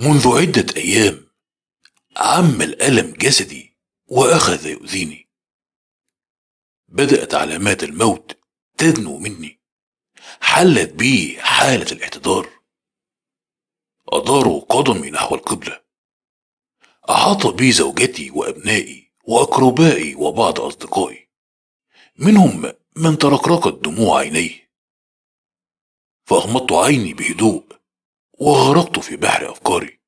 منذ عدة أيام عم الألم جسدي وأخذ يؤذيني بدأت علامات الموت تدنو مني حلت بي حالة الاحتضار أدار قدمي نحو القبلة أحاط بي زوجتي وأبنائي وأقربائي وبعض أصدقائي منهم من ترقرقت دموع عينيه فأغمضت عيني بهدوء وغرقت في بحر أفكاري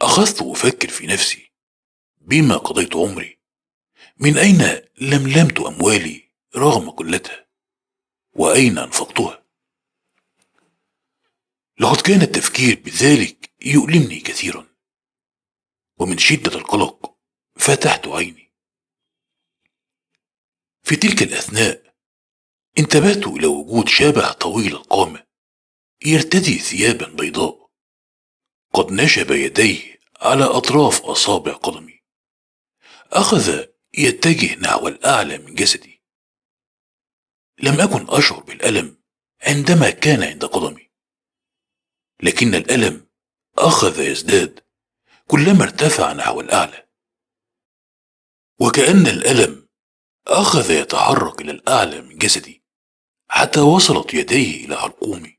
أخذت أفكر في نفسي بما قضيت عمري من أين لملمت أموالي رغم قلتها وأين أنفقتها لقد كان التفكير بذلك يؤلمني كثيرا ومن شدة القلق فتحت عيني في تلك الأثناء انتبهت إلى وجود شبح طويل القامة يرتدي ثيابا بيضاء قد نشب يديه على أطراف أصابع قدمي أخذ يتجه نحو الأعلى من جسدي لم أكن أشعر بالألم عندما كان عند قدمي لكن الألم أخذ يزداد كلما ارتفع نحو الأعلى وكأن الألم أخذ يتحرك إلى الأعلى من جسدي حتى وصلت يديه إلى حلقومي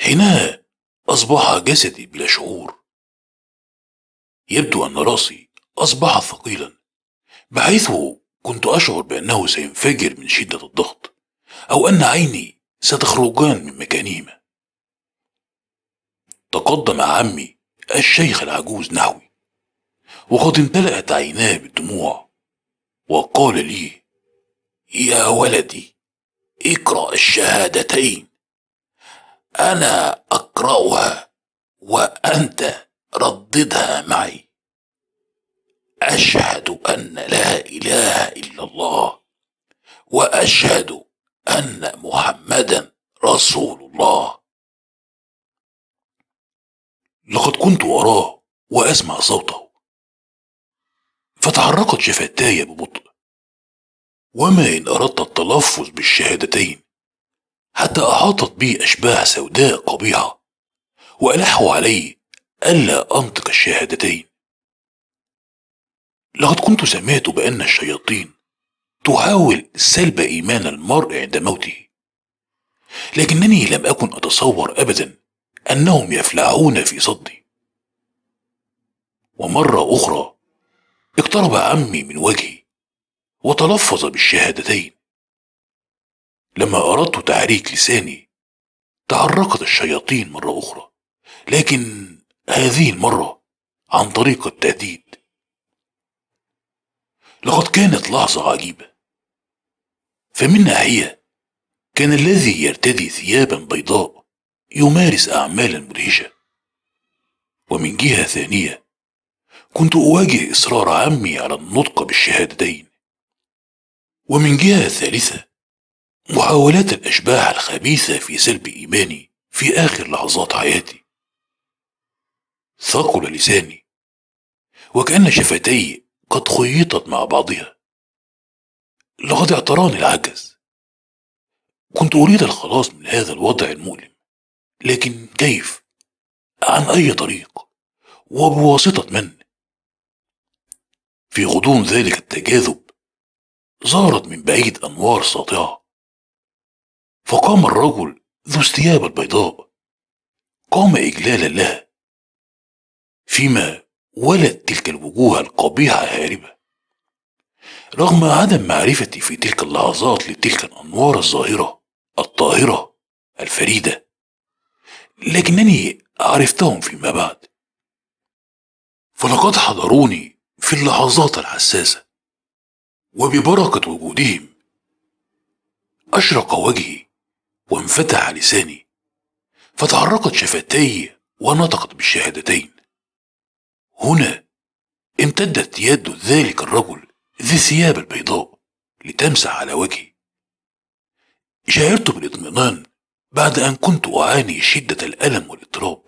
حينها أصبح جسدي بلا شعور يبدو أن رأسي أصبح ثقيلا بحيث كنت أشعر بأنه سينفجر من شدة الضغط أو أن عيني ستخرجان من مكانهما تقدم عمي الشيخ العجوز نحوي وقد امتلأت عيناه بالدموع وقال لي يا ولدي اقرأ الشهادتين أنا أقرأها وأنت رددها معي أشهد أن لا إله إلا الله وأشهد أن محمدا رسول الله لقد كنت أراه وأسمع صوته فتحركت شفتاي ببطء وما إن أردت التلفظ بالشهادتين حتى أحاطت بي أشباح سوداء قبيحة وألحوا علي ألا أنطق الشهادتين لقد كنت سمعت بأن الشياطين تحاول سلب إيمان المرء عند موته لكنني لم أكن أتصور أبدا أنهم يفلعون في صدي ومرة أخرى اقترب عمي من وجهي وتلفظ بالشهادتين لما أردت تحريك لساني تحركت الشياطين مرة أخرى لكن هذه المرة عن طريق التهديد لقد كانت لحظة عجيبة فمن ناحية كان الذي يرتدي ثيابا بيضاء يمارس أعمالا مدهشة ومن جهة ثانية كنت أواجه إصرار عمي على النطق بالشهادتين ومن جهة ثالثة محاولات الأشباح الخبيثة في سلب إيماني في آخر لحظات حياتي ثقل لساني وكأن شفتي قد خيطت مع بعضها لقد اعتراني العجز كنت أريد الخلاص من هذا الوضع المؤلم لكن كيف عن أي طريق وبواسطة من في غضون ذلك التجاذب ظهرت من بعيد أنوار ساطعة فقام الرجل ذو الثياب البيضاء قام إجلالا لها فيما ولت تلك الوجوه القبيحة هاربة رغم عدم معرفتي في تلك اللحظات لتلك الأنوار الظاهرة الطاهرة الفريدة لكنني عرفتهم فيما بعد فلقد حضروني في اللحظات الحساسة وببركة وجودهم أشرق وجهي وانفتح لساني فتحركت شفتي ونطقت بالشهادتين هنا امتدت يد ذلك الرجل ذي الثياب البيضاء لتمسح على وجهي شعرت بالاطمئنان بعد أن كنت أعاني شدة الألم والاضطراب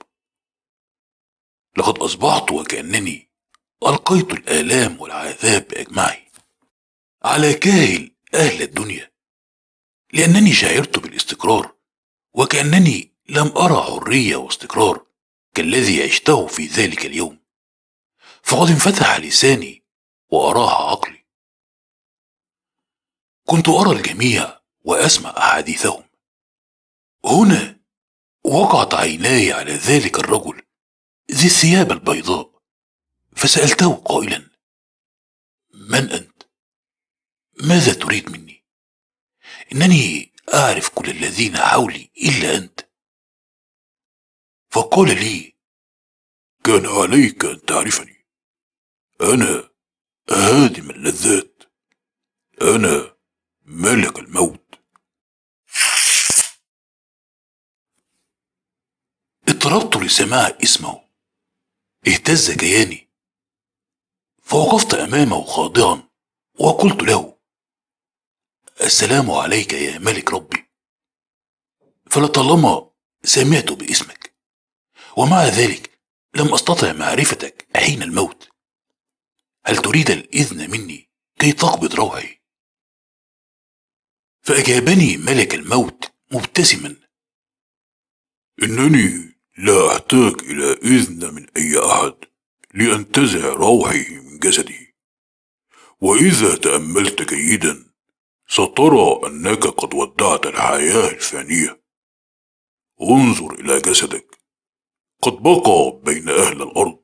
لقد أصبحت وكأنني ألقيت الآلام والعذاب بأجمعه على كاهل أهل الدنيا لأنني شعرت واستقرار وكأنني لم أرى حرية واستقرار كالذي عشته في ذلك اليوم فقد انفتح لساني وأراها عقلي كنت أرى الجميع وأسمع أحاديثهم هنا وقعت عيناي على ذلك الرجل ذي الثياب البيضاء فسألته قائلا من أنت؟ ماذا تريد مني؟ إنني أعرف كل الذين حولي إلا أنت فقال لي كان عليك أن تعرفني أنا هادم اللذات أنا ملك الموت اضطربت لسماع اسمه اهتز كياني فوقفت أمامه خاضعا وقلت له السلام عليك يا ملك ربي فلطالما سمعت باسمك ومع ذلك لم أستطع معرفتك حين الموت هل تريد الإذن مني كي تقبض روحي فأجابني ملك الموت مبتسما إنني لا أحتاج إلى إذن من أي أحد لأنتزع روحي من جسدي وإذا تأملت جيداً سترى أنك قد ودعت الحياة الفانية انظر إلى جسدك قد بقى بين أهل الأرض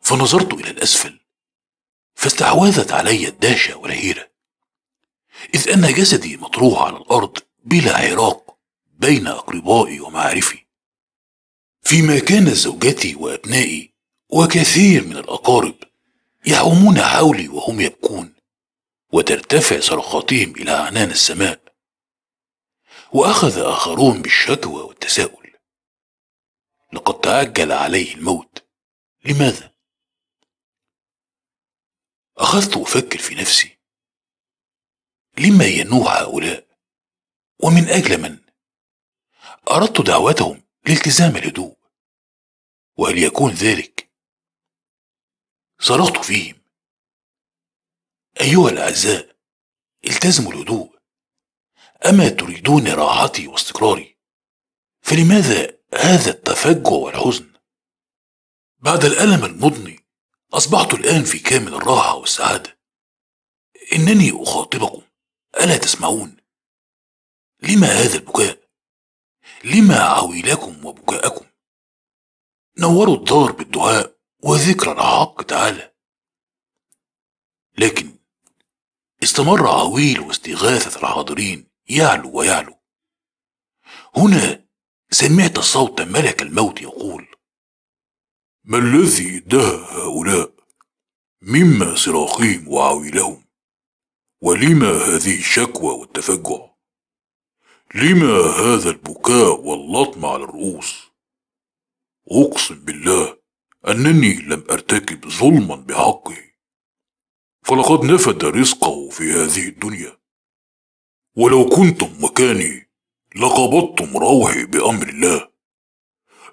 فنظرت إلى الأسفل فاستحوذت علي الدهشة والحيرة إذ أن جسدي مطروح على الأرض بلا عراق بين أقربائي ومعارفي فيما كان زوجتي وأبنائي وكثير من الأقارب يحومون حولي وهم يبكون وترتفع صرخاتهم إلى عنان السماء وأخذ آخرون بالشكوى والتساؤل لقد تعجل عليه الموت لماذا؟ أخذت أفكر في نفسي لما ينوح هؤلاء ومن أجل من أردت دعوتهم لالتزام الهدوء وهل يكون ذلك صرخت فيهم أيها الأعزاء التزموا الهدوء أما تريدون راحتي واستقراري فلماذا هذا التفجع والحزن بعد الألم المضني أصبحت الآن في كامل الراحة والسعادة إنني أخاطبكم ألا تسمعون لما هذا البكاء لما عويلكم وبكاءكم نوروا الدار بالدعاء وذكر الحق تعالى لكن استمر عويل واستغاثة الحاضرين يعلو ويعلو هنا سمعت صوت ملك الموت يقول ما الذي ده هؤلاء مما صراخهم وعويلهم ولما هذه الشكوى والتفجع لما هذا البكاء واللطم على الرؤوس اقسم بالله انني لم ارتكب ظلما بحقي فلقد نفد رزقه في هذه الدنيا ولو كنتم مكاني لقبضتم روحي بأمر الله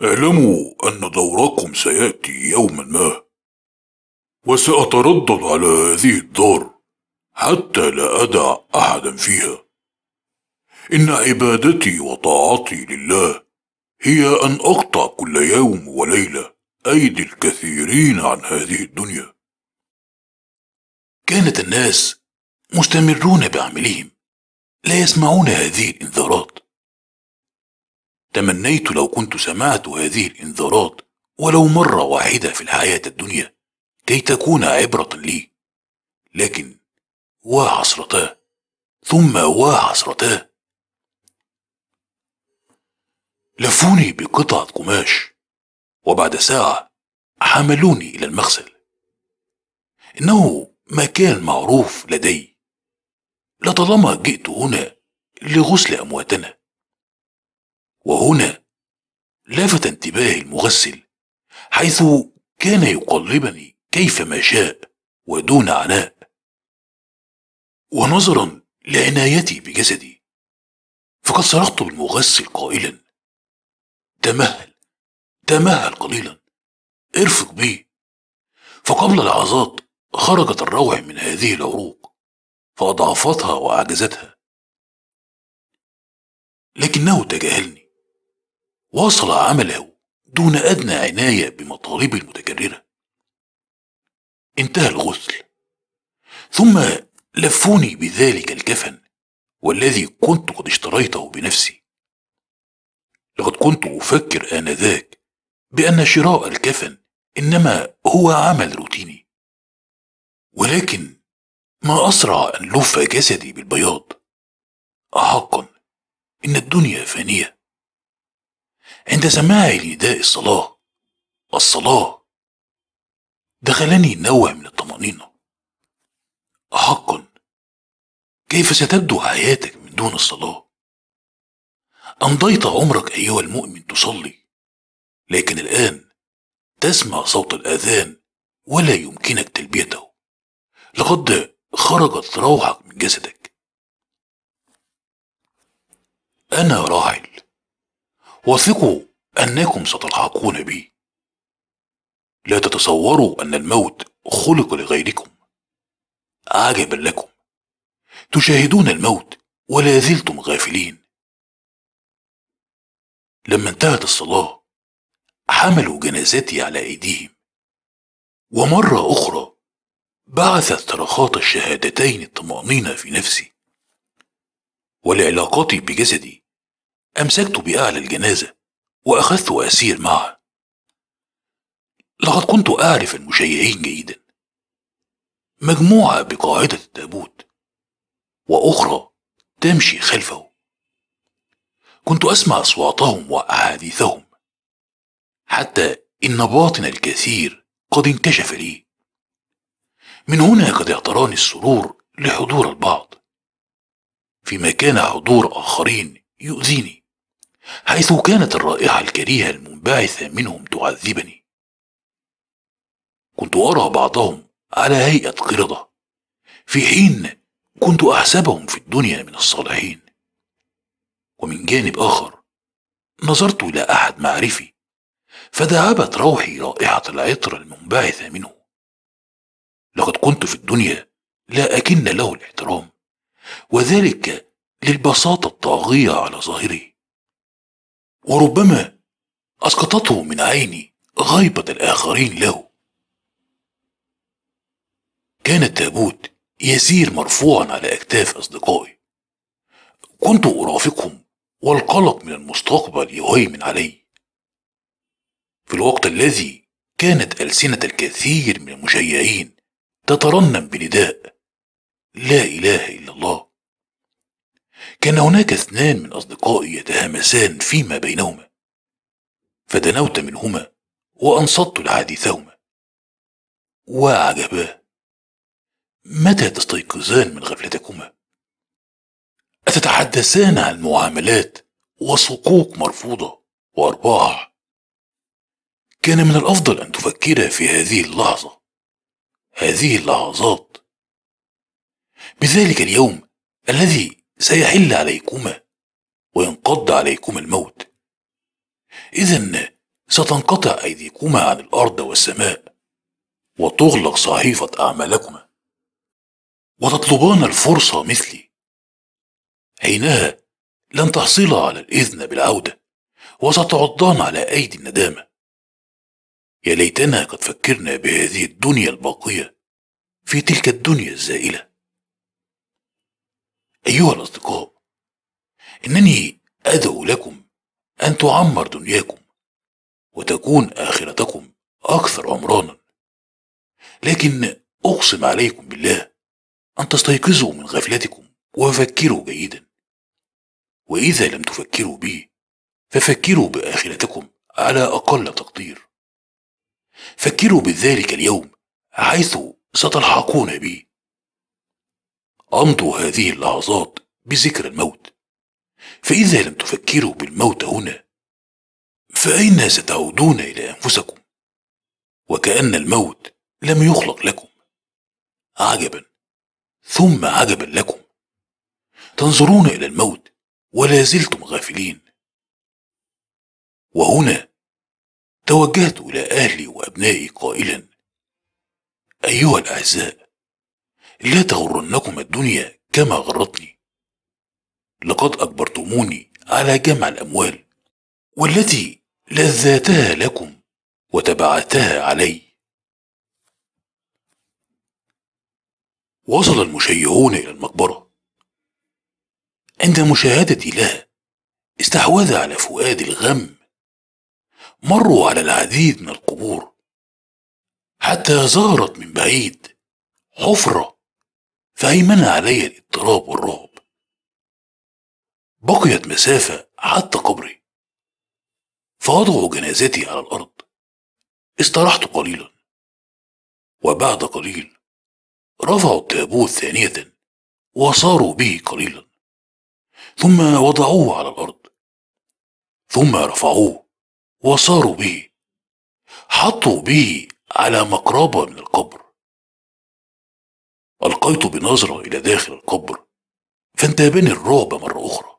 اعلموا أن دوركم سيأتي يوما ما وسأتردد على هذه الدار حتى لا أدع أحدا فيها إن عبادتي وطاعتي لله هي أن أقطع كل يوم وليلة أيدي الكثيرين عن هذه الدنيا كانت الناس مستمرون بعملهم لا يسمعون هذه الانذارات تمنيت لو كنت سمعت هذه الانذارات ولو مرة واحدة في الحياة الدنيا كي تكون عبرة لي لكن وعصرتاه ثم وعصرتاه لفوني بقطعة قماش وبعد ساعة حملوني إلى المغسل إنه مكان معروف لدي لطالما جئت هنا لغسل أمواتنا وهنا لفت انتباهي المغسل حيث كان يقلبني كيفما شاء ودون عناء ونظرا لعنايتي بجسدي فقد صرخت بالمغسل قائلا تمهل تمهل قليلا ارفق بي فقبل لحظات خرجت الروع من هذه العروق فأضعفتها وأعجزتها لكنه تجاهلني واصل عمله دون أدنى عناية بمطالبي المتكررة انتهى الغسل ثم لفوني بذلك الكفن والذي كنت قد اشتريته بنفسي لقد كنت أفكر آنذاك بأن شراء الكفن إنما هو عمل روتيني ولكن ما أسرع أن لف جسدي بالبياض أحقا إن الدنيا فانية عند سماعي لنداء الصلاة الصلاة دخلني نوع من الطمأنينة أحقا كيف ستبدو حياتك من دون الصلاة أمضيت عمرك أيها المؤمن تصلي لكن الآن تسمع صوت الآذان ولا يمكنك تلبيته لقد خرجت روحك من جسدك أنا راحل وثقوا أنكم ستلحقون بي لا تتصوروا أن الموت خلق لغيركم عجبا لكم تشاهدون الموت ولا زلتم غافلين لما انتهت الصلاة حملوا جنازتي على أيديهم ومرة أخرى بعثت صرخات الشهادتين الطمأنينة في نفسي ولعلاقتي بجسدي أمسكت بأعلى الجنازة وأخذت أسير معه لقد كنت أعرف المشيعين جيدا مجموعة بقاعدة التابوت وأخرى تمشي خلفه كنت أسمع أصواتهم وأحاديثهم حتى إن باطن الكثير قد انكشف لي من هنا قد اعتراني السرور لحضور البعض فيما كان حضور آخرين يؤذيني حيث كانت الرائحة الكريهة المنبعثة منهم تعذبني كنت أرى بعضهم على هيئة قردة في حين كنت أحسبهم في الدنيا من الصالحين ومن جانب آخر نظرت إلى أحد معرفي فذهبت روحي رائحة العطر المنبعثة منه لقد كنت في الدنيا لا أكن له الاحترام وذلك للبساطة الطاغية على ظاهري وربما أسقطته من عيني غيبة الآخرين له كان التابوت يسير مرفوعا على أكتاف أصدقائي كنت أرافقهم والقلق من المستقبل يهيمن علي في الوقت الذي كانت ألسنة الكثير من المشيعين تترنم بنداء لا إله إلا الله كان هناك اثنان من أصدقائي يتهامسان فيما بينهما فدنوت منهما وأنصت لحديثهما وعجبا متى تستيقظان من غفلتكما أتتحدثان عن معاملات وصقوق مرفوضة وأرباح كان من الأفضل أن تفكرا في هذه اللحظة هذه اللحظات بذلك اليوم الذي سيحل عليكما وينقض عليكما الموت إذا ستنقطع أيديكما عن الأرض والسماء وتغلق صحيفة أعمالكما وتطلبان الفرصة مثلي حينها لن تحصلا على الإذن بالعودة وستعضان على أيدي الندامة يا ليتنا قد فكرنا بهذه الدنيا الباقية في تلك الدنيا الزائلة أيها الأصدقاء إنني أدعو لكم أن تعمر دنياكم وتكون آخرتكم أكثر عمرانا لكن أقسم عليكم بالله أن تستيقظوا من غفلتكم وفكروا جيدا وإذا لم تفكروا بي ففكروا بآخرتكم على أقل تقدير فكروا بذلك اليوم حيث ستلحقون بي أمضوا هذه اللحظات بذكر الموت فإذا لم تفكروا بالموت هنا فأين ستعودون إلى أنفسكم وكأن الموت لم يخلق لكم عجبا ثم عجبا لكم تنظرون إلى الموت ولا زلتم غافلين وهنا توجهت إلى أهلي وأبنائي قائلا أيها الأعزاء لا تغرنكم الدنيا كما غرتني لقد أجبرتموني على جمع الأموال والتي لذاتها لكم وتبعتها علي وصل المشيعون إلى المقبرة عند مشاهدتي لها استحوذ على فؤاد الغم مروا على العديد من القبور حتى ظهرت من بعيد حفرة فهيمن علي الاضطراب والرعب بقيت مسافة حتى قبري فوضعوا جنازتي على الأرض استرحت قليلا وبعد قليل رفعوا التابوت ثانية وصاروا به قليلا ثم وضعوه على الأرض ثم رفعوه وصاروا به حطوا به على مقربة من القبر ألقيت بنظرة إلى داخل القبر فانتابني الرعب مرة أخرى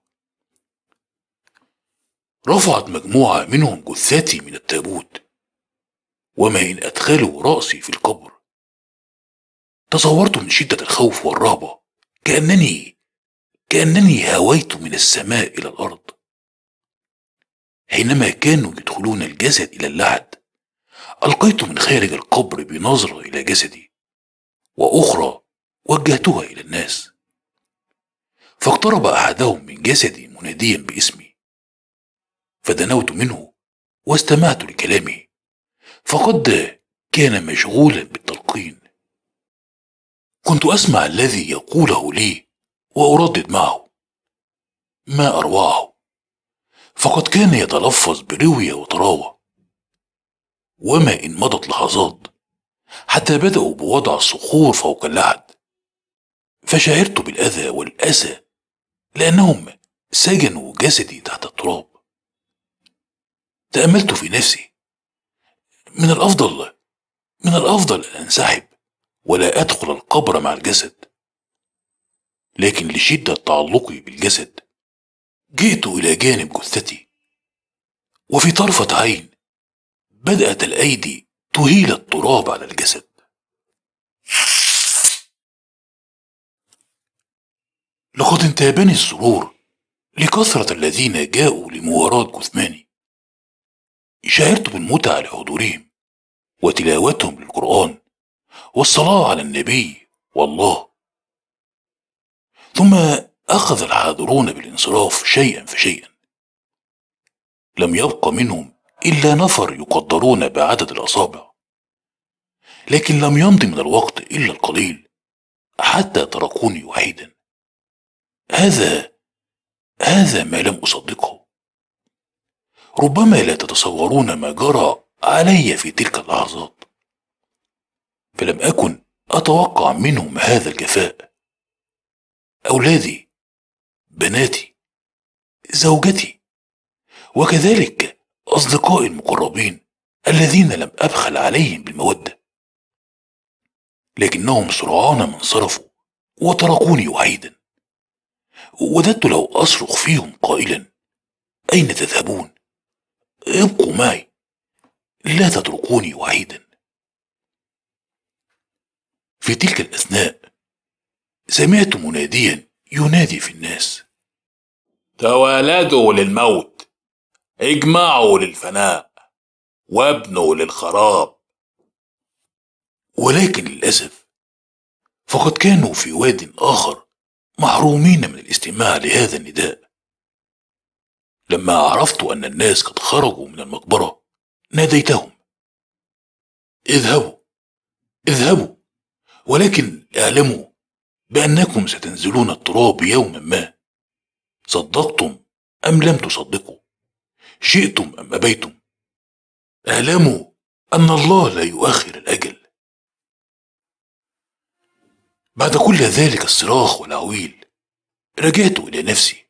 رفعت مجموعة منهم جثتي من التابوت وما إن أدخلوا رأسي في القبر تصورت من شدة الخوف والرهبة كأنني كأنني هويت من السماء إلى الأرض حينما كانوا يدخلون الجسد إلى اللحد ألقيت من خارج القبر بنظرة إلى جسدي وأخرى وجهتها إلى الناس فاقترب أحدهم من جسدي مناديا باسمي فدنوت منه واستمعت لكلامه فقد كان مشغولا بالتلقين كنت أسمع الذي يقوله لي وأردد معه ما أروعه فقد كان يتلفظ بروية وطراوة وما إن مضت لحظات حتى بدأوا بوضع صخور فوق اللحد فشعرت بالأذى والأسى لأنهم سجنوا جسدي تحت التراب تأملت في نفسي من الأفضل من الأفضل أن أنسحب ولا أدخل القبر مع الجسد لكن لشدة تعلقي بالجسد جئت إلى جانب جثتي وفي طرفة عين بدأت الأيدي تهيل التراب على الجسد لقد انتابني السرور لكثرة الذين جاءوا لمواراة جثماني شعرت بالمتعة لحضورهم وتلاوتهم للقرآن والصلاة على النبي والله ثم أخذ الحاضرون بالانصراف شيئا فشيئا لم يبق منهم إلا نفر يقدرون بعدد الأصابع لكن لم يمض من الوقت إلا القليل حتى تركوني وحيدا هذا هذا ما لم أصدقه ربما لا تتصورون ما جرى علي في تلك اللحظات فلم أكن أتوقع منهم هذا الجفاء أولادي بناتي زوجتي وكذلك أصدقائي المقربين الذين لم أبخل عليهم بالمودة لكنهم سرعان ما انصرفوا وتركوني وحيدا وددت لو أصرخ فيهم قائلا أين تذهبون ابقوا معي لا تتركوني وحيدا في تلك الأثناء سمعت مناديا ينادي في الناس توالدوا للموت اجمعوا للفناء وابنوا للخراب ولكن للأسف فقد كانوا في واد آخر محرومين من الاستماع لهذا النداء لما عرفت أن الناس قد خرجوا من المقبرة ناديتهم اذهبوا اذهبوا ولكن اعلموا بأنكم ستنزلون التراب يوما ما صدقتم أم لم تصدقوا شئتم أم أبيتم اعلموا أن الله لا يؤخر الأجل بعد كل ذلك الصراخ والعويل رجعت إلى نفسي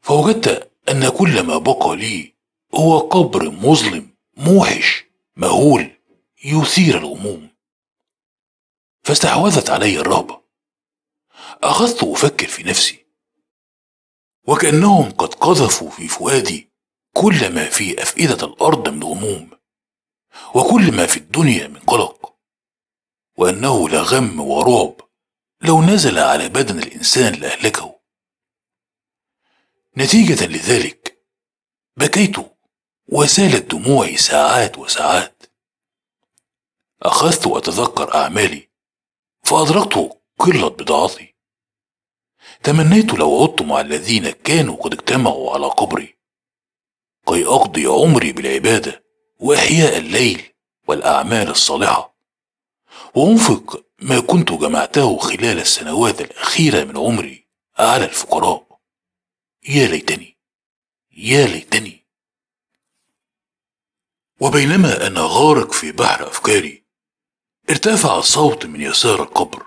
فوجدت أن كل ما بقى لي هو قبر مظلم موحش مهول يثير الغموم فاستحوذت علي الرهبة أخذت أفكر في نفسي وكأنهم قد قذفوا في فؤادي كل ما في أفئدة الأرض من هموم وكل ما في الدنيا من قلق وأنه لا غم ورعب لو نزل على بدن الإنسان لأهلكه نتيجة لذلك بكيت وسالت دموعي ساعات وساعات أخذت أتذكر أعمالي فأدركت قلة بضاعتي تمنيت لو عدت مع الذين كانوا قد اجتمعوا على قبري كي أقضي عمري بالعبادة وإحياء الليل والأعمال الصالحة وأنفق ما كنت جمعته خلال السنوات الأخيرة من عمري على الفقراء يا ليتني يا ليتني وبينما أنا غارق في بحر أفكاري ارتفع صوت من يسار القبر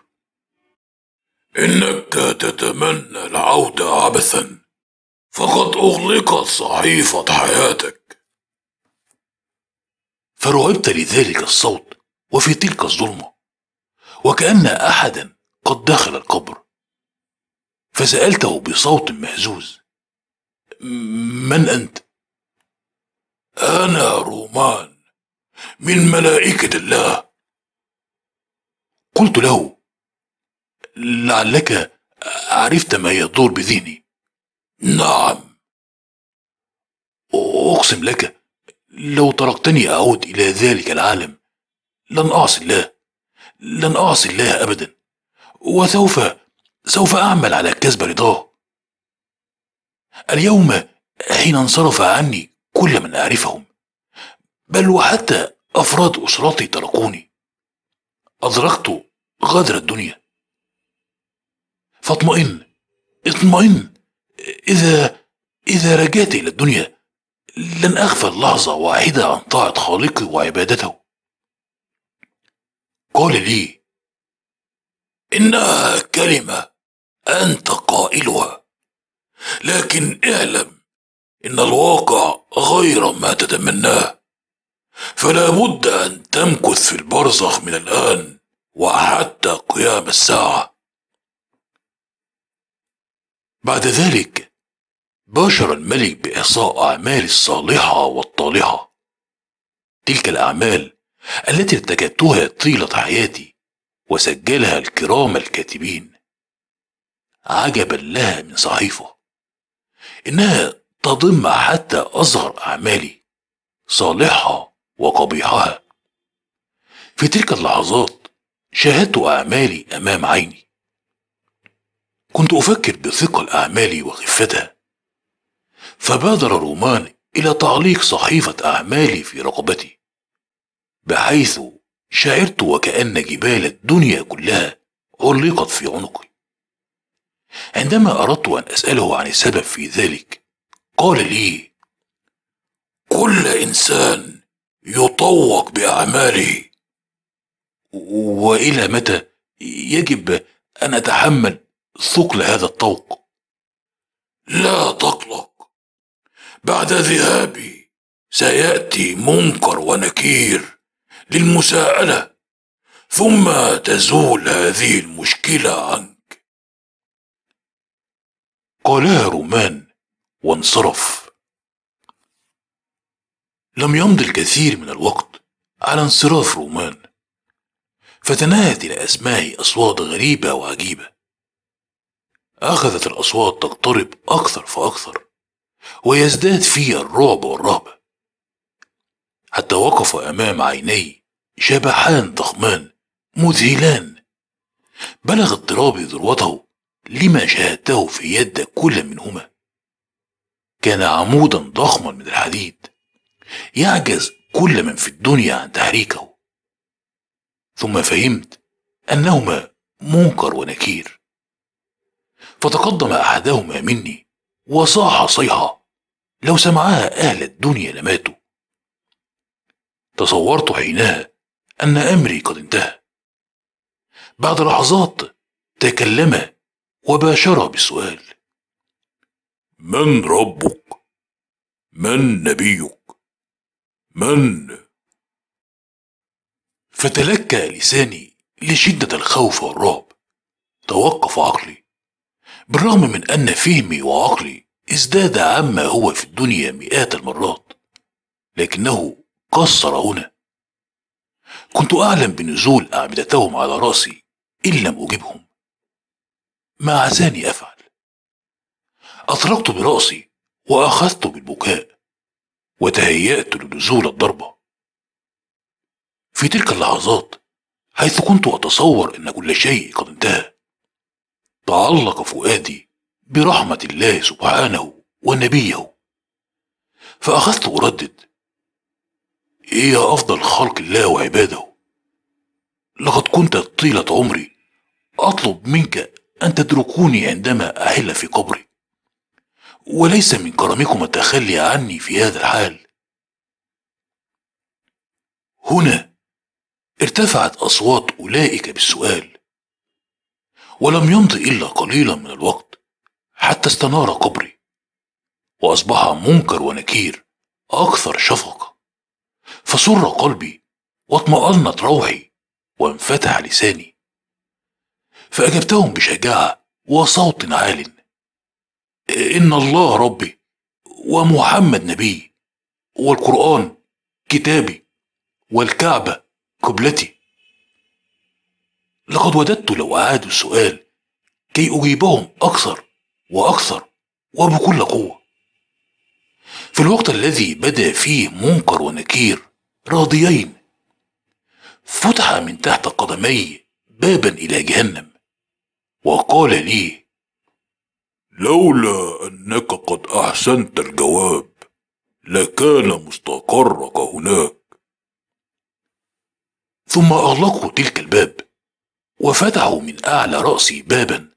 إنك تتمنى العودة عبثا فقد أغلقت صحيفة حياتك فرعبت لذلك الصوت وفي تلك الظلمة وكأن أحدا قد دخل القبر فسألته بصوت مهزوز من أنت؟ أنا رومان من ملائكة الله قلت له لعلك عرفت ما يدور بذهني نعم أقسم لك لو تركتني أعود إلى ذلك العالم لن أعصي الله لن أعصي الله أبدا وسوف سوف أعمل على كسب رضاه اليوم حين انصرف عني كل من أعرفهم بل وحتى أفراد أسرتي تركوني أدركت غدر الدنيا فاطمئن اطمئن إذا إذا رجعت إلى الدنيا لن أغفل لحظة واحدة عن طاعة خالقي وعبادته قال لي إنها كلمة أنت قائلها لكن اعلم إن الواقع غير ما تتمناه فلا بد أن تمكث في البرزخ من الآن وحتى قيام الساعة بعد ذلك باشر الملك بإحصاء أعمال الصالحة والطالحة تلك الأعمال التي ارتكبتها طيلة حياتي وسجلها الكرام الكاتبين عجبا لها من صحيفة إنها تضم حتى أصغر أعمالي صالحها وقبيحها في تلك اللحظات شاهدت أعمالي أمام عيني كنت أفكر بثقل أعمالي وخفتها فبادر رومان إلى تعليق صحيفة أعمالي في رقبتي بحيث شعرت وكأن جبال الدنيا كلها علقت في عنقي عندما أردت أن أسأله عن السبب في ذلك قال لي كل إنسان يطوق بأعماله وإلى متى يجب أن أتحمل ثقل هذا الطوق لا تقلق بعد ذهابي سياتي منكر ونكير للمساءله ثم تزول هذه المشكله عنك قالها رومان وانصرف لم يمض الكثير من الوقت على انصراف رومان فتناهت الى اسماعي اصوات غريبه وعجيبه أخذت الأصوات تقترب أكثر فأكثر ويزداد فيها الرعب والرهبة حتى وقف أمام عيني شبحان ضخمان مذهلان بلغ اضطرابي ذروته لما شاهدته في يد كل منهما كان عمودا ضخما من الحديد يعجز كل من في الدنيا عن تحريكه ثم فهمت انهما منكر ونكير فتقدم أحدهما مني وصاح صيحة لو سمعها أهل الدنيا لماتوا تصورت حينها أن أمري قد انتهى بعد لحظات تكلم وباشر بالسؤال من ربك من نبيك من فتلكى لساني لشدة الخوف والرعب توقف عقلي بالرغم من أن فهمي وعقلي ازداد عما هو في الدنيا مئات المرات لكنه قصر هنا كنت أعلم بنزول أعمدتهم على رأسي إن لم أجبهم ما عساني أفعل أطرقت برأسي وأخذت بالبكاء وتهيأت لنزول الضربة في تلك اللحظات حيث كنت أتصور أن كل شيء قد انتهى تعلق فؤادي برحمة الله سبحانه ونبيه فأخذت أردد إيه يا أفضل خلق الله وعباده لقد كنت طيلة عمري أطلب منك أن تتركوني عندما أحل في قبري وليس من كرمكم التخلي عني في هذا الحال هنا ارتفعت أصوات أولئك بالسؤال ولم يمض إلا قليلا من الوقت حتى استنار قبري وأصبح منكر ونكير أكثر شفقة فسر قلبي واطمأنت روحي وانفتح لساني فأجبتهم بشجاعة وصوت عال إن الله ربي ومحمد نبي والقرآن كتابي والكعبة قبلتي لقد وددت لو أعادوا السؤال كي أجيبهم أكثر وأكثر وبكل قوة في الوقت الذي بدا فيه منكر ونكير راضيين فتح من تحت قدمي بابا إلى جهنم وقال لي لولا أنك قد أحسنت الجواب لكان مستقرك هناك ثم أغلقوا تلك الباب وفتحوا من أعلى رأسي بابا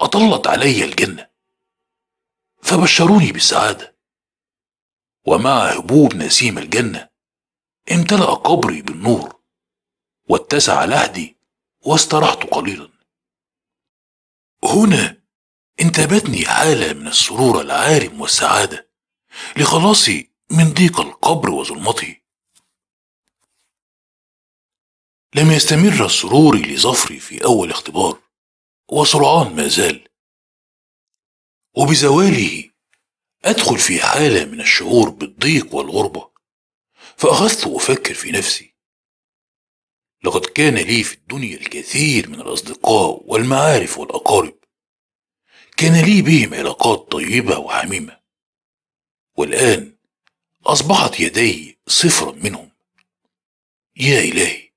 أطلت علي الجنة فبشروني بالسعادة ومع هبوب نسيم الجنة امتلأ قبري بالنور واتسع لحدي واسترحت قليلا هنا انتابتني حالة من السرور العارم والسعادة لخلاصي من ضيق القبر وظلمته لم يستمر السرور لظفري في أول اختبار وسرعان ما زال وبزواله أدخل في حالة من الشعور بالضيق والغربة فأخذت أفكر في نفسي لقد كان لي في الدنيا الكثير من الأصدقاء والمعارف والأقارب كان لي بهم علاقات طيبة وحميمة والآن أصبحت يدي صفرا منهم يا إلهي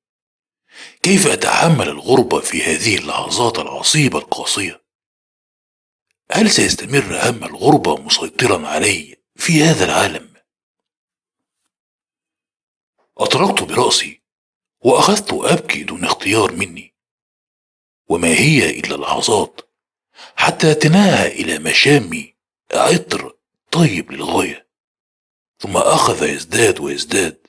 كيف أتحمل الغربة في هذه اللحظات العصيبة القاسية؟ هل سيستمر هم الغربة مسيطرا علي في هذا العالم؟ أطرقت برأسي وأخذت أبكي دون اختيار مني وما هي إلا لحظات حتى تناهى إلى مشامي عطر طيب للغاية ثم أخذ يزداد ويزداد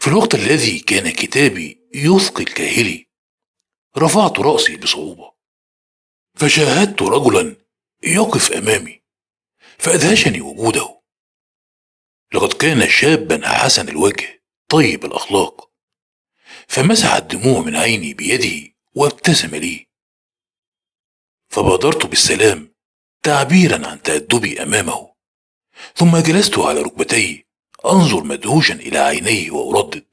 في الوقت الذي كان كتابي يثقل كاهلي رفعت رأسي بصعوبة فشاهدت رجلا يقف أمامي فأدهشني وجوده لقد كان شابا حسن الوجه طيب الأخلاق فمسح الدموع من عيني بيده وابتسم لي فبادرت بالسلام تعبيرا عن تأدبي أمامه ثم جلست على ركبتي أنظر مدهوشا إلى عينيه وأردد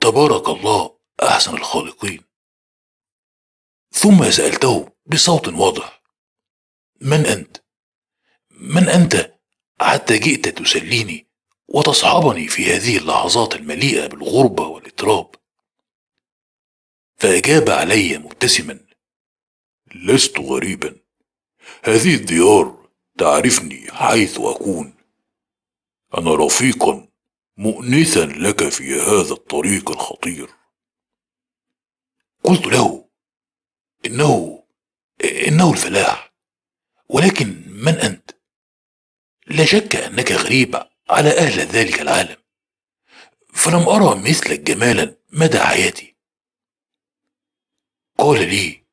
تبارك الله أحسن الخالقين ثم سألته بصوت واضح من أنت؟ من أنت حتى جئت تسليني وتصحبني في هذه اللحظات المليئة بالغربة والاضطراب فأجاب علي مبتسما لست غريبا هذه الديار تعرفني حيث أكون أنا رفيقا مؤنثا لك في هذا الطريق الخطير قلت له انه انه الفلاح ولكن من انت لا شك انك غريب على اهل ذلك العالم فلم ارى مثلك جمالا مدى حياتي قال لي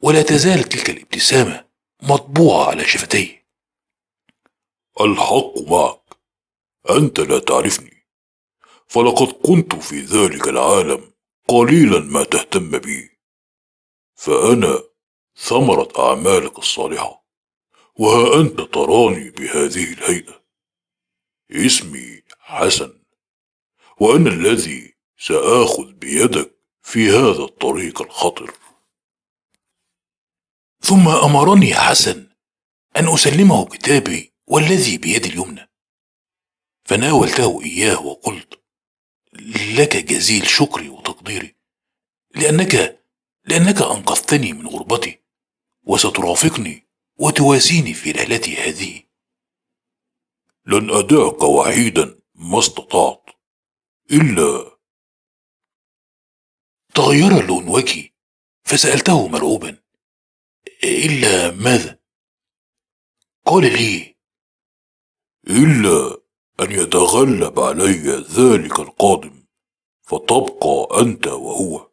ولا تزال تلك الابتسامه مطبوعه على شفتيه الحق معك انت لا تعرفني فلقد كنت في ذلك العالم قليلا ما تهتم بي فأنا ثمرة أعمالك الصالحة وها أنت تراني بهذه الهيئة اسمي حسن وأنا الذي سآخذ بيدك في هذا الطريق الخطر ثم أمرني حسن أن أسلمه كتابي والذي بيد اليمنى فناولته إياه وقلت لك جزيل شكري وتقديري لأنك لأنك أنقذتني من غربتي وسترافقني وتواسيني في رحلتي هذه لن أدعك وحيدا ما استطعت إلا تغير لون وجهي فسألته مرعوبا إلا ماذا؟ قال لي إلا أن يتغلب علي ذلك القادم فتبقى أنت وهو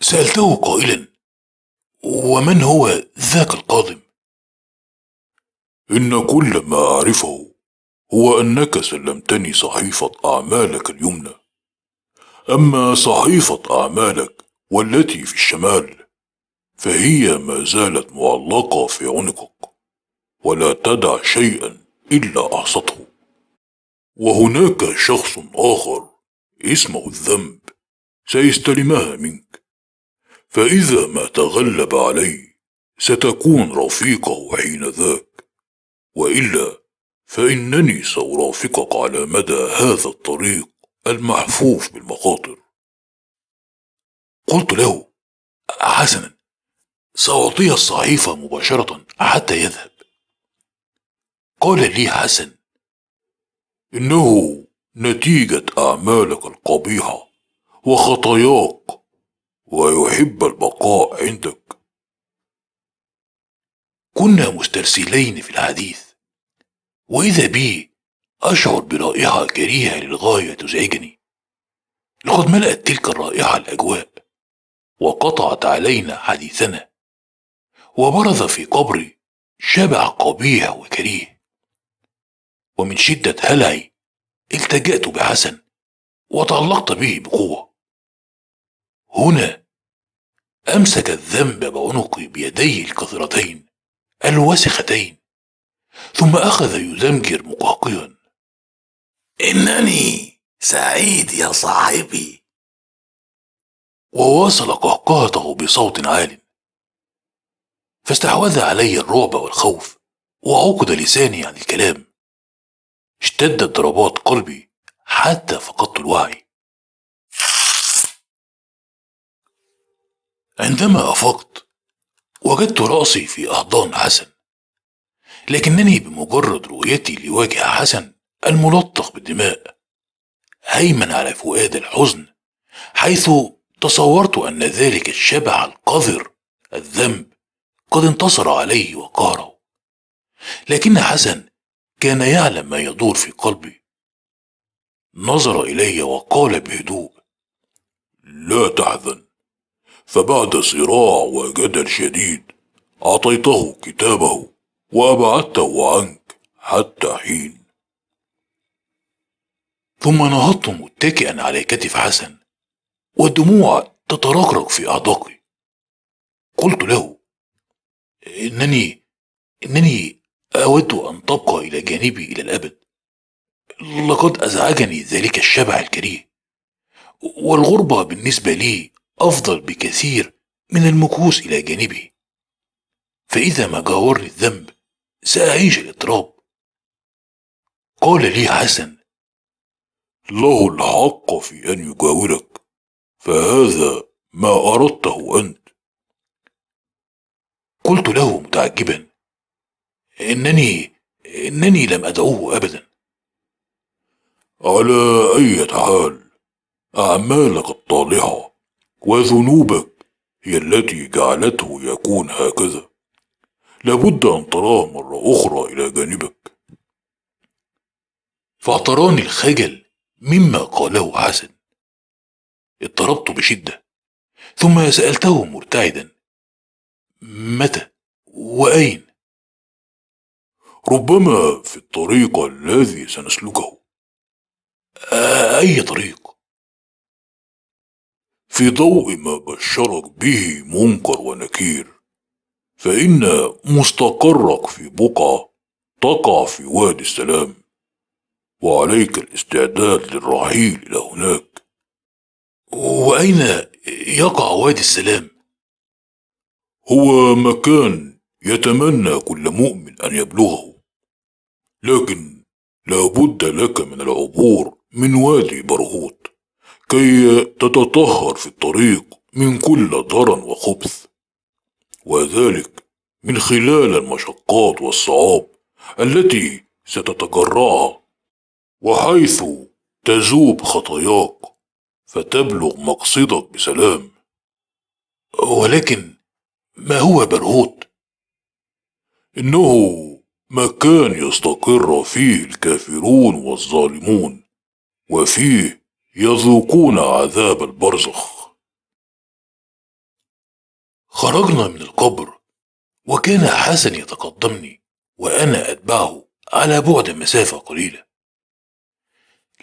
سألته قائلا ومن هو ذاك القادم إن كل ما أعرفه هو أنك سلمتني صحيفة أعمالك اليمنى أما صحيفة أعمالك والتي في الشمال فهي ما زالت معلقة في عنقك ولا تدع شيئا إلا أحصته وهناك شخص آخر اسمه الذنب سيستلمها منك فإذا ما تغلب عليه ستكون رفيقه حين ذاك وإلا فإنني سأرافقك على مدى هذا الطريق المحفوف بالمخاطر قلت له حسنا سأعطيه الصحيفة مباشرة حتى يذهب قال لي حسن إنه نتيجة أعمالك القبيحة وخطاياك ويحب البقاء عندك كنا مسترسلين في الحديث وإذا بي أشعر برائحة كريهة للغاية تزعجني لقد ملأت تلك الرائحة الأجواء وقطعت علينا حديثنا وبرز في قبري شبع قبيح وكريه ومن شدة هلعي التجأت بحسن وتعلقت به بقوة هنا أمسك الذنب بعنقي بيديه الكثرتين الوسختين ثم أخذ يزمجر مقهقيا إنني سعيد يا صاحبي وواصل قهقهته بصوت عال فاستحوذ علي الرعب والخوف وعقد لساني عن الكلام اشتدت ضربات قلبي حتى فقدت الوعي عندما أفقت وجدت رأسي في أحضان حسن لكنني بمجرد رؤيتي لوجه حسن الملطخ بالدماء هيمن على فؤاد الحزن حيث تصورت أن ذلك الشبح القذر الذنب قد انتصر عليه وقهره لكن حسن كان يعلم ما يدور في قلبي نظر الي وقال بهدوء لا تحزن فبعد صراع وجدل شديد اعطيته كتابه وابعدته عنك حتى حين ثم نهضت متكئا على كتف حسن والدموع تترقرق في اعداقي قلت له انني انني أود أن تبقى إلى جانبي إلى الأبد لقد أزعجني ذلك الشبع الكريه والغربة بالنسبة لي أفضل بكثير من المكوس إلى جانبي فإذا ما جاورني الذنب سأعيش الاضطراب قال لي حسن له الحق في أن يجاورك فهذا ما أردته أنت قلت له متعجبا إنني إنني لم أدعوه أبدا على أي حال أعمالك الطالحة وذنوبك هي التي جعلته يكون هكذا لابد أن تراه مرة أخرى إلى جانبك فاعتراني الخجل مما قاله حسن اضطربت بشدة ثم سألته مرتعدا متى وأين ربما في الطريق الذي سنسلكه أي طريق في ضوء ما بشرك به منكر ونكير فإن مستقرك في بقعة تقع في وادي السلام وعليك الاستعداد للرحيل إلى هناك وأين يقع وادي السلام؟ هو مكان يتمنى كل مؤمن أن يبلغه لكن لابد لك من العبور من وادي برهوت كي تتطهر في الطريق من كل ضر وخبث وذلك من خلال المشقات والصعاب التي ستتجرعها وحيث تذوب خطاياك فتبلغ مقصدك بسلام ولكن ما هو برهوت انه مكان يستقر فيه الكافرون والظالمون وفيه يذوقون عذاب البرزخ خرجنا من القبر وكان حسن يتقدمني وأنا أتبعه على بعد مسافة قليلة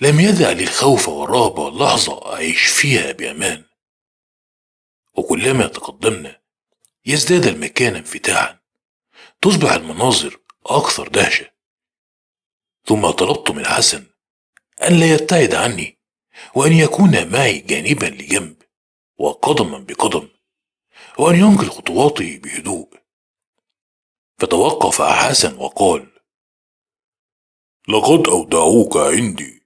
لم يدع لي الخوف والرهبة لحظة أعيش فيها بأمان وكلما تقدمنا يزداد المكان انفتاحا تصبح المناظر أكثر دهشة ثم طلبت من حسن أن لا يبتعد عني وأن يكون معي جانبا لجنب وقدما بقدم وأن ينقل خطواتي بهدوء فتوقف حسن وقال لقد أودعوك عندي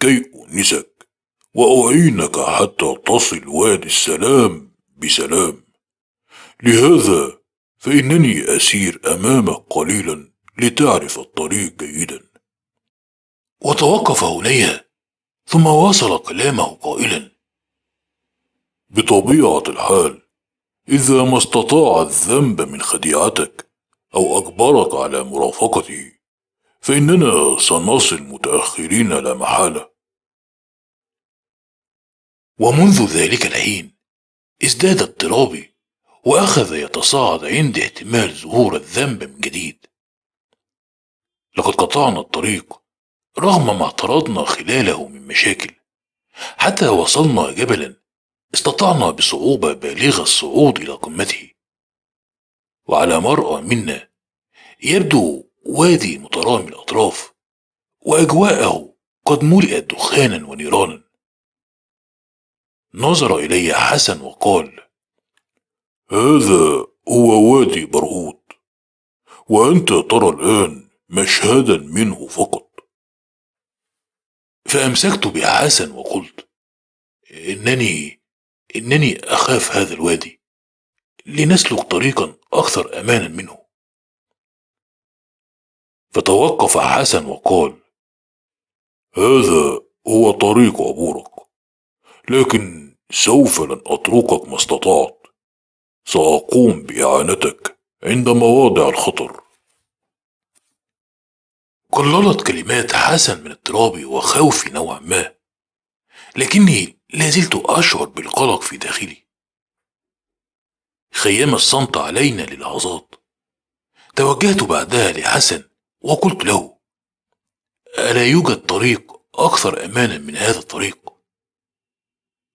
كي أؤنسك وأعينك حتى تصل وادي السلام بسلام لهذا فإنني أسير أمامك قليلا لتعرف الطريق جيدا وتوقف هنيها ثم واصل كلامه قائلا بطبيعة الحال إذا ما استطاع الذنب من خديعتك أو أجبرك على مرافقتي فإننا سنصل متأخرين لا محالة ومنذ ذلك الحين ازداد اضطرابي وأخذ يتصاعد عندي احتمال ظهور الذنب من جديد لقد قطعنا الطريق رغم ما اعترضنا خلاله من مشاكل حتى وصلنا جبلا استطعنا بصعوبة بالغة الصعود إلى قمته وعلى مرأى منا يبدو وادي مترامي الأطراف وأجواءه قد ملئت دخانا ونيرانا نظر إلي حسن وقال هذا هو وادي برهوت وأنت ترى الآن مشهدا منه فقط فأمسكت بحسن وقلت إنني إنني أخاف هذا الوادي لنسلك طريقا أكثر أمانا منه فتوقف حسن وقال هذا هو طريق عبورك لكن سوف لن أتركك ما استطعت سأقوم بإعانتك عند مواضع الخطر قللت كلمات حسن من اضطرابي وخوفي نوعا ما لكني لازلت أشعر بالقلق في داخلي خيم الصمت علينا للحظات توجهت بعدها لحسن وقلت له ألا يوجد طريق أكثر أمانا من هذا الطريق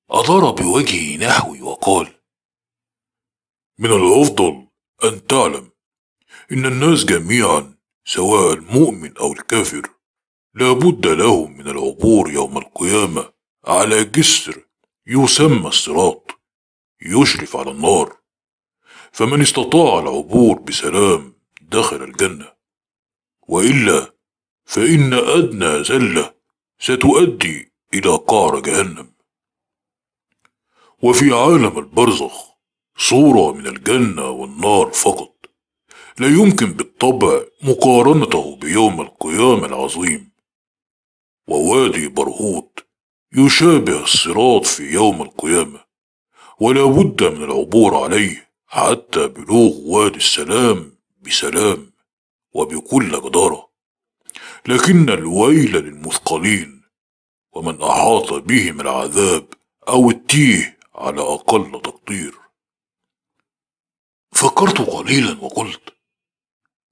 أدار بوجهه نحوي وقال من الأفضل أن تعلم إن الناس جميعا سواء المؤمن أو الكافر لا بد له من العبور يوم القيامة على جسر يسمى الصراط يشرف على النار فمن استطاع العبور بسلام دخل الجنة وإلا فإن أدنى زلة ستؤدي إلى قعر جهنم وفي عالم البرزخ صورة من الجنة والنار فقط لا يمكن بالطبع مقارنته بيوم القيامة العظيم ووادي برهوت يشابه الصراط في يوم القيامة ولا بد من العبور عليه حتى بلوغ وادي السلام بسلام وبكل جدارة لكن الويل للمثقلين ومن أحاط بهم العذاب أو التيه على أقل تقدير فكرت قليلا وقلت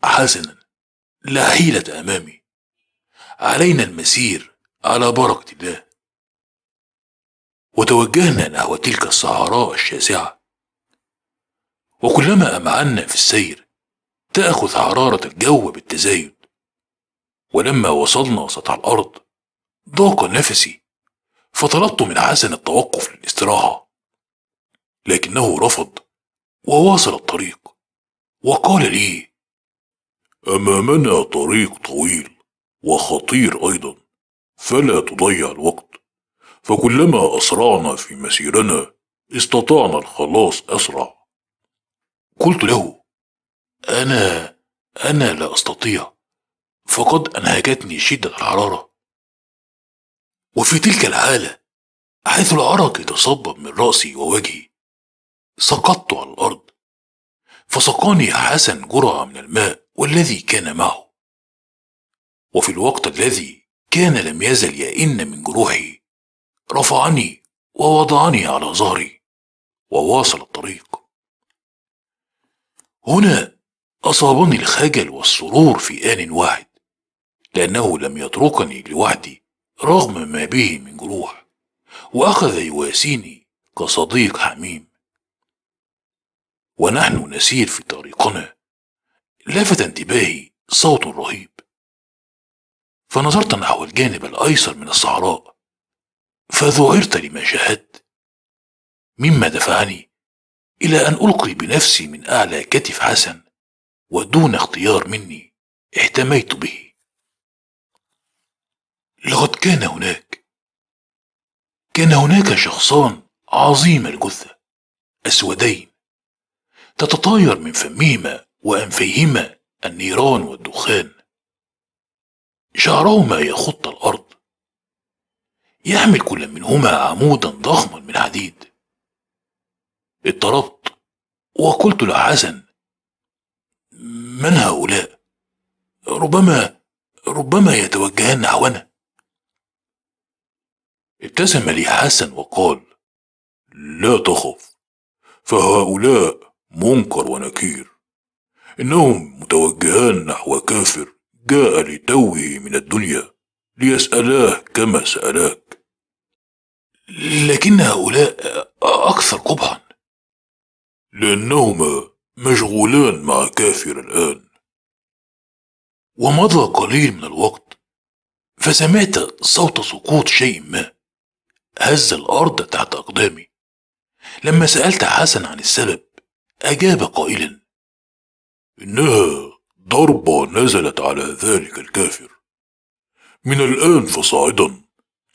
حسنا لا حيلة أمامي علينا المسير على بركة الله وتوجهنا نحو تلك الصحراء الشاسعة وكلما أمعنا في السير تأخذ حرارة الجو بالتزايد ولما وصلنا سطح الأرض ضاق نفسي فطلبت من حسن التوقف للاستراحة لكنه رفض وواصل الطريق وقال لي أمامنا طريق طويل وخطير أيضا فلا تضيع الوقت فكلما أسرعنا في مسيرنا استطعنا الخلاص أسرع قلت له أنا أنا لا أستطيع فقد أنهكتني شدة الحرارة وفي تلك الحالة حيث العرق يتصبب من رأسي ووجهي سقطت على الأرض فسقاني حسن جرعة من الماء والذي كان معه وفي الوقت الذي كان لم يزل يئن من جروحي رفعني ووضعني على ظهري وواصل الطريق هنا أصابني الخجل والسرور في آن واحد لأنه لم يتركني لوحدي رغم ما به من جروح وأخذ يواسيني كصديق حميم ونحن نسير في طريقنا لفت انتباهي صوت رهيب فنظرت نحو الجانب الايسر من الصحراء فذعرت لما شاهدت مما دفعني الى ان القي بنفسي من اعلى كتف حسن ودون اختيار مني اهتميت به لقد كان هناك كان هناك شخصان عظيم الجثه اسودين تتطاير من فمهما وأنفيهما النيران والدخان شعرهما يخط الأرض يحمل كل منهما عمودا ضخما من حديد اضطربت وقلت لحسن من هؤلاء ربما ربما يتوجهان نحونا ابتسم لي حسن وقال لا تخف فهؤلاء منكر ونكير إنهم متوجهان نحو كافر جاء لتوه من الدنيا ليسألاه كما سألاك لكن هؤلاء أكثر قبحا لأنهما مشغولان مع كافر الآن ومضى قليل من الوقت فسمعت صوت سقوط شيء ما هز الأرض تحت أقدامي لما سألت حسن عن السبب أجاب قائلا إنها ضربة نزلت على ذلك الكافر من الآن فصاعدا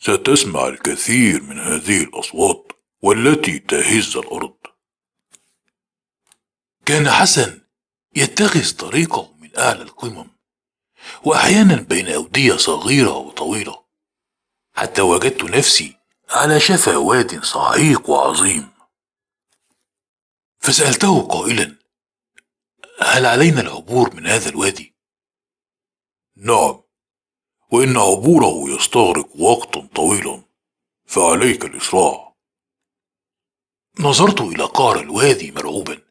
ستسمع الكثير من هذه الأصوات والتي تهز الأرض كان حسن يتخذ طريقه من أعلى القمم وأحيانا بين أودية صغيرة وطويلة حتى وجدت نفسي على شفا واد صعيق وعظيم فسألته قائلا هل علينا العبور من هذا الوادي نعم وان عبوره يستغرق وقتا طويلا فعليك الاسراع نظرت الى قعر الوادي مرعوبا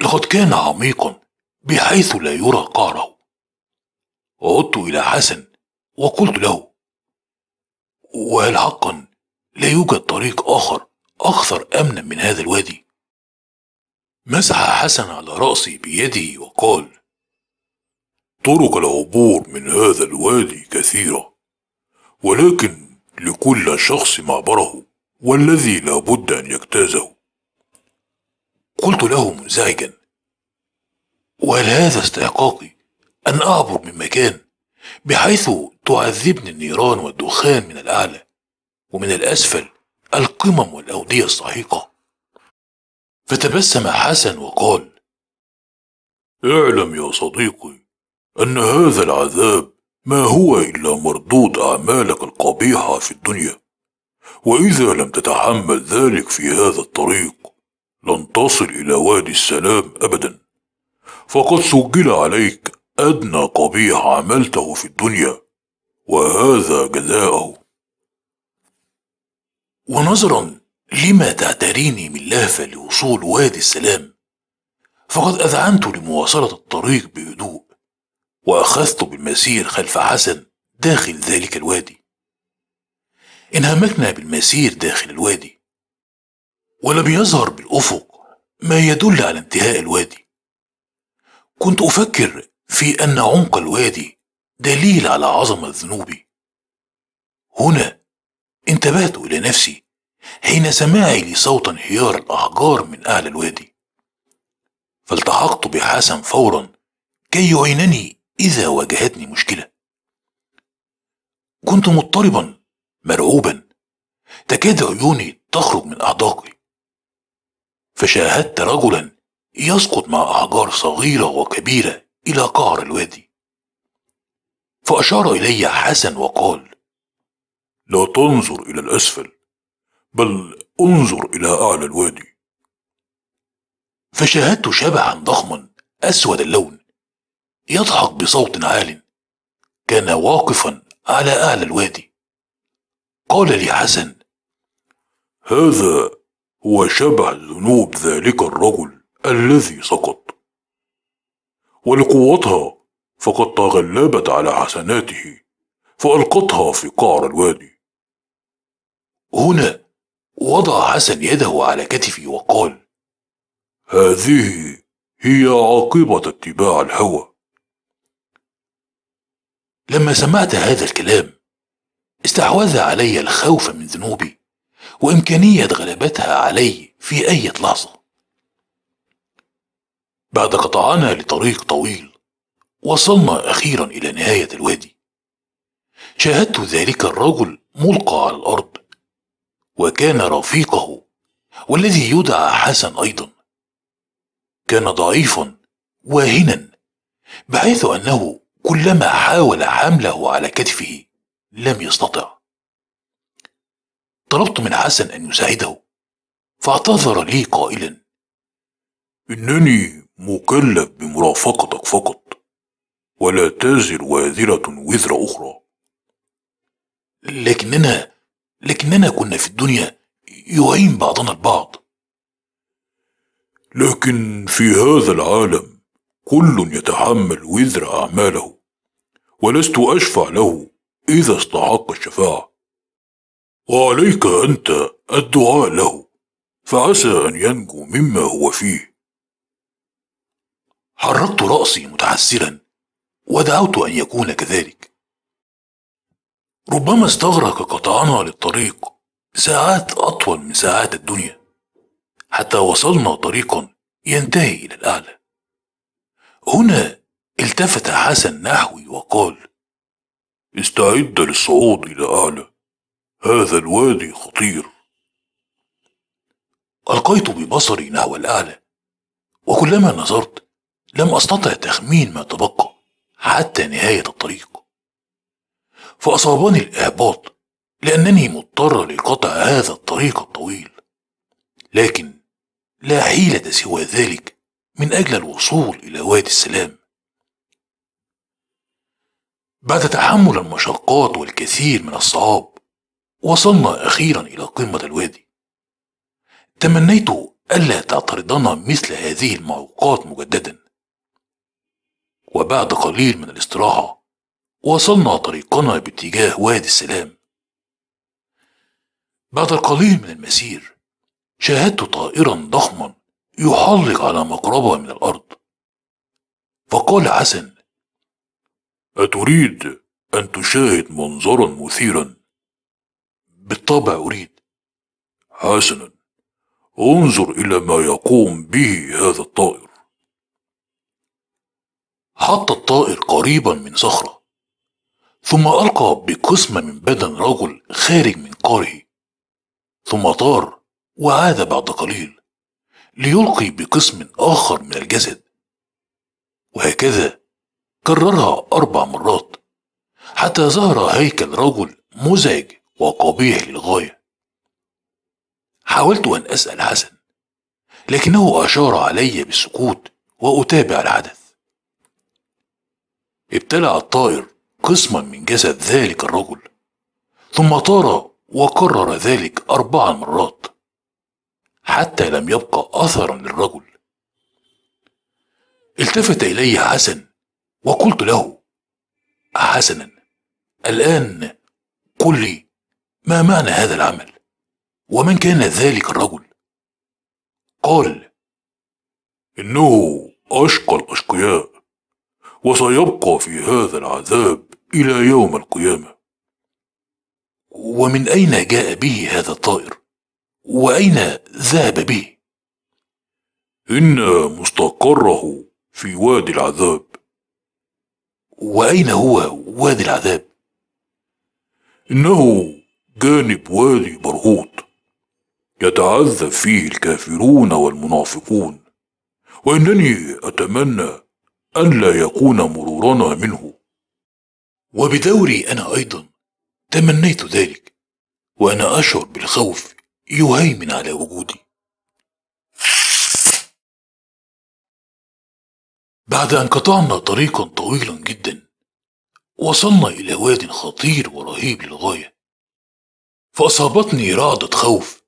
لقد كان عميقا بحيث لا يرى قعره عدت الى حسن وقلت له وهل حقا لا يوجد طريق اخر اكثر امنا من هذا الوادي مسح حسن على رأسي بيده وقال طرق العبور من هذا الوادي كثيرة ولكن لكل شخص معبره والذي لابد أن يجتازه قلت له منزعجا وهل هذا استحقاقي أن أعبر من مكان بحيث تعذبني النيران والدخان من الأعلى ومن الأسفل القمم والأودية الصحيقة فتبسم حسن وقال اعلم يا صديقي أن هذا العذاب ما هو إلا مردود أعمالك القبيحة في الدنيا وإذا لم تتحمل ذلك في هذا الطريق لن تصل إلى وادي السلام أبدا فقد سجل عليك أدنى قبيح عملته في الدنيا وهذا جزاؤه ونظرا لما تعتريني من لهفة لوصول وادي السلام فقد أذعنت لمواصلة الطريق بهدوء وأخذت بالمسير خلف حسن داخل ذلك الوادي انهمكنا بالمسير داخل الوادي ولم يظهر بالأفق ما يدل على انتهاء الوادي كنت أفكر في أن عمق الوادي دليل على عظمة ذنوبي هنا انتبهت إلى نفسي حين سمعي لصوت انهيار الأحجار من أعلى الوادي فالتحقت بحسن فورا كي يعينني إذا واجهتني مشكلة كنت مضطربا مرعوبا تكاد عيوني تخرج من أحداقي فشاهدت رجلا يسقط مع أحجار صغيرة وكبيرة إلى قعر الوادي فأشار إلي حسن وقال لا تنظر إلى الأسفل بل انظر إلى أعلى الوادي فشاهدت شبحا ضخما أسود اللون يضحك بصوت عال كان واقفا على أعلى الوادي قال لي حسن هذا هو شبح ذنوب ذلك الرجل الذي سقط ولقوتها فقد تغلبت على حسناته فألقتها في قعر الوادي هنا وضع حسن يده على كتفي وقال هذه هي عاقبة اتباع الهوى لما سمعت هذا الكلام استحوذ علي الخوف من ذنوبي وإمكانية غلبتها علي في أي لحظة بعد قطعنا لطريق طويل وصلنا أخيرا إلى نهاية الوادي شاهدت ذلك الرجل ملقى على الأرض وكان رفيقه والذي يدعى حسن ايضا كان ضعيفا واهنا بحيث انه كلما حاول حمله على كتفه لم يستطع طلبت من حسن ان يساعده فاعتذر لي قائلا انني مكلف بمرافقتك فقط ولا تزر واذره وزر اخرى لكننا لكننا كنا في الدنيا يعين بعضنا البعض لكن في هذا العالم كل يتحمل وزر أعماله ولست أشفع له إذا استحق الشفاعة وعليك أنت الدعاء له فعسى أن ينجو مما هو فيه حركت رأسي متعسرا ودعوت أن يكون كذلك ربما استغرق قطعنا للطريق ساعات أطول من ساعات الدنيا حتى وصلنا طريقا ينتهي إلى الأعلى هنا التفت حسن نحوي وقال استعد للصعود إلى أعلى هذا الوادي خطير ألقيت ببصري نحو الأعلى وكلما نظرت لم أستطع تخمين ما تبقى حتى نهاية الطريق فأصابني الإحباط لأنني مضطر لقطع هذا الطريق الطويل لكن لا حيلة سوى ذلك من أجل الوصول إلى وادي السلام بعد تحمل المشقات والكثير من الصعاب وصلنا أخيرا إلى قمة الوادي تمنيت ألا تعترضنا مثل هذه المعوقات مجددا وبعد قليل من الاستراحة وصلنا طريقنا باتجاه وادي السلام بعد القليل من المسير شاهدت طائرا ضخما يحلق على مقربة من الأرض فقال حسن أتريد أن تشاهد منظرا مثيرا بالطبع أريد حسنا انظر إلى ما يقوم به هذا الطائر حط الطائر قريبا من صخرة ثم ألقى بقسم من بدن رجل خارج من قاره ثم طار وعاد بعد قليل ليلقي بقسم آخر من الجسد وهكذا كررها أربع مرات حتى ظهر هيكل رجل مزعج وقبيح للغاية حاولت أن أسأل حسن لكنه أشار علي بالسكوت وأتابع الحدث ابتلع الطائر قسما من جسد ذلك الرجل ثم طار وكرر ذلك أربع مرات حتى لم يبقى أثر للرجل التفت إلي حسن وقلت له حسنا الآن قل لي ما معنى هذا العمل ومن كان ذلك الرجل قال إنه أشقى الأشقياء وسيبقى في هذا العذاب إلى يوم القيامة ومن أين جاء به هذا الطائر وأين ذهب به إن مستقره في وادي العذاب وأين هو وادي العذاب إنه جانب وادي برهوت يتعذب فيه الكافرون والمنافقون وإنني أتمنى أن لا يكون مرورنا منه وبدوري أنا أيضا تمنيت ذلك وأنا أشعر بالخوف يهيمن على وجودي بعد أن قطعنا طريقا طويلا جدا وصلنا إلى واد خطير ورهيب للغاية فأصابتني رعدة خوف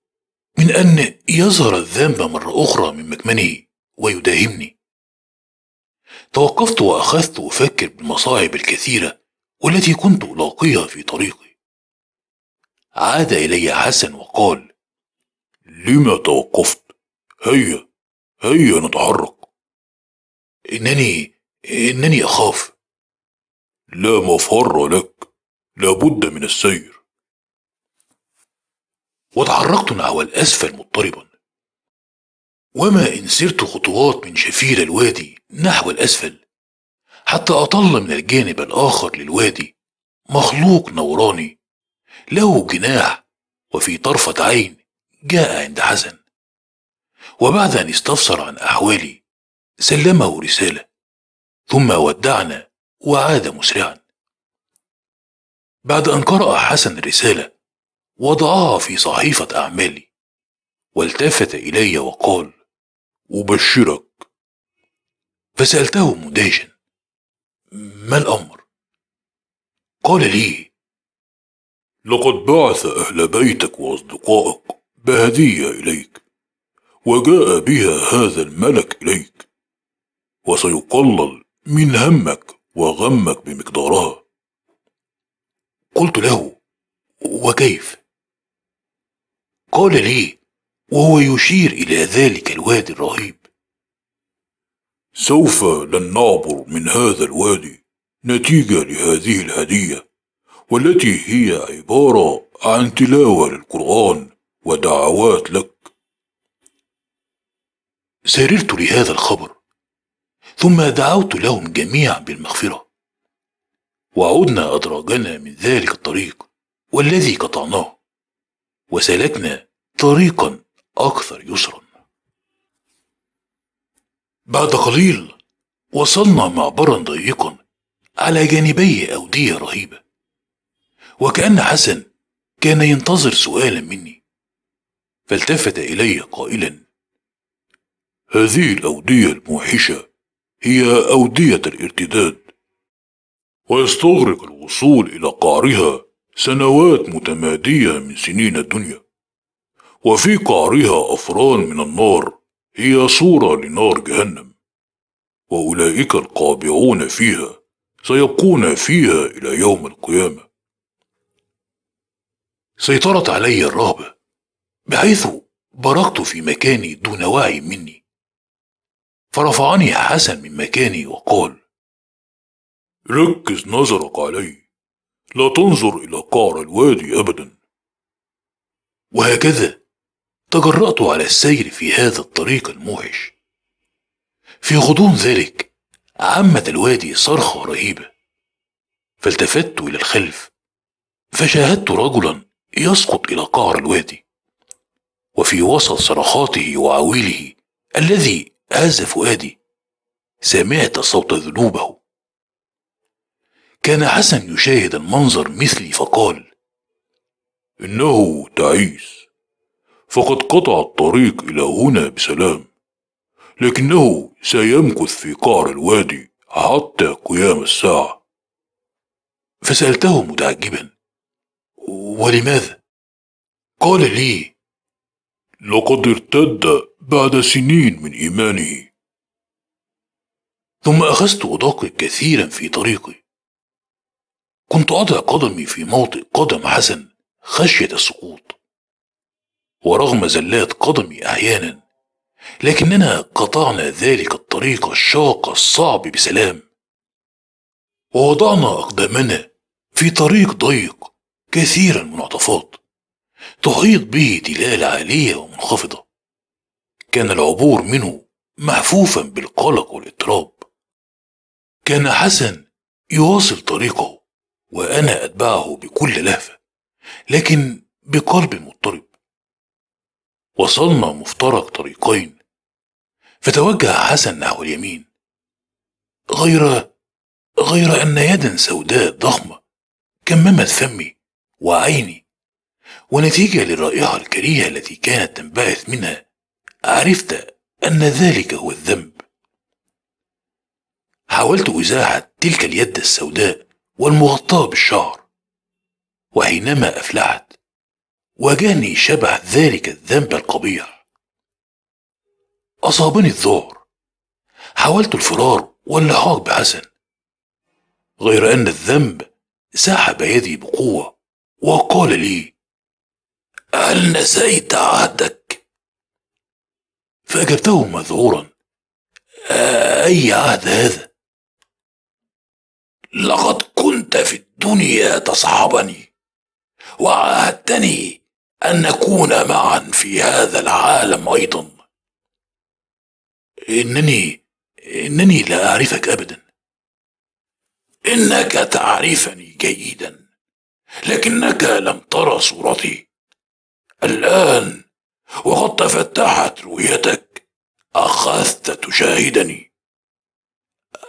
من أن يظهر الذنب مرة أخرى من مكمنه ويداهمني توقفت وأخذت أفكر بالمصاعب الكثيرة والتي كنت ألاقيها في طريقي عاد إلي حسن وقال لما توقفت هيا هيا نتحرك إنني إنني أخاف لا مفر لك لابد من السير وتحركت نحو الأسفل مضطربا وما إن سرت خطوات من شفير الوادي نحو الأسفل حتى أطل من الجانب الآخر للوادي مخلوق نوراني له جناح وفي طرفة عين جاء عند حسن وبعد أن استفسر عن أحوالي سلمه رسالة ثم ودعنا وعاد مسرعا بعد أن قرأ حسن الرسالة وضعها في صحيفة أعمالي والتفت إلي وقال أبشرك فسألته مندهشا ما الأمر؟ قال لي لقد بعث أهل بيتك وأصدقائك بهدية إليك وجاء بها هذا الملك إليك وسيقلل من همك وغمك بمقدارها قلت له وكيف قال لي وهو يشير إلى ذلك الوادي الرهيب سوف لن نعبر من هذا الوادي نتيجة لهذه الهدية والتي هي عبارة عن تلاوة للقرآن ودعوات لك سررت لهذا الخبر ثم دعوت لهم جميعا بالمغفرة وعدنا أدراجنا من ذلك الطريق والذي قطعناه وسلكنا طريقا أكثر يسرا بعد قليل وصلنا معبرا ضيقا على جانبي أودية رهيبة وكأن حسن كان ينتظر سؤالا مني فالتفت إلي قائلا هذه الأودية الموحشة هي أودية الارتداد ويستغرق الوصول إلى قعرها سنوات متمادية من سنين الدنيا وفي قعرها أفران من النار هي صورة لنار جهنم وأولئك القابعون فيها سيبقون فيها إلى يوم القيامة سيطرت علي الرهبة بحيث برقت في مكاني دون وعي مني فرفعني حسن من مكاني وقال ركز نظرك علي لا تنظر إلى قعر الوادي أبدا وهكذا تجرأت على السير في هذا الطريق الموحش في غضون ذلك عمت الوادي صرخة رهيبة فالتفت إلى الخلف فشاهدت رجلا يسقط إلى قعر الوادي وفي وسط صرخاته وعويله الذي هز فؤادي سمعت صوت ذنوبه كان حسن يشاهد المنظر مثلي فقال إنه تعيس فقد قطع الطريق إلى هنا بسلام لكنه سيمكث في قعر الوادي حتى قيام الساعة فسألته متعجبا ولماذا؟ قال لي لقد ارتد بعد سنين من إيمانه ثم أخذت أدقق كثيرا في طريقي كنت أضع قدمي في موطئ قدم حسن خشية السقوط ورغم زلات قدمي أحيانا لكننا قطعنا ذلك الطريق الشاق الصعب بسلام ووضعنا أقدامنا في طريق ضيق كثير المنعطفات تحيط به تلال عالية ومنخفضة كان العبور منه محفوفا بالقلق والاضطراب كان حسن يواصل طريقه وأنا أتبعه بكل لهفة لكن بقلب مضطرب وصلنا مفترق طريقين فتوجه حسن نحو اليمين غير غير أن يدا سوداء ضخمة كممت فمي وعيني ونتيجة للرائحة الكريهة التي كانت تنبعث منها عرفت أن ذلك هو الذنب حاولت إزاحة تلك اليد السوداء والمغطاة بالشعر وحينما أفلحت واجهني شبه ذلك الذنب القبيح أصابني الذعر حاولت الفرار واللحاق بحسن غير أن الذنب سحب يدي بقوة وقال لي هل نسيت عهدك؟ فأجبته مذعورا أي عهد هذا؟ لقد كنت في الدنيا تصحبني وعاهدتني ان نكون معا في هذا العالم ايضا انني انني لا اعرفك ابدا انك تعرفني جيدا لكنك لم ترى صورتي الان وقد تفتحت رؤيتك اخذت تشاهدني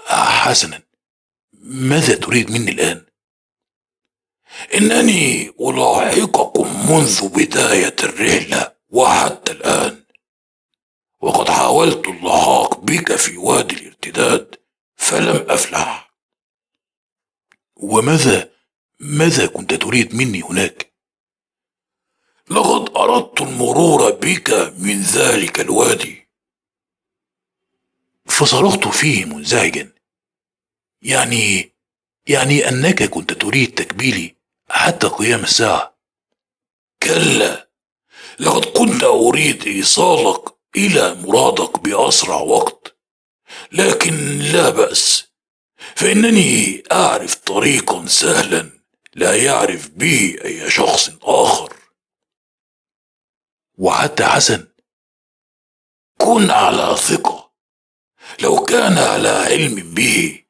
حسنا ماذا تريد مني الان إنني ألاحقكم منذ بداية الرحلة وحتى الآن وقد حاولت اللحاق بك في وادي الارتداد فلم أفلح وماذا ماذا كنت تريد مني هناك لقد أردت المرور بك من ذلك الوادي فصرخت فيه منزعجا يعني يعني أنك كنت تريد تكبيلي حتى قيام الساعة كلا لقد كنت أريد إيصالك إلى مرادك بأسرع وقت لكن لا بأس فإنني أعرف طريقا سهلا لا يعرف به أي شخص آخر وحتى حسن كن على ثقة لو كان على علم به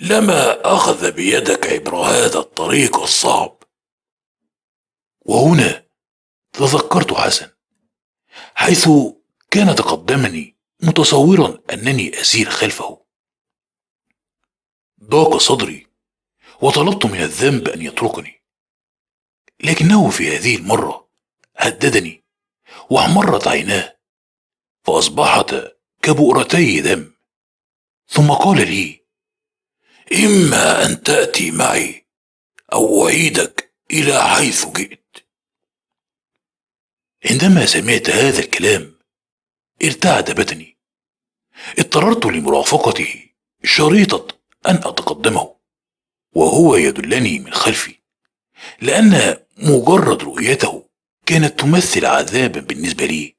لما أخذ بيدك عبر هذا الطريق الصعب وهنا تذكرت حسن حيث كان تقدمني متصورا انني اسير خلفه ضاق صدري وطلبت من الذنب ان يتركني لكنه في هذه المره هددني واحمرت عيناه فاصبحت كبؤرتي دم ثم قال لي اما ان تاتي معي او اعيدك الى حيث جئت عندما سمعت هذا الكلام ارتعد بدني اضطررت لمرافقته شريطة أن أتقدمه وهو يدلني من خلفي لأن مجرد رؤيته كانت تمثل عذابا بالنسبة لي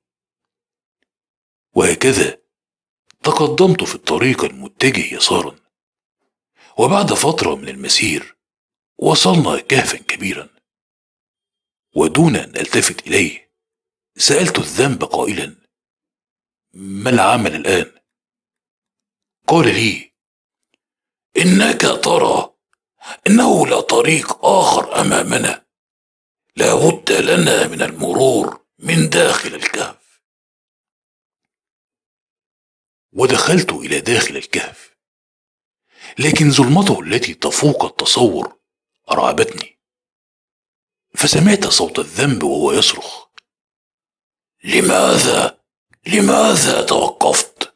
وهكذا تقدمت في الطريق المتجه يسارا وبعد فترة من المسير وصلنا كهفا كبيرا ودون أن ألتفت إليه سألت الذنب قائلا ما العمل الآن قال لي إنك ترى إنه لا طريق آخر أمامنا لابد لنا من المرور من داخل الكهف ودخلت إلى داخل الكهف لكن ظلمته التي تفوق التصور أرعبتني فسمعت صوت الذنب وهو يصرخ لماذا لماذا توقفت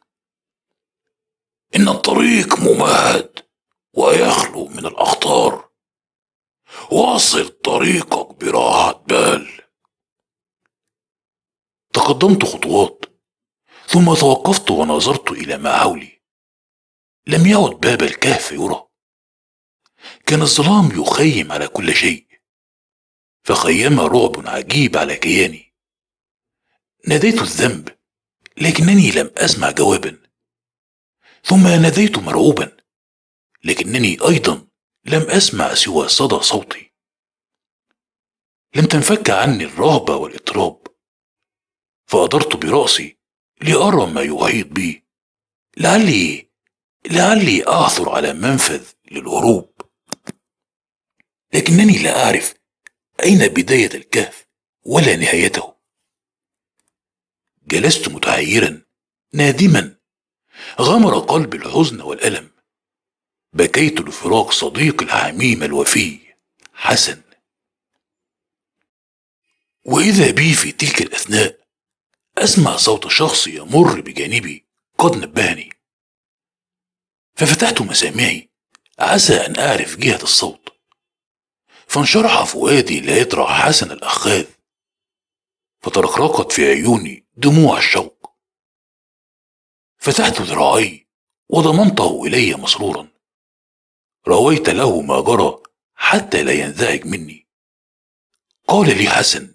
ان الطريق ممهد ويخلو من الاخطار واصل طريقك براحه بال تقدمت خطوات ثم توقفت ونظرت الى ما حولي لم يعد باب الكهف يرى كان الظلام يخيم على كل شيء فخيم رعب عجيب على كياني ناديت الذنب لكنني لم أسمع جوابا ثم ناديت مرعوبا لكنني أيضا لم أسمع سوى صدى صوتي لم تنفك عني الرهبة والاضطراب فأدرت برأسي لأرى ما يحيط بي لعلي لعلي أعثر على منفذ للهروب لكنني لا أعرف أين بداية الكهف ولا نهايته جلست متعيرا نادما غمر قلبي الحزن والألم بكيت لفراق صديقي الحميم الوفي حسن وإذا بي في تلك الأثناء أسمع صوت شخص يمر بجانبي قد نبهني ففتحت مسامعي عسى أن أعرف جهة الصوت فانشرح فؤادي ليطرع حسن الأخاذ فترقرقت في عيوني دموع الشوق فتحت ذراعي وضممته إلي مسرورا رويت له ما جرى حتى لا ينزعج مني قال لي حسن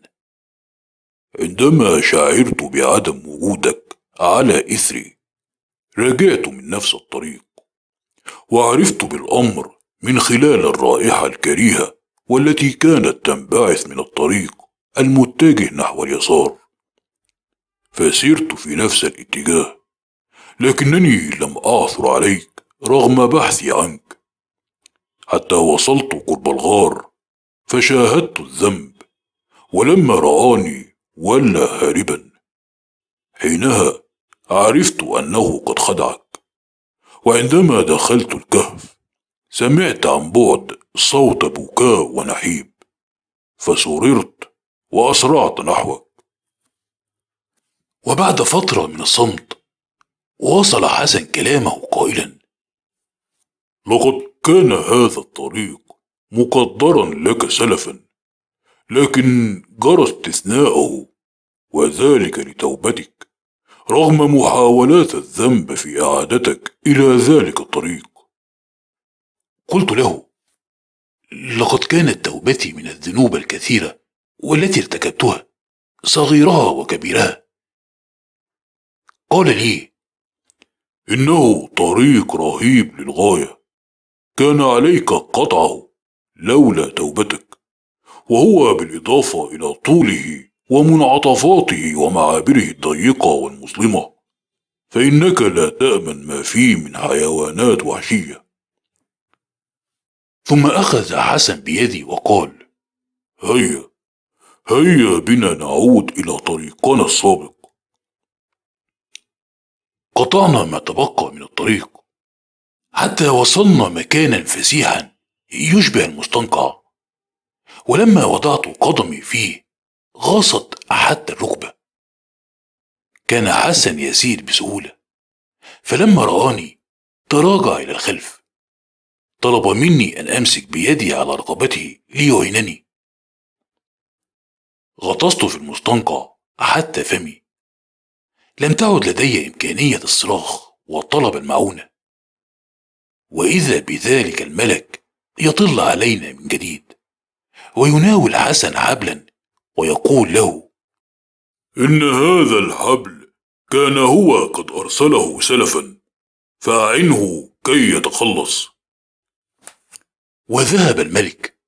عندما شعرت بعدم وجودك على إثري رجعت من نفس الطريق وعرفت بالأمر من خلال الرائحة الكريهة والتي كانت تنبعث من الطريق المتجه نحو اليسار فسرت في نفس الاتجاه لكنني لم أعثر عليك رغم بحثي عنك حتى وصلت قرب الغار فشاهدت الذنب ولما رآني ولى هاربا حينها عرفت أنه قد خدعك وعندما دخلت الكهف سمعت عن بعد صوت بكاء ونحيب فسررت وأسرعت نحوك وبعد فترة من الصمت واصل حسن كلامه قائلا لقد كان هذا الطريق مقدرا لك سلفا لكن جرى استثناؤه وذلك لتوبتك رغم محاولات الذنب في إعادتك إلى ذلك الطريق قلت له لقد كانت توبتي من الذنوب الكثيرة والتي ارتكبتها صغيرها وكبيرها قال لي إنه طريق رهيب للغاية كان عليك قطعه لولا توبتك وهو بالإضافة إلى طوله ومنعطفاته ومعابره الضيقة والمظلمة فإنك لا تأمن ما فيه من حيوانات وحشية ثم أخذ حسن بيدي وقال هيا هيا بنا نعود إلى طريقنا السابق قطعنا ما تبقى من الطريق حتى وصلنا مكانا فسيحا يشبه المستنقع ولما وضعت قدمي فيه غاصت حتى الركبة كان حسن يسير بسهولة فلما رآني تراجع إلى الخلف طلب مني أن أمسك بيدي على رقبته ليعينني غطست في المستنقع حتى فمي لم تعد لدي إمكانية الصراخ وطلب المعونة وإذا بذلك الملك يطل علينا من جديد ويناول حسن حبلا ويقول له إن هذا الحبل كان هو قد أرسله سلفا فأعنه كي يتخلص وذهب الملك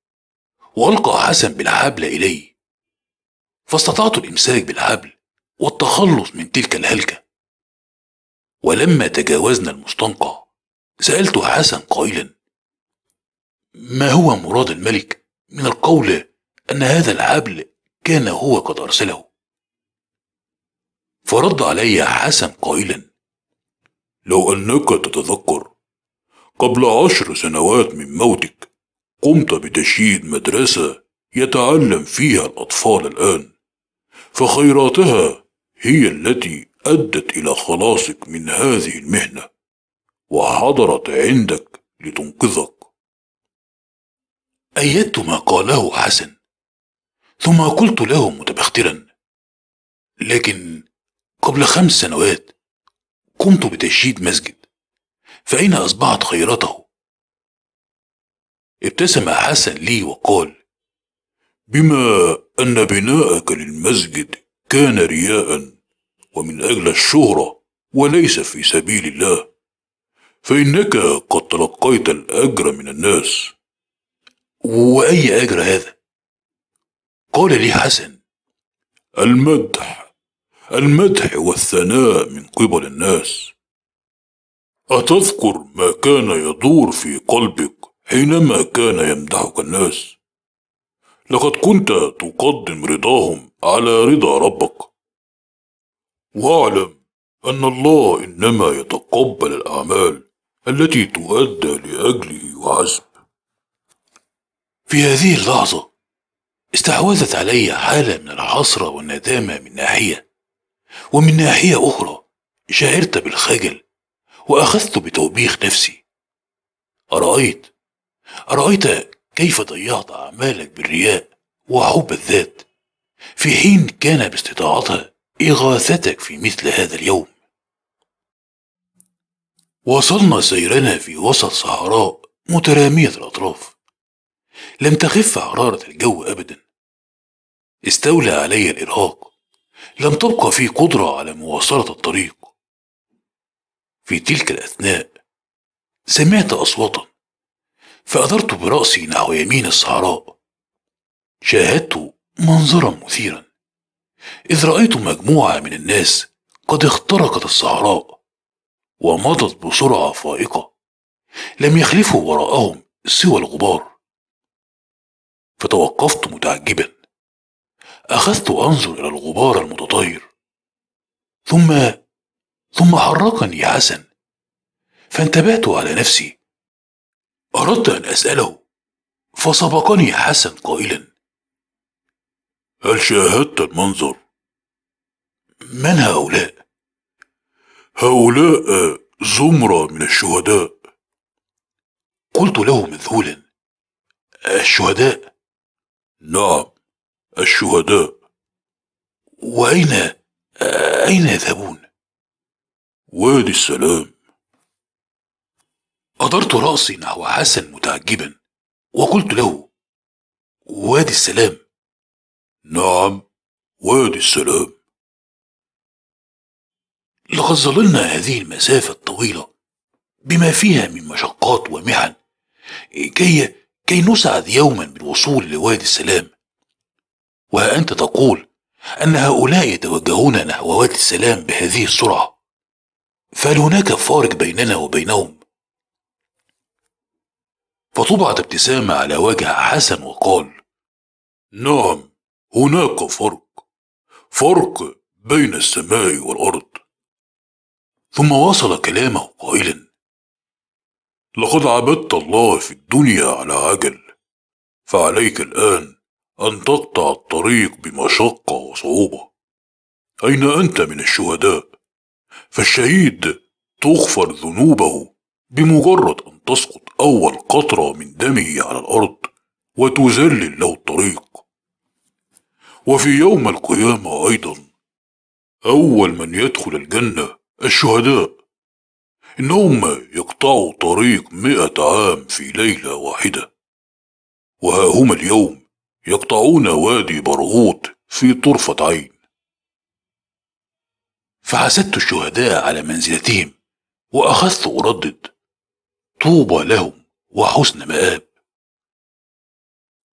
وألقى حسن بالحبل إليه فاستطعت الإمساك بالحبل والتخلص من تلك الهلكة ولما تجاوزنا المستنقع سألت حسن قائلا ما هو مراد الملك من القول أن هذا الحبل كان هو قد أرسله فرد علي حسن قائلا لو أنك تتذكر قبل عشر سنوات من موتك قمت بتشييد مدرسة يتعلم فيها الأطفال الآن فخيراتها هي التي أدت إلى خلاصك من هذه المهنة وحضرت عندك لتنقذك أيدت ما قاله حسن ثم قلت له متبخترا لكن قبل خمس سنوات قمت بتشييد مسجد فأين أصبحت خيرته ابتسم حسن لي وقال بما أن بناءك للمسجد كان رياء ومن أجل الشهرة وليس في سبيل الله فإنك قد تلقيت الأجر من الناس وأي أجر هذا؟ قال لي حسن المدح المدح والثناء من قبل الناس أتذكر ما كان يدور في قلبك حينما كان يمدحك الناس لقد كنت تقدم رضاهم على رضا ربك واعلم أن الله إنما يتقبل الأعمال التي تؤدى لأجله وحسب في هذه اللحظة استحوذت علي حالة من الحسرة والندامة من ناحية ومن ناحية أخرى شعرت بالخجل وأخذت بتوبيخ نفسي أرأيت أرأيت كيف ضيعت أعمالك بالرياء وحب الذات في حين كان باستطاعتها إغاثتك في مثل هذا اليوم وصلنا سيرنا في وسط صحراء مترامية الأطراف لم تخف حرارة الجو أبدا استولى علي الإرهاق لم تبقى في قدرة على مواصلة الطريق في تلك الأثناء سمعت أصواتا فأدرت برأسي نحو يمين الصحراء شاهدت منظرا مثيرا إذ رأيت مجموعة من الناس قد اخترقت الصحراء ومضت بسرعة فائقة لم يخلفوا وراءهم سوى الغبار فتوقفت متعجبا أخذت أنظر إلى الغبار المتطاير ثم ثم حركني حسن فانتبهت على نفسي أردت أن أسأله فسبقني حسن قائلا هل شاهدت المنظر؟ من هؤلاء؟ هؤلاء آه، زمرة من الشهداء قلت له مذهولا الشهداء؟ نعم الشهداء وأين آه، أين يذهبون؟ وادي السلام أدرت رأسي نحو حسن متعجبا وقلت له وادي السلام نعم وادي السلام لقد ظللنا هذه المسافة الطويلة بما فيها من مشقات ومحن كي كي نسعد يوما بالوصول لوادي السلام وأنت تقول أن هؤلاء يتوجهون نحو وادي السلام بهذه السرعة فهل هناك فارق بيننا وبينهم فطبعت ابتسامة على وجه حسن وقال نعم هناك فرق فرق بين السماء والأرض ثم واصل كلامه قائلا لقد عبدت الله في الدنيا على عجل فعليك الآن أن تقطع الطريق بمشقة وصعوبة أين أنت من الشهداء فالشهيد تغفر ذنوبه بمجرد أن تسقط أول قطرة من دمه على الأرض وتذلل له الطريق وفي يوم القيامة أيضا أول من يدخل الجنة الشهداء إنهم يقطعوا طريق مئة عام في ليلة واحدة وها هما اليوم يقطعون وادي برغوط في طرفة عين فحسدت الشهداء على منزلتهم وأخذت أردد طوبى لهم وحسن مآب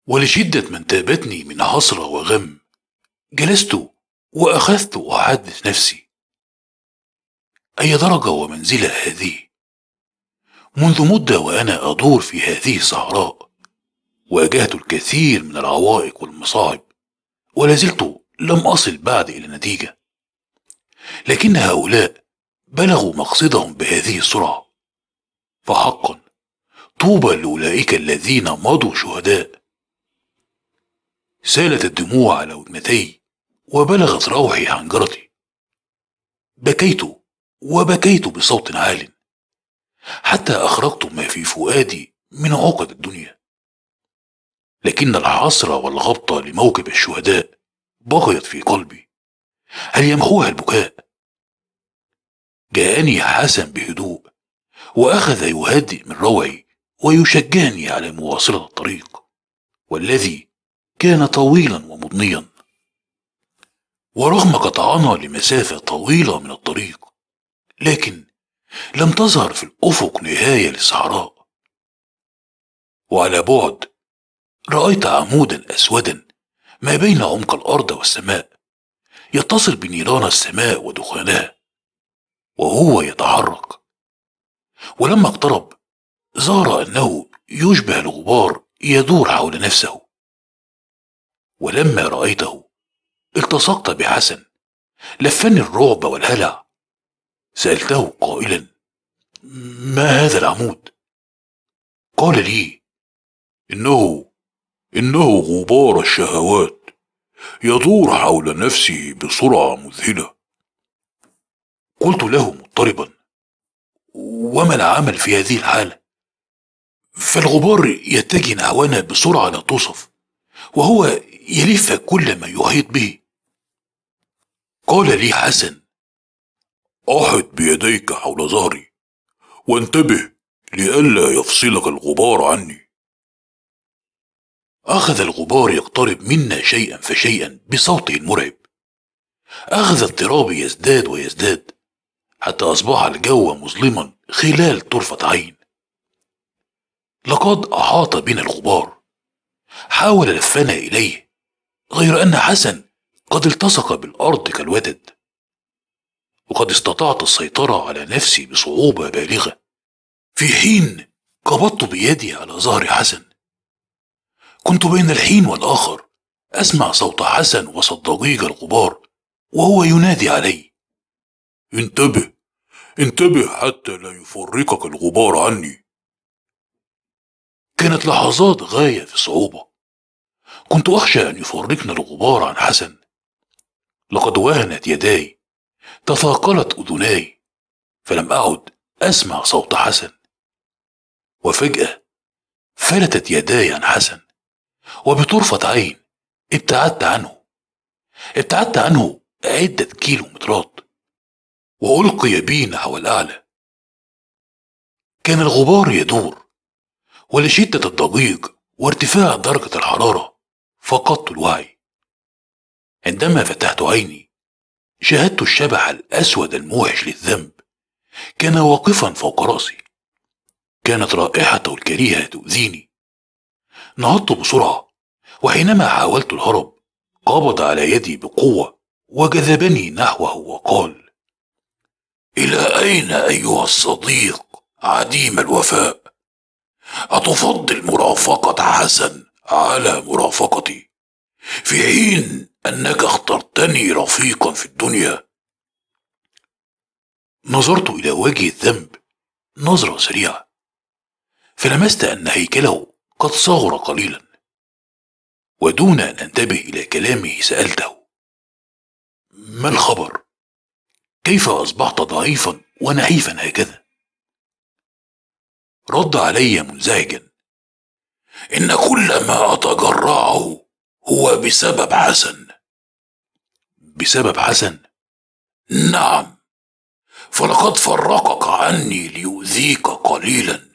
ولشدة من تابتني من حسرة وغم جلست وأخذت أحدث نفسي أي درجة ومنزلة هذه منذ مدة وأنا أدور في هذه الصحراء واجهت الكثير من العوائق والمصاعب ولازلت لم أصل بعد إلى نتيجة لكن هؤلاء بلغوا مقصدهم بهذه السرعة فحقا طوبى لأولئك الذين مضوا شهداء سالت الدموع على وجنتي وبلغت روحي حنجرتي بكيت وبكيت بصوت عال حتى أخرجت ما في فؤادي من عقد الدنيا لكن العصر والغبطة لموكب الشهداء بقيت في قلبي هل يمحوها البكاء جاءني حسن بهدوء وأخذ يهدئ من روعي ويشجعني على مواصلة الطريق والذي كان طويلا ومضنيا ورغم قطعنا لمسافة طويلة من الطريق لكن لم تظهر في الأفق نهاية للصحراء وعلى بعد رأيت عمودا أسودا ما بين عمق الأرض والسماء يتصل بنيران السماء ودخانها وهو يتحرك ولما اقترب ظهر أنه يشبه الغبار يدور حول نفسه ولما رأيته التصقت بحسن لفني الرعب والهلع سألته قائلا ما هذا العمود؟ قال لي إنه إنه غبار الشهوات يدور حول نفسي بسرعة مذهلة قلت له مضطربا وما العمل في هذه الحالة؟ فالغبار يتجه نحونا بسرعة لا توصف وهو يلف كل ما يحيط به قال لي حسن أحد بيديك حول ظهري وانتبه لئلا يفصلك الغبار عني أخذ الغبار يقترب منا شيئا فشيئا بصوته المرعب أخذ اضطرابي يزداد ويزداد حتى أصبح الجو مظلما خلال طرفة عين لقد أحاط بنا الغبار حاول لفنا إليه غير أن حسن قد التصق بالأرض كالودد وقد استطعت السيطرة على نفسي بصعوبة بالغة في حين قبضت بيدي على ظهر حسن كنت بين الحين والآخر أسمع صوت حسن وسط ضجيج الغبار وهو ينادي علي انتبه انتبه حتى لا يفرقك الغبار عني كانت لحظات غاية في الصعوبة كنت أخشى أن يفرقنا الغبار عن حسن لقد وهنت يداي تثاقلت أذناي فلم أعد أسمع صوت حسن وفجأة فلتت يداي عن حسن وبطرفة عين ابتعدت عنه ابتعدت عنه عدة كيلو مترات وألقي بي نحو الأعلى كان الغبار يدور ولشدة الضجيج وارتفاع درجة الحرارة فقدت الوعي عندما فتحت عيني شاهدت الشبح الأسود الموحش للذنب كان واقفا فوق رأسي كانت رائحته الكريهة تؤذيني نهضت بسرعة وحينما حاولت الهرب قبض على يدي بقوة وجذبني نحوه وقال إلى أين أيها الصديق عديم الوفاء أتفضل مرافقة حسن على مرافقتي في حين أنك اخترتني رفيقا في الدنيا نظرت إلى وجه الذنب نظرة سريعة فلمست أن هيكله قد صغر قليلا ودون أن أنتبه إلى كلامه سألته ما الخبر؟ كيف أصبحت ضعيفا ونحيفا هكذا؟ رد علي منزعجا إن كل ما أتجرعه هو بسبب حسن بسبب حسن نعم فلقد فرقك عني ليؤذيك قليلا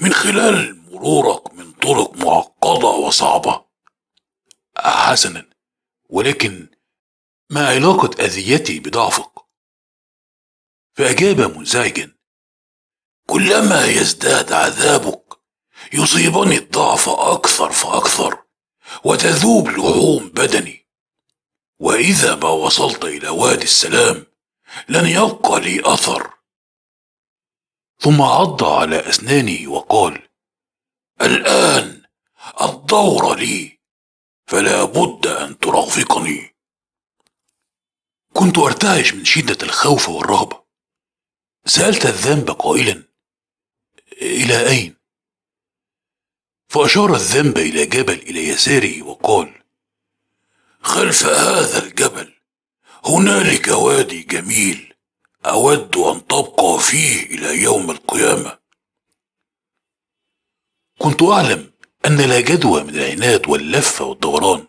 من خلال مرورك من طرق معقدة وصعبة حسنا ولكن ما علاقة أذيتي بضعفك فأجاب منزعجا كلما يزداد عذابك يصيبني الضعف أكثر فأكثر وتذوب لحوم بدني وإذا ما وصلت إلى وادي السلام لن يبقى لي أثر ثم عض على أسناني وقال الآن الدور لي فلا بد أن ترافقني كنت أرتعش من شدة الخوف والرهبة سألت الذنب قائلا إلى أين؟ فأشار الذنب إلى جبل إلى يساره وقال خلف هذا الجبل هنالك وادي جميل أود أن تبقى فيه إلى يوم القيامة كنت أعلم أن لا جدوى من العناد واللفة والدوران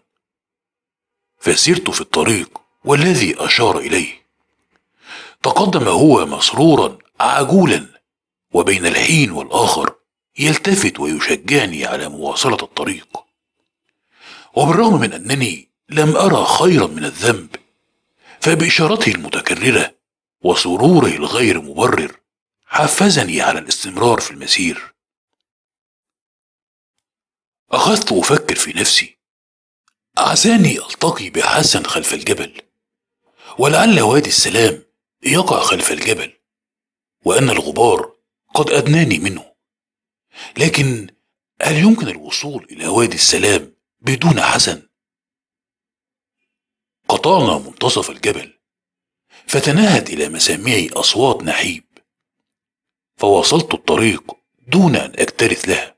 فسرت في الطريق والذي أشار إليه تقدم هو مسرورا عجولا وبين الحين والآخر يلتفت ويشجعني على مواصلة الطريق وبالرغم من أنني لم أرى خيرا من الذنب فبإشارته المتكررة وسروره الغير مبرر حفزني على الاستمرار في المسير أخذت أفكر في نفسي عساني ألتقي بحسن خلف الجبل ولعل وادي السلام يقع خلف الجبل وأن الغبار قد أدناني منه لكن هل يمكن الوصول إلى وادي السلام بدون حسن؟ قطعنا منتصف الجبل فتناهت إلى مسامعي أصوات نحيب فواصلت الطريق دون أن أكترث لها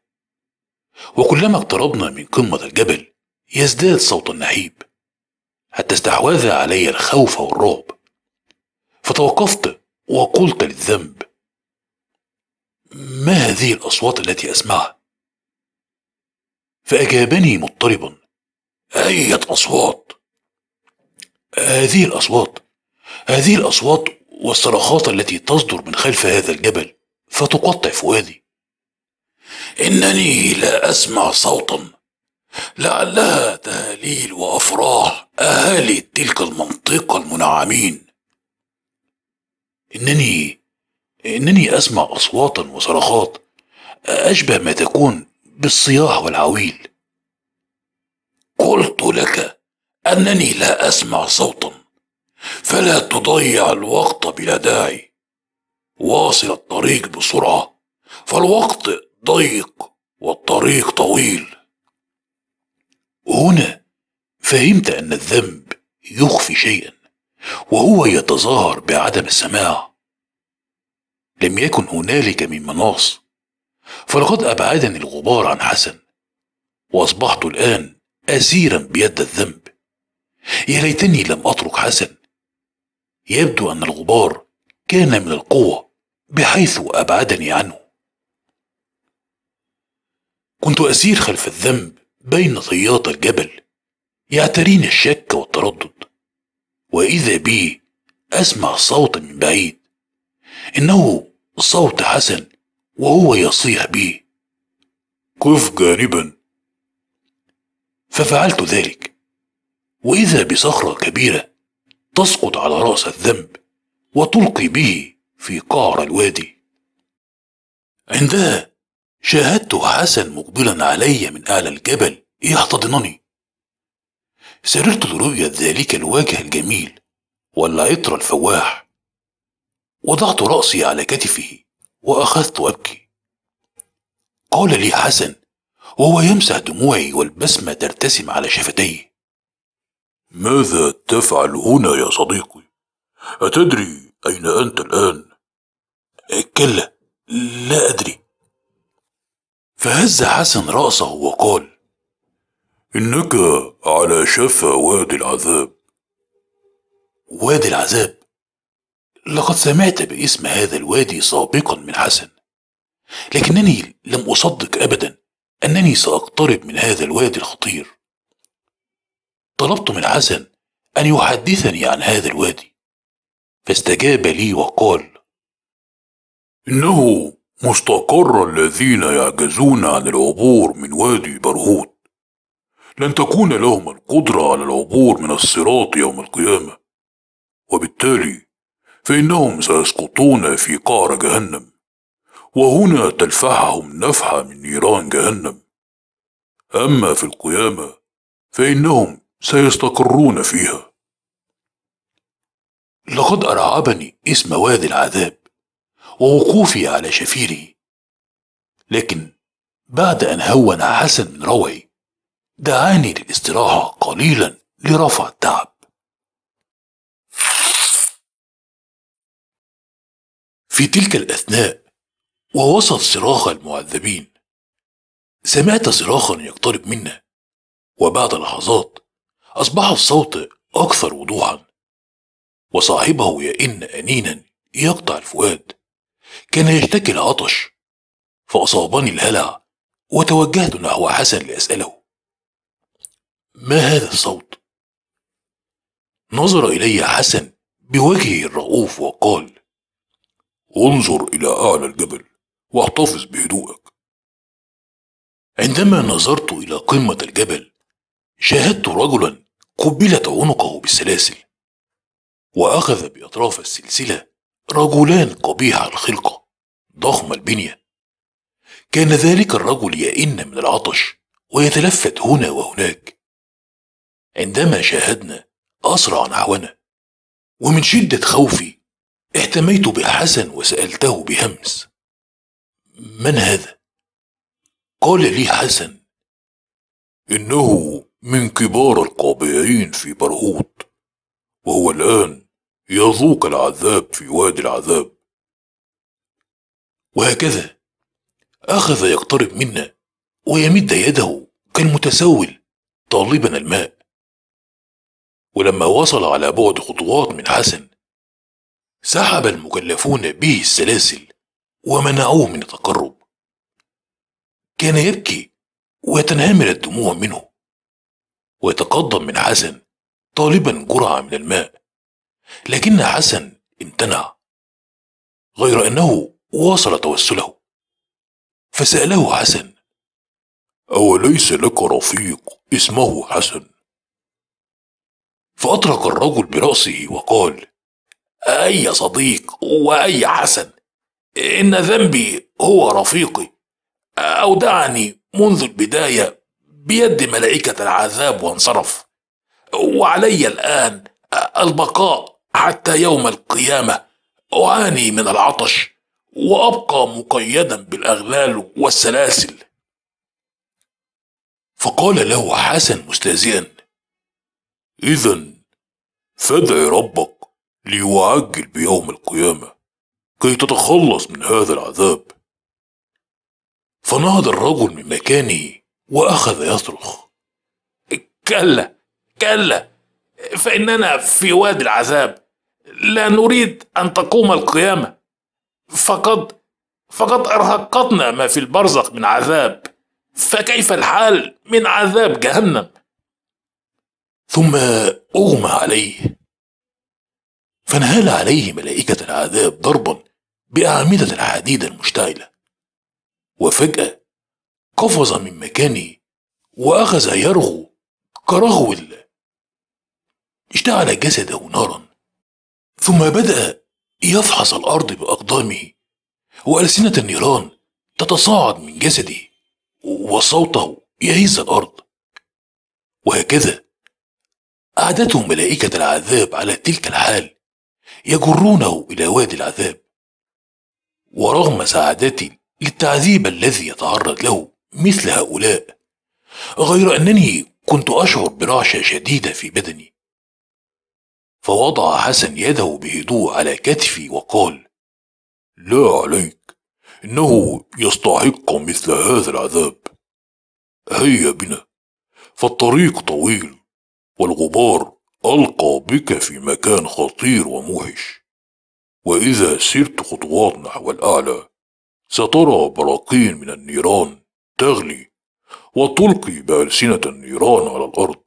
وكلما اقتربنا من قمة الجبل يزداد صوت النحيب حتى استحوذ علي الخوف والرعب فتوقفت وقلت للذنب ما هذه الأصوات التي أسمعها؟ فأجابني مضطربا أية أصوات هذه الأصوات هذه الأصوات والصرخات التي تصدر من خلف هذا الجبل فتقطع فؤادي إنني لا أسمع صوتا لعلها تهاليل وأفراح أهالي تلك المنطقة المنعمين إنني إنني أسمع أصواتا وصرخات أشبه ما تكون بالصياح والعويل قلت لك أنني لا أسمع صوتا فلا تضيع الوقت بلا داعي واصل الطريق بسرعة فالوقت ضيق والطريق طويل هنا فهمت أن الذنب يخفي شيئا وهو يتظاهر بعدم السماع لم يكن هنالك من مناص فلقد أبعدني الغبار عن حسن وأصبحت الآن أسيرا بيد الذنب يا ليتني لم أترك حسن يبدو أن الغبار كان من القوة بحيث أبعدني عنه كنت أسير خلف الذنب بين طيات الجبل يعتريني الشك والتردد وإذا بي أسمع صوتا من بعيد إنه صوت حسن وهو يصيح بي قف جانبا ففعلت ذلك واذا بصخره كبيره تسقط على راس الذنب وتلقي به في قعر الوادي عندها شاهدت حسن مقبلا علي من اعلى الجبل يحتضنني سررت لرؤيه ذلك الوجه الجميل والعطر الفواح وضعت رأسي على كتفه وأخذت أبكي قال لي حسن وهو يمسح دموعي والبسمة ترتسم على شفتيه ماذا تفعل هنا يا صديقي أتدري أين أنت الآن كلا لا أدري فهز حسن رأسه وقال إنك على شفا وادي العذاب وادي العذاب لقد سمعت باسم هذا الوادي سابقا من حسن لكنني لم أصدق أبدا أنني سأقترب من هذا الوادي الخطير طلبت من حسن أن يحدثني عن هذا الوادي فاستجاب لي وقال إنه مستقر الذين يعجزون عن العبور من وادي برهوت لن تكون لهم القدرة على العبور من الصراط يوم القيامة وبالتالي فإنهم سيسقطون في قعر جهنم وهنا تلفحهم نفحة من نيران جهنم أما في القيامة فإنهم سيستقرون فيها لقد أرعبني اسم وادي العذاب ووقوفي على شفيري لكن بعد أن هون حسن من روعي دعاني للاستراحة قليلا لرفع التعب في تلك الأثناء ووسط صراخ المعذبين سمعت صراخا يقترب منا وبعد لحظات أصبح الصوت أكثر وضوحا وصاحبه يئن أنينا يقطع الفؤاد كان يشتكي العطش فأصابني الهلع وتوجهت نحو حسن لأسأله ما هذا الصوت؟ نظر إلي حسن بوجهه الرؤوف وقال انظر إلى أعلى الجبل واحتفظ بهدوءك عندما نظرت إلى قمة الجبل شاهدت رجلا قبلت عنقه بالسلاسل وأخذ بأطراف السلسلة رجلان قبيح الخلقة ضخم البنية كان ذلك الرجل يئن من العطش ويتلفت هنا وهناك عندما شاهدنا أسرع نحونا ومن شدة خوفي احتميت بحسن وسألته بهمس من هذا؟ قال لي حسن إنه من كبار القابعين في برهوت وهو الآن يذوق العذاب في وادي العذاب وهكذا أخذ يقترب منا ويمد يده كالمتسول طالبا الماء ولما وصل على بعد خطوات من حسن سحب المكلفون به السلاسل ومنعوه من التقرب كان يبكي ويتنهمل الدموع منه ويتقدم من حسن طالبا جرعة من الماء لكن حسن امتنع غير أنه واصل توسله فسأله حسن أوليس لك رفيق اسمه حسن فأطرق الرجل برأسه وقال أي صديق وأي حسن إن ذنبي هو رفيقي أودعني منذ البداية بيد ملائكة العذاب وانصرف وعلي الآن البقاء حتى يوم القيامة أعاني من العطش وأبقى مقيدا بالأغلال والسلاسل فقال له حسن مستهزئا إذا فادع ربك ليعجل بيوم القيامة كي تتخلص من هذا العذاب فنهض الرجل من مكانه وأخذ يصرخ كلا كلا فإننا في وادي العذاب لا نريد أن تقوم القيامة فقد فقد أرهقتنا ما في البرزخ من عذاب فكيف الحال من عذاب جهنم ثم أغمى عليه فانهال عليه ملائكة العذاب ضربا بأعمدة الحديد المشتعلة وفجأة قفز من مكانه وأخذ يرغو كرغو الله اشتعل جسده نارا ثم بدأ يفحص الأرض بأقدامه وألسنة النيران تتصاعد من جسده وصوته يهز الأرض وهكذا أعدته ملائكة العذاب على تلك الحال يجرونه إلى وادي العذاب ورغم سعادتي للتعذيب الذي يتعرض له مثل هؤلاء غير أنني كنت أشعر برعشة شديدة في بدني فوضع حسن يده بهدوء على كتفي وقال لا عليك إنه يستحق مثل هذا العذاب هيا بنا فالطريق طويل والغبار ألقى بك في مكان خطير وموحش وإذا سرت خطوات نحو الأعلى سترى براقين من النيران تغلي وتلقي بألسنة النيران على الأرض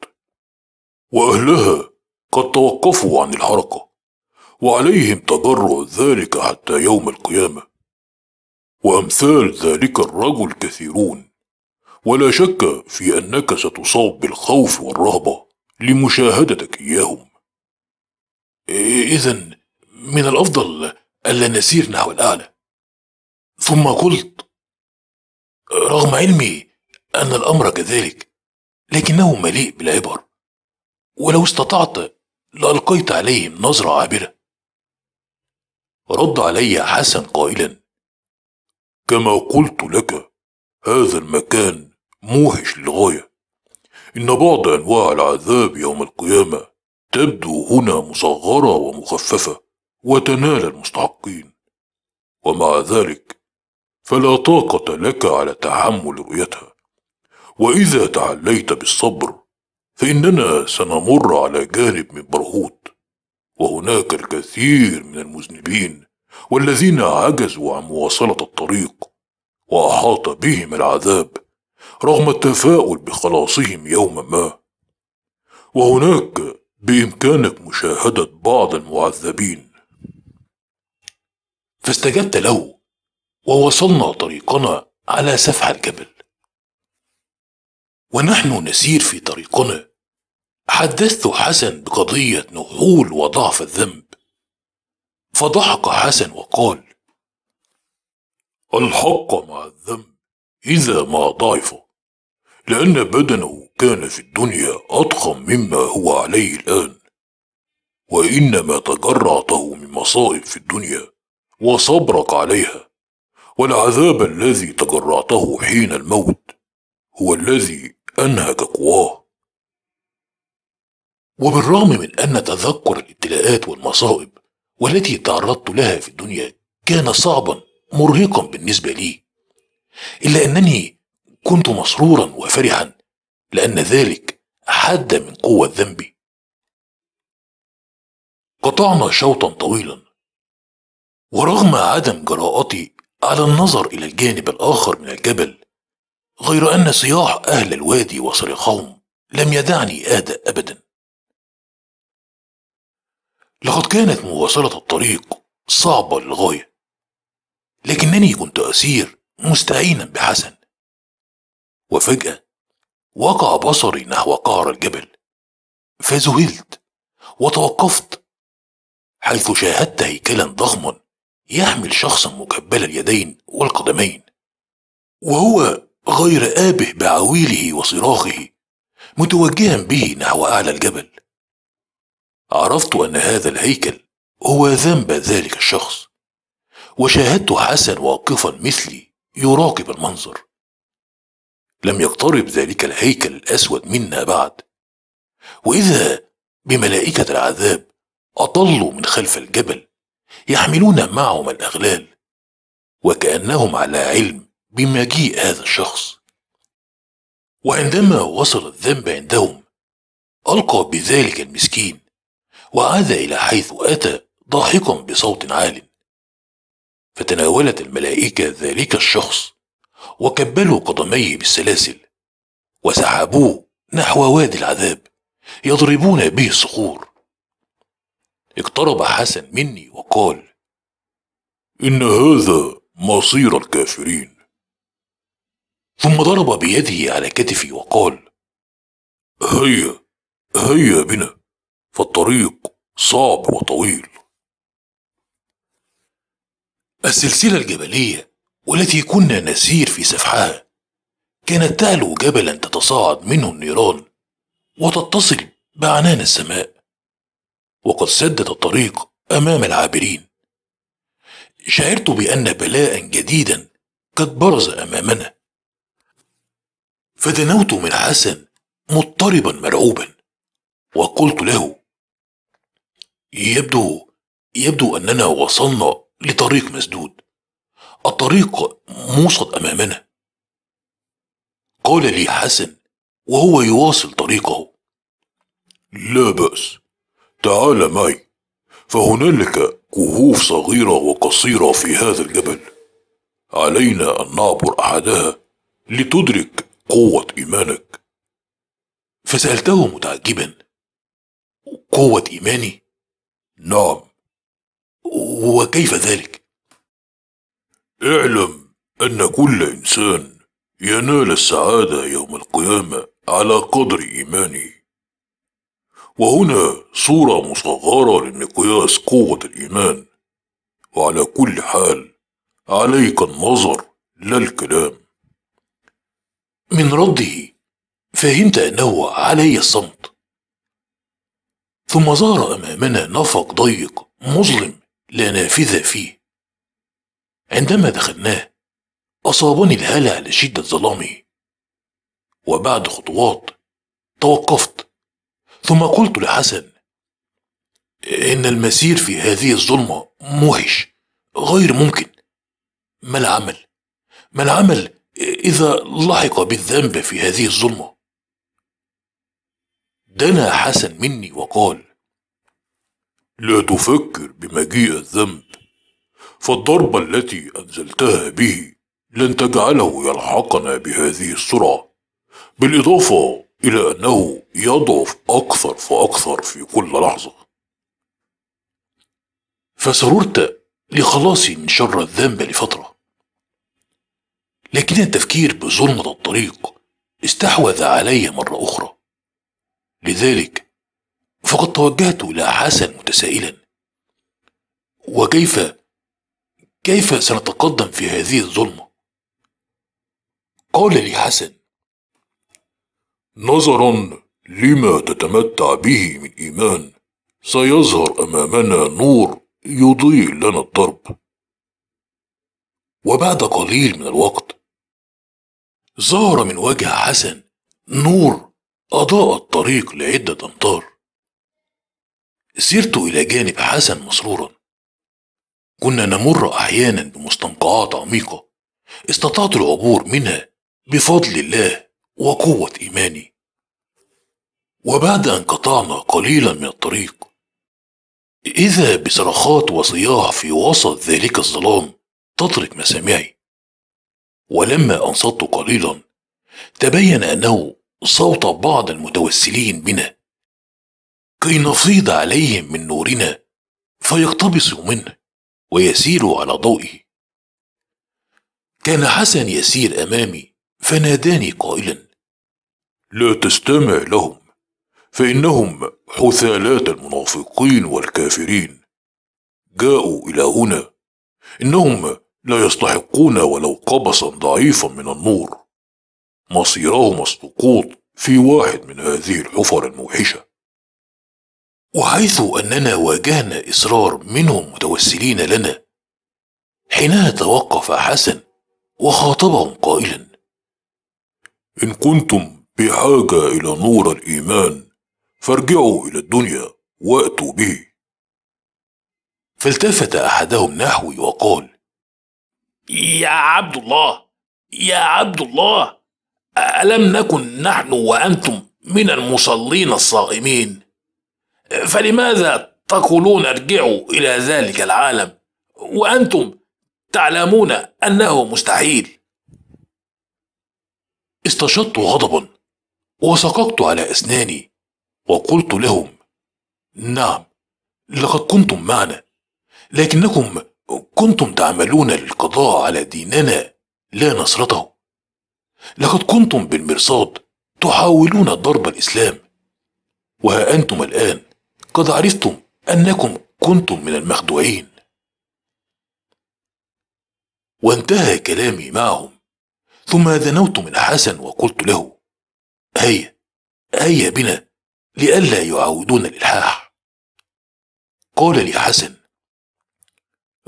وأهلها قد توقفوا عن الحركة وعليهم تجرؤ ذلك حتى يوم القيامة وأمثال ذلك الرجل كثيرون ولا شك في أنك ستصاب بالخوف والرهبة لمشاهدتك إياهم إذا من الأفضل ألا نسير نحو الأعلى ثم قلت رغم علمي أن الأمر كذلك لكنه مليء بالعبر ولو استطعت لألقيت عليهم نظرة عابرة رد علي حسن قائلا كما قلت لك هذا المكان موحش للغاية إن بعض أنواع العذاب يوم القيامة تبدو هنا مصغرة ومخففة وتنال المستحقين ومع ذلك فلا طاقة لك على تحمل رؤيتها وإذا تعليت بالصبر فإننا سنمر على جانب من برهوت وهناك الكثير من المذنبين والذين عجزوا عن مواصلة الطريق وأحاط بهم العذاب رغم التفاؤل بخلاصهم يوما ما وهناك بإمكانك مشاهدة بعض المعذبين فاستجبت له ووصلنا طريقنا على سفح الجبل ونحن نسير في طريقنا حدثت حسن بقضية نحول وضعف الذنب فضحك حسن وقال الحق مع الذنب إذا ما ضعف لأن بدنه كان في الدنيا أضخم مما هو عليه الآن وإن ما تجرعته من مصائب في الدنيا وصبرك عليها والعذاب الذي تجرعته حين الموت هو الذي أنهك قواه وبالرغم من أن تذكر الابتلاءات والمصائب والتي تعرضت لها في الدنيا كان صعبا مرهقا بالنسبة لي إلا أنني كنت مسرورا وفرحا لأن ذلك حد من قوة ذنبي قطعنا شوطا طويلا ورغم عدم جراءتي على النظر إلى الجانب الآخر من الجبل غير أن صياح أهل الوادي وصريخهم لم يدعني أهدأ أبدا لقد كانت مواصلة الطريق صعبة للغاية لكنني كنت أسير مستعينا بحسن وفجأة وقع بصري نحو قعر الجبل فذهلت وتوقفت حيث شاهدت هيكلا ضخما يحمل شخصا مكبل اليدين والقدمين وهو غير آبه بعويله وصراخه متوجها به نحو أعلى الجبل عرفت أن هذا الهيكل هو ذنب ذلك الشخص وشاهدت حسن واقفا مثلي يراقب المنظر لم يقترب ذلك الهيكل الأسود منا بعد وإذا بملائكة العذاب أطلوا من خلف الجبل يحملون معهم الأغلال وكأنهم على علم بمجيء هذا الشخص وعندما وصل الذنب عندهم ألقى بذلك المسكين وعاد إلى حيث أتى ضاحكا بصوت عال فتناولت الملائكة ذلك الشخص وكبلوا قدميه بالسلاسل وسحبوه نحو وادي العذاب يضربون به الصخور اقترب حسن مني وقال إن هذا مصير الكافرين ثم ضرب بيده على كتفي وقال هيا هيا بنا فالطريق صعب وطويل السلسلة الجبلية والتي كنا نسير في سفحها كانت تعلو جبلا تتصاعد منه النيران وتتصل بعنان السماء وقد سدت الطريق أمام العابرين شعرت بأن بلاء جديدا قد برز أمامنا فدنوت من حسن مضطربا مرعوبا وقلت له يبدو يبدو أننا وصلنا لطريق مسدود الطريق موصد امامنا قال لي حسن وهو يواصل طريقه لا باس تعال معي فهنالك كهوف صغيره وقصيره في هذا الجبل علينا ان نعبر احدها لتدرك قوه ايمانك فسالته متعجبا قوه ايماني نعم وكيف ذلك اعلم ان كل انسان ينال السعاده يوم القيامه على قدر ايمانه وهنا صوره مصغره لمقياس قوه الايمان وعلى كل حال عليك النظر لا الكلام من رده فهمت انه علي الصمت ثم ظهر امامنا نفق ضيق مظلم لا نافذة فيه عندما دخلناه أصابني الهلع لشدة ظلامه وبعد خطوات توقفت ثم قلت لحسن إن المسير في هذه الظلمة موحش غير ممكن ما العمل ما العمل إذا لحق بالذنب في هذه الظلمة دنا حسن مني وقال لا تفكر بمجيء الذنب فالضربة التي أنزلتها به لن تجعله يلحقنا بهذه السرعة بالإضافة إلى أنه يضعف أكثر فأكثر في كل لحظة فسررت لخلاصي من شر الذنب لفترة لكن التفكير بظلمة الطريق استحوذ علي مرة أخرى لذلك فقد توجهت إلى حسن متسائلا وكيف كيف سنتقدم في هذه الظلمة قال لي حسن نظرا لما تتمتع به من إيمان سيظهر أمامنا نور يضيء لنا الدرب وبعد قليل من الوقت ظهر من وجه حسن نور أضاء الطريق لعدة أمتار سرت إلى جانب حسن مسرورا كنا نمر أحيانا بمستنقعات عميقة استطعت العبور منها بفضل الله وقوة إيماني وبعد أن قطعنا قليلا من الطريق إذا بصرخات وصياح في وسط ذلك الظلام تطرق مسامعي ولما أنصت قليلا تبين أنه صوت بعض المتوسلين بنا كي نفيض عليهم من نورنا فيقتبسوا منه ويسيروا على ضوئه كان حسن يسير امامي فناداني قائلا لا تستمع لهم فانهم حثالات المنافقين والكافرين جاءوا الى هنا انهم لا يستحقون ولو قبصا ضعيفا من النور مصيرهم السقوط في واحد من هذه الحفر الموحشه وحيث أننا واجهنا إصرار منهم متوسلين لنا حينها توقف حسن وخاطبهم قائلا إن كنتم بحاجة إلى نور الإيمان فارجعوا إلى الدنيا وأتوا به فالتفت أحدهم نحوي وقال يا عبد الله يا عبد الله ألم نكن نحن وأنتم من المصلين الصائمين فلماذا تقولون ارجعوا إلى ذلك العالم وأنتم تعلمون أنه مستحيل استشط غضبا وسققت على أسناني وقلت لهم نعم لقد كنتم معنا لكنكم كنتم تعملون القضاء على ديننا لا نصرته لقد كنتم بالمرصاد تحاولون ضرب الإسلام وها أنتم الآن قد عرفتم أنكم كنتم من المخدوعين وانتهى كلامي معهم ثم دنوت من حسن وقلت له هيا هيا بنا لئلا يعودون الإلحاح قال لي حسن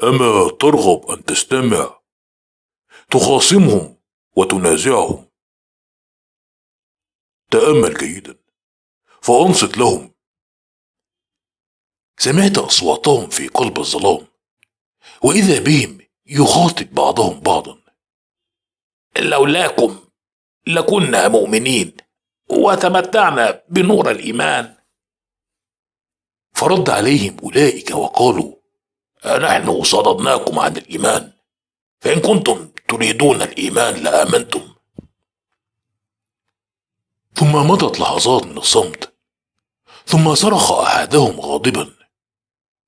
أما ترغب أن تستمع تخاصمهم وتنازعهم تأمل جيدا فأنصت لهم سمعت أصواتهم في قلب الظلام وإذا بهم يخاطب بعضهم بعضا لولاكم لكنا مؤمنين وتمتعنا بنور الإيمان فرد عليهم أولئك وقالوا نحن صددناكم عن الإيمان فإن كنتم تريدون الإيمان لآمنتم ثم مضت لحظات من الصمت ثم صرخ أحدهم غاضبا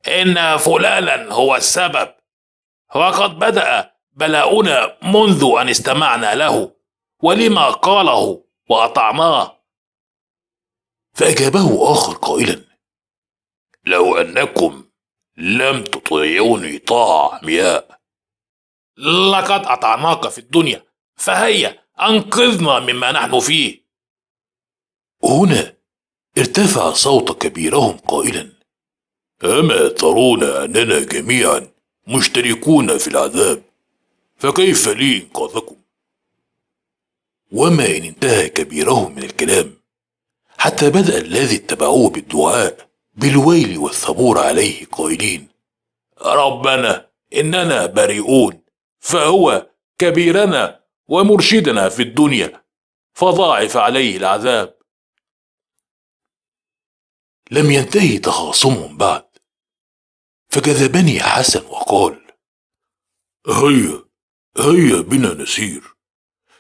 إن فلانا هو السبب وقد بدأ بلاؤنا منذ أن استمعنا له ولما قاله وأطعناه فأجابه آخر قائلا لو أنكم لم تطيعوني طاعة عمياء لقد أطعناك في الدنيا فهيا أنقذنا مما نحن فيه هنا ارتفع صوت كبيرهم قائلا أما ترون أننا جميعا مشتركون في العذاب فكيف لي إنقاذكم وما إن انتهى كبيرهم من الكلام حتى بدأ الذي اتبعوه بالدعاء بالويل والثبور عليه قائلين ربنا إننا بريئون فهو كبيرنا ومرشدنا في الدنيا فضاعف عليه العذاب لم ينتهي تخاصمهم بعد فجذبني حسن وقال هيا هيا بنا نسير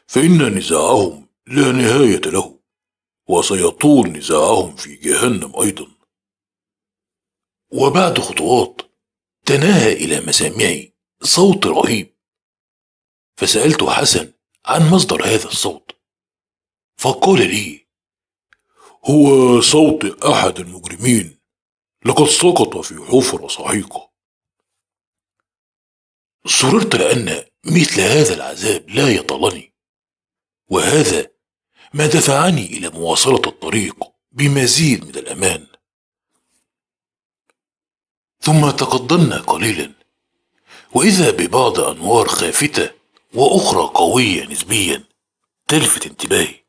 فإن نزاعهم لا نهاية له وسيطول نزاعهم في جهنم أيضا وبعد خطوات تناهى إلى مسامعي صوت رهيب فسألت حسن عن مصدر هذا الصوت فقال لي هو صوت أحد المجرمين لقد سقط في حفرة صحيقه سررت لأن مثل هذا العذاب لا يطالني وهذا ما دفعني إلى مواصلة الطريق بمزيد من الأمان ثم تقدمنا قليلا وإذا ببعض أنوار خافتة وأخرى قوية نسبيا تلفت انتباهي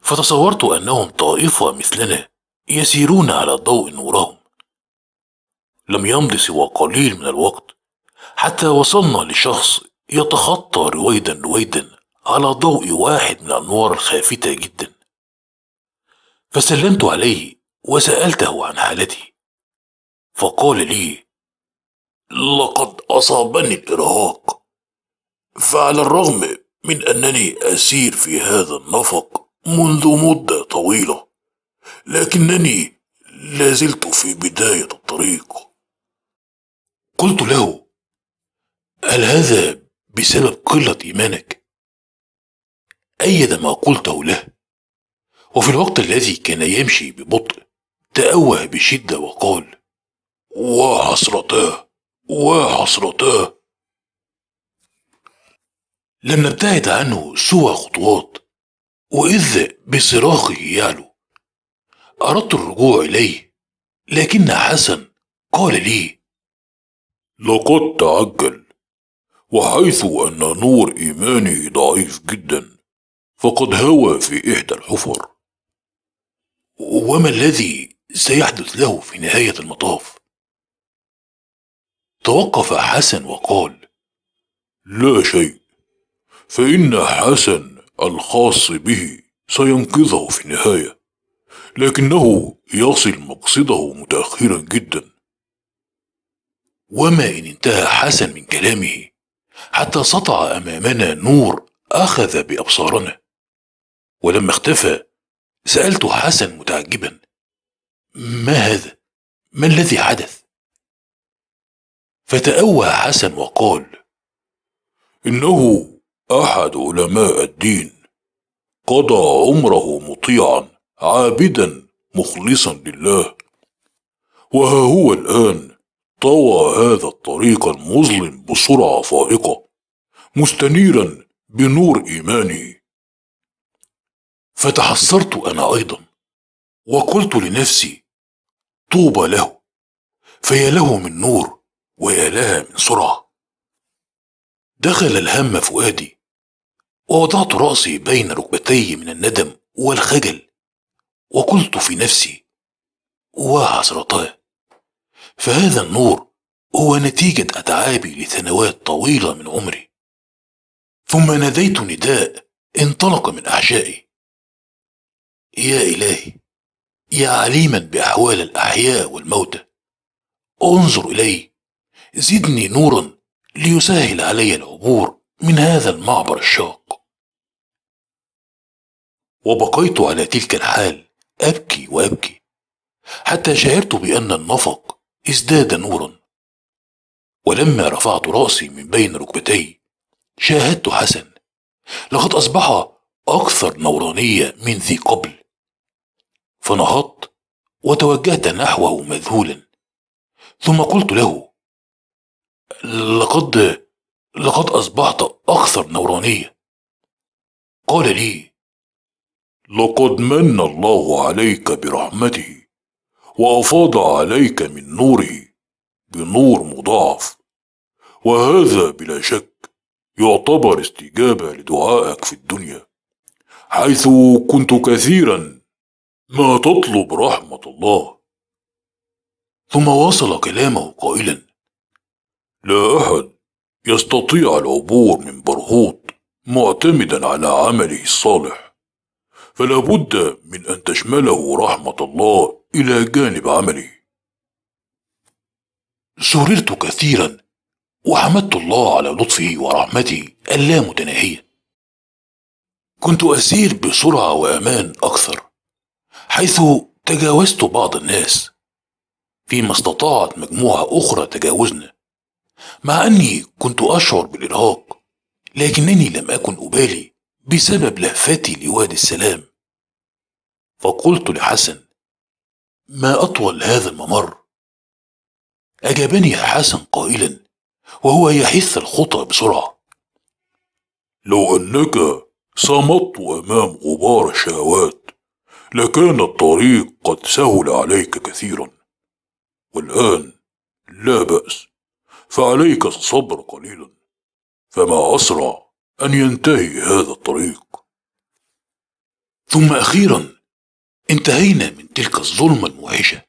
فتصورت أنهم طائفة مثلنا يسيرون على ضوء نورهم لم يمض سوى قليل من الوقت حتى وصلنا لشخص يتخطى رويدا رويدا على ضوء واحد من الأنوار الخافتة جدا فسلمت عليه وسألته عن حالتي فقال لي لقد أصابني الإرهاق فعلى الرغم من أنني أسير في هذا النفق منذ مدة طويلة لكنني لازلت في بداية الطريق قلت له هل هذا بسبب قلة إيمانك؟ أيد ما قلته له وفي الوقت الذي كان يمشي ببطء تأوه بشدة وقال وحسرتاه وحسرتاه لم نبتعد عنه سوى خطوات وإذ بصراخه يعلو أردت الرجوع إليه لكن حسن قال لي لقد تعجل وحيث أن نور إيمانه ضعيف جدا فقد هوى في إحدى الحفر وما الذي سيحدث له في نهاية المطاف توقف حسن وقال لا شيء فإن حسن الخاص به سينقذه في النهاية لكنه يصل مقصده متأخرا جدا وما إن انتهى حسن من كلامه حتى سطع أمامنا نور أخذ بأبصارنا ولما اختفى سألت حسن متعجبا ما هذا؟ ما الذي حدث؟ فتأوه حسن وقال إنه أحد علماء الدين قضى عمره مطيعا عابدا مخلصا لله وها هو الآن طوى هذا الطريق المظلم بسرعة فائقة مستنيرا بنور إيماني فتحسرت أنا أيضا وقلت لنفسي طوبى له فيا له من نور ويا لها من سرعة دخل الهم فؤادي ووضعت رأسي بين ركبتي من الندم والخجل وقلت في نفسي وحسرتاه فهذا النور هو نتيجة أتعابي لسنوات طويلة من عمري ثم ناديت نداء انطلق من أحشائي يا إلهي يا عليما بأحوال الأحياء والموتى انظر إلي زدني نورا ليسهل علي العبور من هذا المعبر الشاق وبقيت على تلك الحال أبكي وأبكي حتى شعرت بأن النفق ازداد نورا ولما رفعت رأسي من بين ركبتي شاهدت حسن لقد أصبح أكثر نورانية من ذي قبل فنهضت وتوجهت نحوه مذهولا ثم قلت له لقد لقد أصبحت أكثر نورانية قال لي لقد من الله عليك برحمته وافاض عليك من نوره بنور مضاعف وهذا بلا شك يعتبر استجابه لدعائك في الدنيا حيث كنت كثيرا ما تطلب رحمه الله ثم واصل كلامه قائلا لا احد يستطيع العبور من برهوط معتمدا على عمله الصالح فلا بد من أن تشمله رحمة الله إلى جانب عملي سررت كثيرا وحمدت الله على لطفه ورحمته اللامتناهية كنت أسير بسرعة وأمان أكثر حيث تجاوزت بعض الناس فيما استطاعت مجموعة أخرى تجاوزنا مع أني كنت أشعر بالإرهاق لكنني لم أكن أبالي بسبب لهفتي لوادي السلام فقلت لحسن ما أطول هذا الممر أجابني حسن قائلا وهو يحث الخطى بسرعة لو أنك صمت أمام غبار الشهوات لكان الطريق قد سهل عليك كثيرا والآن لا بأس فعليك الصبر قليلا فما أسرع أن ينتهي هذا الطريق ثم أخيرا انتهينا من تلك الظلمة الموحشة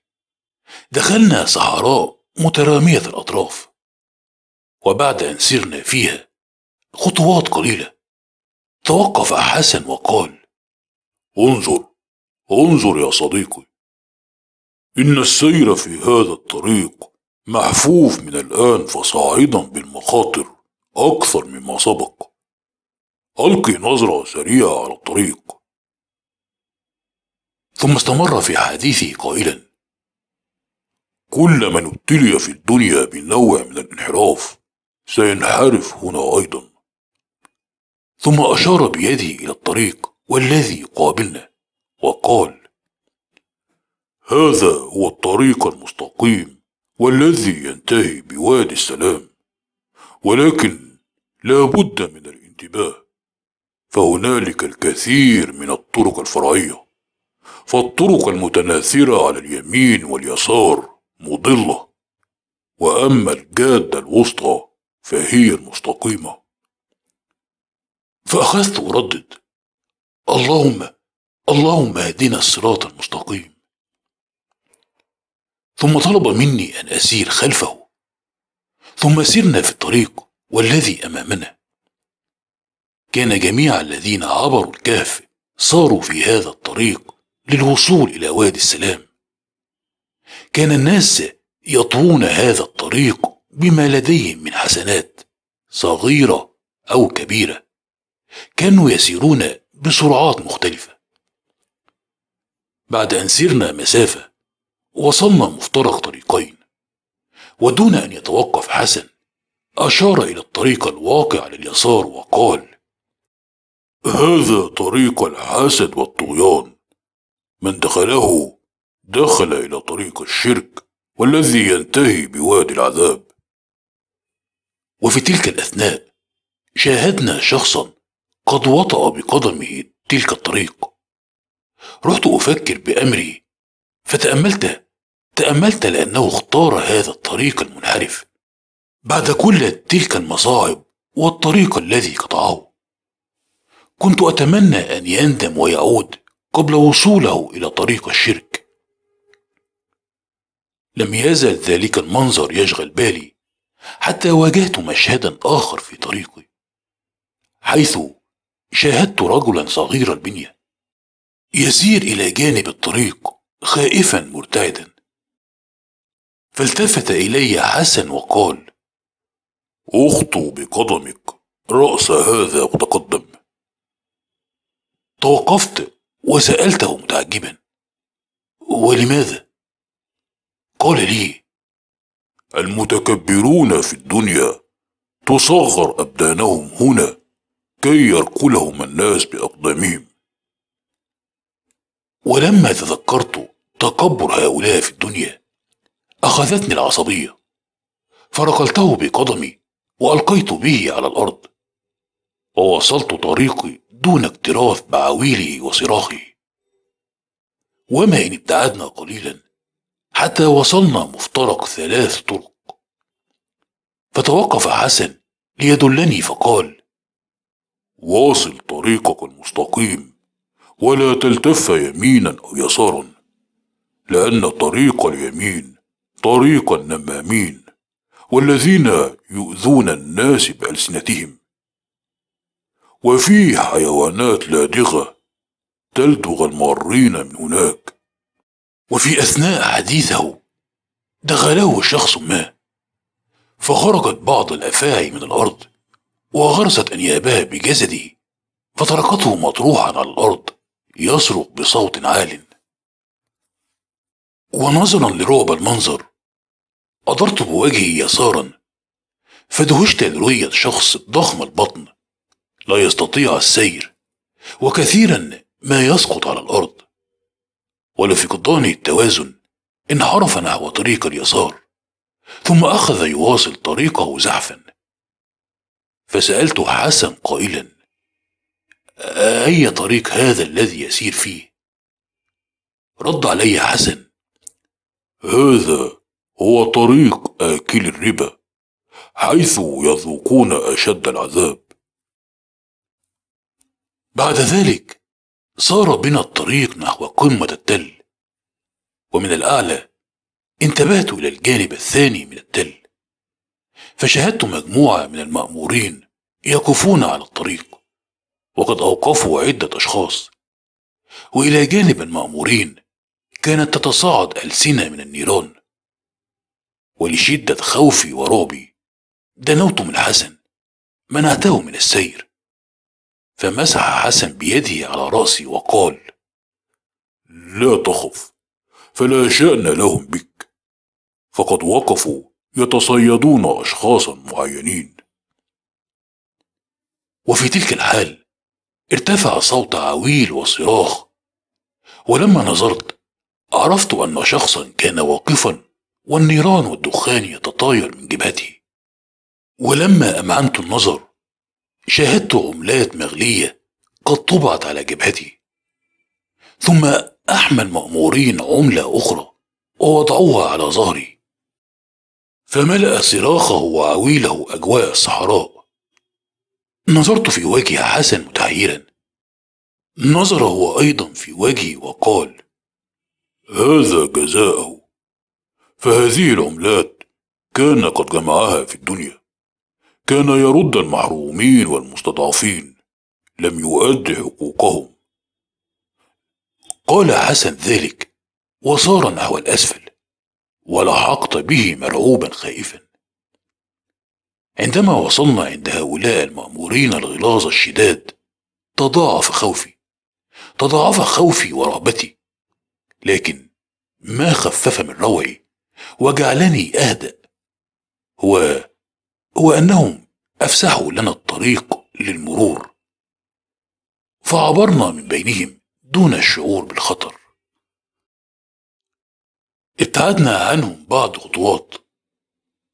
دخلنا صحراء مترامية الأطراف وبعد أن سرنا فيها خطوات قليلة توقف حسن وقال انظر انظر يا صديقي إن السير في هذا الطريق محفوف من الآن فصاعدا بالمخاطر أكثر مما سبق ألقي نظرة سريعة على الطريق ثم استمر في حديثه قائلا كل من ابتلي في الدنيا بالنوع من الانحراف سينحرف هنا أيضا ثم أشار بيده إلى الطريق والذي قابلنا وقال هذا هو الطريق المستقيم والذي ينتهي بوادي السلام ولكن لا بد من الانتباه فهنالك الكثير من الطرق الفرعيه فالطرق المتناثرة على اليمين واليسار مضلة وأما الجادة الوسطى فهي المستقيمة فأخذت أردد اللهم اللهم اهدنا الصراط المستقيم ثم طلب مني أن أسير خلفه ثم سرنا في الطريق والذي أمامنا كان جميع الذين عبروا الكهف صاروا في هذا الطريق للوصول إلى وادي السلام كان الناس يطوون هذا الطريق بما لديهم من حسنات صغيرة أو كبيرة كانوا يسيرون بسرعات مختلفة بعد أن سرنا مسافة وصلنا مفترق طريقين ودون أن يتوقف حسن أشار إلى الطريق الواقع لليسار وقال هذا طريق الحسد والطغيان من دخله دخل إلى طريق الشرك والذي ينتهي بوادي العذاب وفي تلك الأثناء شاهدنا شخصا قد وطأ بقدمه تلك الطريق رحت أفكر بأمري فتأملت تأملت لأنه اختار هذا الطريق المنحرف بعد كل تلك المصاعب والطريق الذي قطعه كنت أتمنى أن يندم ويعود قبل وصوله الى طريق الشرك لم يزل ذلك المنظر يشغل بالي حتى واجهت مشهدا اخر في طريقي حيث شاهدت رجلا صغير البنيه يسير الى جانب الطريق خائفا مرتعدا فالتفت الي حسن وقال اخطو بقدمك راس هذا وتقدم توقفت وسألته متعجبا ولماذا؟ قال لي المتكبرون في الدنيا تصغر أبدانهم هنا كي يرقلهم الناس بأقدامهم ولما تذكرت تكبر هؤلاء في الدنيا أخذتني العصبية فرقلته بقدمي وألقيت به على الأرض وواصلت طريقي دون اكتراث بعويلي وصراخي وما إن ابتعدنا قليلا حتى وصلنا مفترق ثلاث طرق فتوقف حسن ليدلني فقال واصل طريقك المستقيم ولا تلتف يمينا أو يسارا لأن طريق اليمين طريق النمامين والذين يؤذون الناس بألسنتهم وفيه حيوانات لادغة تلدغ المارين من هناك وفي أثناء حديثه دخله شخص ما فخرجت بعض الأفاعي من الأرض وغرست أنيابها بجسدي فتركته مطروحا على الأرض يصرخ بصوت عال ونظرا لرعب المنظر أدرت بوجهي يسارا فدهشت لرؤية شخص ضخم البطن لا يستطيع السير وكثيرا ما يسقط على الارض ولو في التوازن انحرف نحو طريق اليسار ثم اخذ يواصل طريقه زحفا فسالت حسن قائلا اي طريق هذا الذي يسير فيه رد علي حسن هذا هو طريق اكل الربا حيث يذوقون اشد العذاب بعد ذلك صار بنا الطريق نحو قمة التل ومن الأعلى انتبهت إلى الجانب الثاني من التل فشاهدت مجموعة من المأمورين يقفون على الطريق وقد أوقفوا عدة أشخاص وإلى جانب المأمورين كانت تتصاعد ألسنة من النيران ولشدة خوفي ورعبي دنوت من حسن منعته من السير فمسح حسن بيده على رأسي وقال لا تخف فلا شأن لهم بك فقد وقفوا يتصيدون أشخاصا معينين وفي تلك الحال ارتفع صوت عويل وصراخ ولما نظرت عرفت أن شخصا كان واقفا والنيران والدخان يتطاير من جبهته ولما أمعنت النظر شاهدت عملات مغلية قد طبعت على جبهتي ثم أحمى المأمورين عملة أخرى ووضعوها على ظهري فملأ صراخه وعويله أجواء الصحراء نظرت في وجه حسن متحيرا نظر هو أيضا في وجهي وقال هذا جزاؤه فهذه العملات كان قد جمعها في الدنيا كان يرد المحرومين والمستضعفين لم يؤد حقوقهم قال حسن ذلك وصار نحو الأسفل ولحقت به مرعوبا خائفا عندما وصلنا عند هؤلاء المأمورين الغلاظ الشداد تضاعف خوفي تضاعف خوفي ورهبتي لكن ما خفف من روعي وجعلني أهدأ هو هو أنهم أفسحوا لنا الطريق للمرور فعبرنا من بينهم دون الشعور بالخطر ابتعدنا عنهم بعض خطوات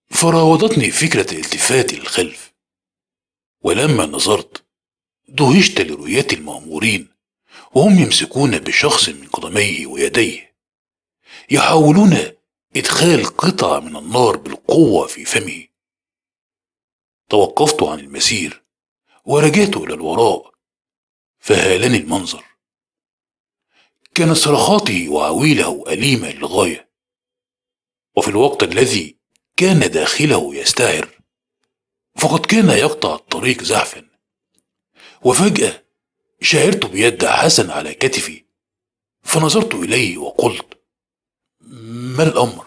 فراودتني فكرة الالتفات للخلف ولما نظرت دهشت لرؤية المأمورين وهم يمسكون بشخص من قدميه ويديه يحاولون إدخال قطعة من النار بالقوة في فمه توقفت عن المسير ورجعت إلى الوراء فهالني المنظر كان صرخاتي وعويله أليمة للغاية وفي الوقت الذي كان داخله يستعر فقد كان يقطع الطريق زحفا وفجأة شعرت بيد حسن على كتفي فنظرت إليه وقلت ما الأمر؟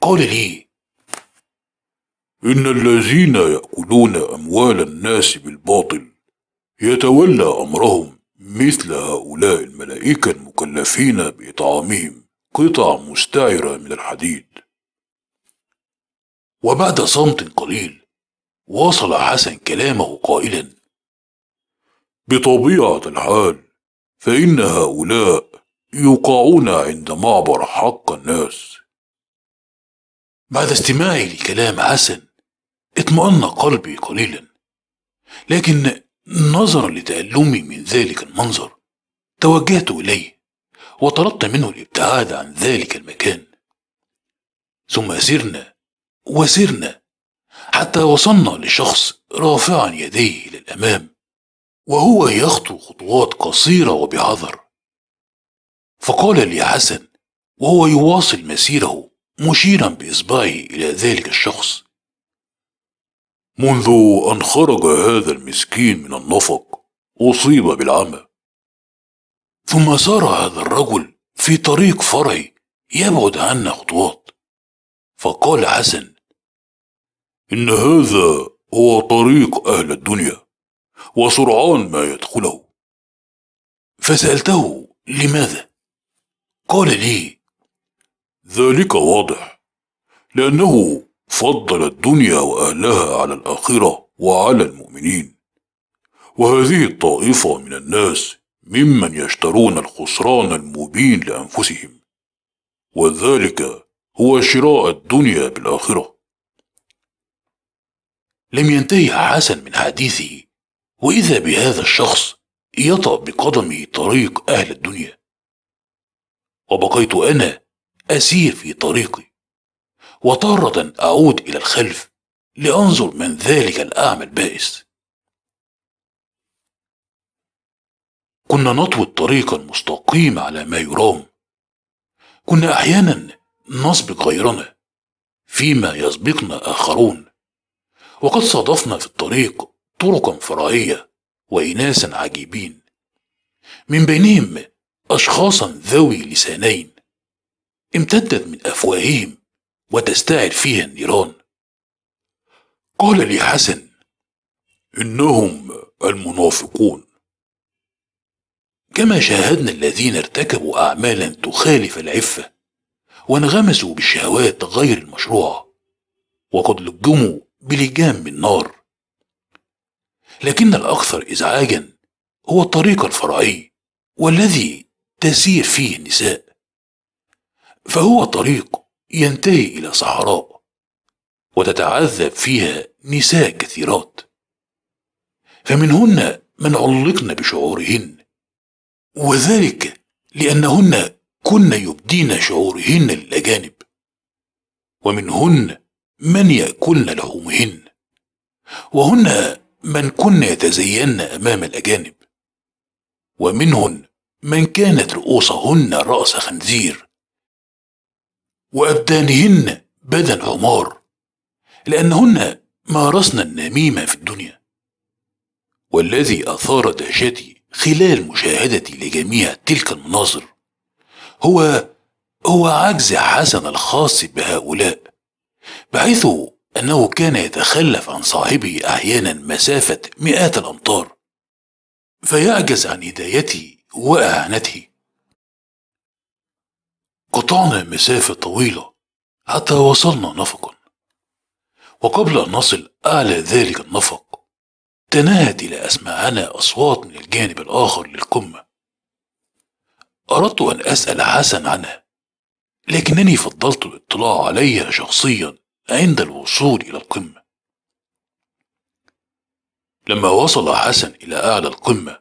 قال لي إن الذين يأكلون أموال الناس بالباطل يتولى أمرهم مثل هؤلاء الملائكة المكلفين بإطعامهم قطع مستعرة من الحديد وبعد صمت قليل واصل حسن كلامه قائلا بطبيعة الحال فإن هؤلاء يقعون عند معبر حق الناس بعد استماعي لكلام حسن اطمأن قلبي قليلا لكن نظرا لتألمي من ذلك المنظر توجهت إليه وطلبت منه الابتعاد عن ذلك المكان ثم سرنا وسرنا حتى وصلنا لشخص رافعا يديه إلى الأمام وهو يخطو خطوات قصيرة وبحذر فقال لي حسن وهو يواصل مسيره مشيرا بإصبعه إلى ذلك الشخص منذ أن خرج هذا المسكين من النفق أصيب بالعمى ثم سار هذا الرجل في طريق فرعي يبعد عنا خطوات فقال حسن إن هذا هو طريق أهل الدنيا وسرعان ما يدخله فسألته لماذا قال لي ذلك واضح لأنه فضل الدنيا واهلها على الاخره وعلى المؤمنين وهذه الطائفه من الناس ممن يشترون الخسران المبين لانفسهم وذلك هو شراء الدنيا بالاخره لم ينتهي حسن من حديثه واذا بهذا الشخص يطأ بقدمه طريق اهل الدنيا وبقيت انا اسير في طريقي وطارة أعود إلى الخلف لأنظر من ذلك الأعمى البائس كنا نطوي الطريق المستقيم على ما يرام كنا أحيانا نسبق غيرنا فيما يسبقنا آخرون وقد صادفنا في الطريق طرقا فرعية وإناسا عجيبين من بينهم أشخاصا ذوي لسانين امتدت من أفواههم وتستعد فيها النيران قال لي حسن إنهم المنافقون كما شاهدنا الذين ارتكبوا أعمالا تخالف العفة وانغمسوا بالشهوات غير المشروعة وقد لجموا بلجام من نار لكن الأكثر إزعاجا هو الطريق الفرعي والذي تسير فيه النساء فهو طريق ينتهي إلى صحراء وتتعذب فيها نساء كثيرات فمنهن من علقن بشعورهن وذلك لأنهن كن يبدين شعورهن للأجانب ومنهن من يأكلن لحومهن وهن من كن يتزين أمام الأجانب ومنهن من كانت رؤوسهن رأس خنزير وأبدانهن بدن عمار لأنهن مارسن النميمة في الدنيا والذي أثار دهشتي خلال مشاهدتي لجميع تلك المناظر هو هو عجز حسن الخاص بهؤلاء بحيث أنه كان يتخلف عن صاحبه أحيانا مسافة مئات الأمتار فيعجز عن هدايته وإعانته قطعنا مسافة طويلة حتى وصلنا نفقا وقبل أن نصل أعلى ذلك النفق تناهت إلى أسماعنا أصوات من الجانب الآخر للقمة أردت أن أسأل حسن عنها لكنني فضلت الاطلاع عليها شخصيا عند الوصول إلى القمة لما وصل حسن إلى أعلى القمة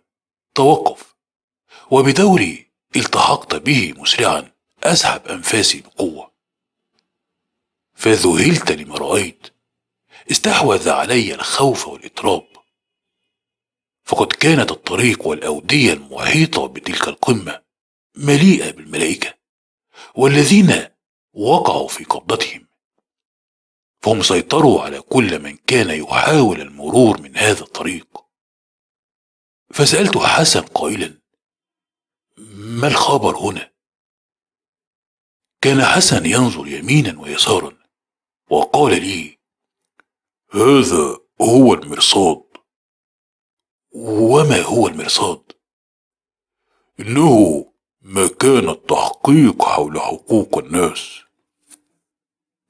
توقف وبدوري التحقت به مسرعا أسحب أنفاسي بقوة فذهلت لما رأيت استحوذ علي الخوف والإضطراب فقد كانت الطريق والأودية المحيطة بتلك القمة مليئة بالملائكة والذين وقعوا في قبضتهم فهم سيطروا على كل من كان يحاول المرور من هذا الطريق فسألت حسن قائلا ما الخبر هنا كان حسن ينظر يمينا ويسارا وقال لي هذا هو المرصاد وما هو المرصاد انه مكان التحقيق حول حقوق الناس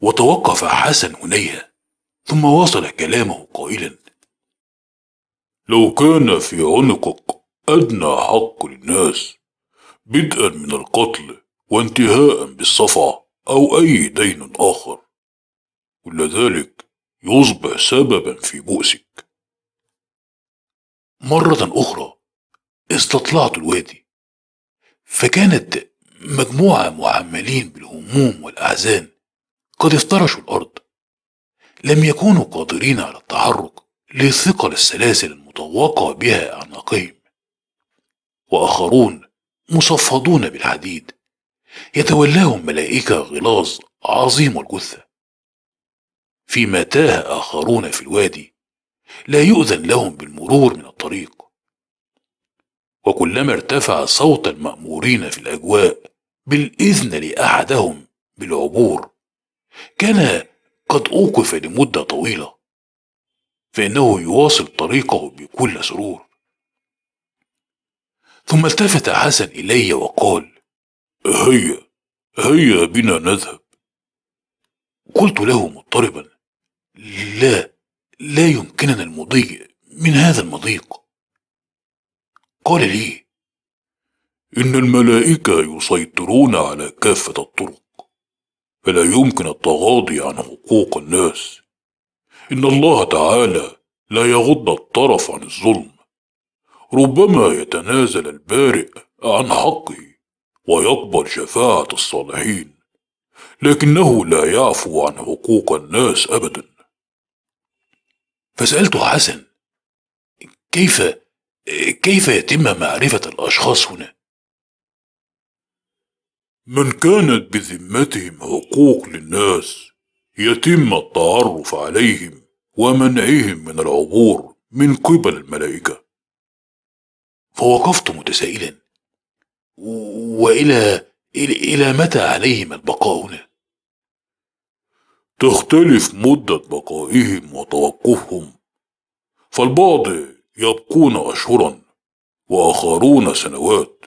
وتوقف حسن هنيه ثم واصل كلامه قائلا لو كان في عنقك ادنى حق للناس بدءا من القتل وانتهاء بالصفع أو أي دين آخر كل ذلك يصبح سببا في بؤسك مرة أخرى استطلعت الوادي فكانت مجموعة معملين بالهموم والأحزان قد افترشوا الأرض لم يكونوا قادرين على التحرك لثقل السلاسل المطوقة بها أعناقهم وآخرون مصفدون بالحديد يتولاهم ملائكة غلاظ عظيم الجثة فيما تاه آخرون في الوادي لا يؤذن لهم بالمرور من الطريق وكلما ارتفع صوت المأمورين في الأجواء بالإذن لأحدهم بالعبور كان قد أوقف لمدة طويلة فإنه يواصل طريقه بكل سرور ثم التفت حسن إلي وقال هيا هيا بنا نذهب قلت له مضطربا لا لا يمكننا المضي من هذا المضيق قال لي ان الملائكه يسيطرون على كافه الطرق فلا يمكن التغاضي عن حقوق الناس ان الله تعالى لا يغض الطرف عن الظلم ربما يتنازل البارئ عن حقه ويقبل شفاعة الصالحين لكنه لا يعفو عن حقوق الناس أبدا فسألت حسن كيف كيف يتم معرفة الأشخاص هنا؟ من كانت بذمتهم حقوق للناس يتم التعرف عليهم ومنعهم من العبور من قبل الملائكة فوقفت متسائلا والى الى متى عليهم البقاء هنا تختلف مده بقائهم وتوقفهم فالبعض يبقون اشهرا واخرون سنوات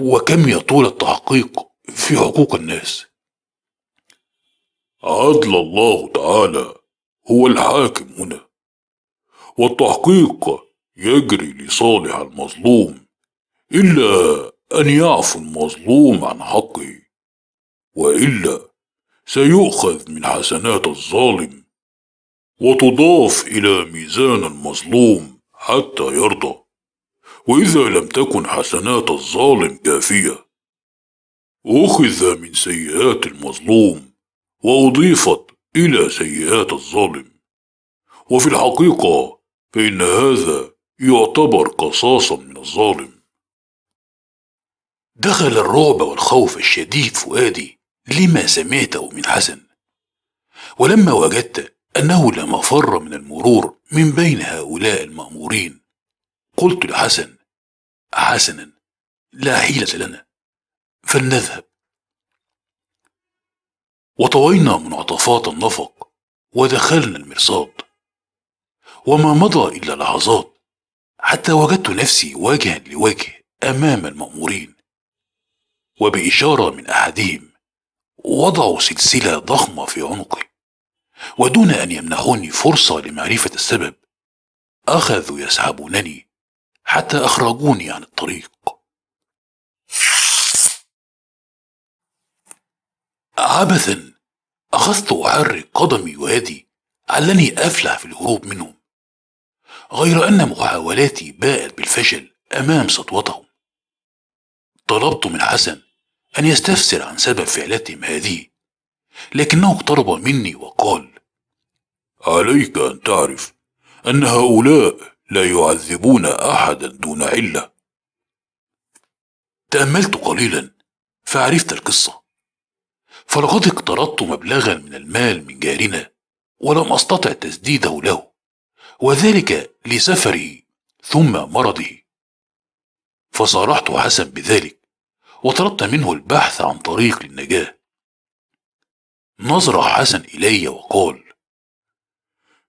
وكم يطول التحقيق في حقوق الناس عدل الله تعالى هو الحاكم هنا والتحقيق يجري لصالح المظلوم إلا أن يعفو المظلوم عن حقه وإلا سيؤخذ من حسنات الظالم وتضاف إلى ميزان المظلوم حتى يرضى وإذا لم تكن حسنات الظالم كافية أخذ من سيئات المظلوم وأضيفت إلى سيئات الظالم وفي الحقيقة فإن هذا يعتبر قصاصا من الظالم دخل الرعب والخوف الشديد فؤادي لما سمعته من حسن ولما وجدت أنه لا مفر من المرور من بين هؤلاء المأمورين قلت لحسن حسنا لا حيلة لنا فلنذهب وطوينا منعطفات النفق ودخلنا المرصاد وما مضى إلا لحظات حتى وجدت نفسي واجها لوجه أمام المأمورين وبإشارة من أحدهم وضعوا سلسلة ضخمة في عنقي ودون أن يمنحوني فرصة لمعرفة السبب أخذوا يسحبونني حتى أخرجوني عن الطريق عبثا أخذت أحرك قدمي ويدي علني أفلح في الهروب منهم غير أن محاولاتي باءت بالفشل أمام سطوتهم طلبت من حسن أن يستفسر عن سبب فعلتهم هذه لكنه اقترب مني وقال عليك أن تعرف أن هؤلاء لا يعذبون أحدا دون علة تأملت قليلا فعرفت القصة فلقد اقترضت مبلغا من المال من جارنا ولم أستطع تسديده له وذلك لسفري ثم مرضه فصارحت حسن بذلك وطلبت منه البحث عن طريق للنجاة نظر حسن إلي وقال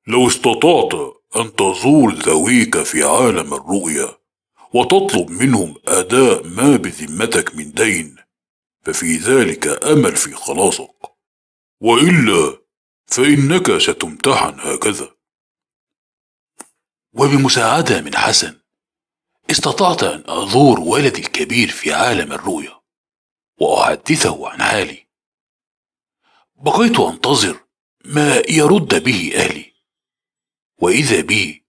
لو استطعت أن تزور ذويك في عالم الرؤيا وتطلب منهم أداء ما بذمتك من دين ففي ذلك أمل في خلاصك وإلا فإنك ستمتحن هكذا وبمساعدة من حسن استطعت أن أزور والدي الكبير في عالم الرؤيا وأحدثه عن حالي بقيت أنتظر ما يرد به أهلي وإذا بي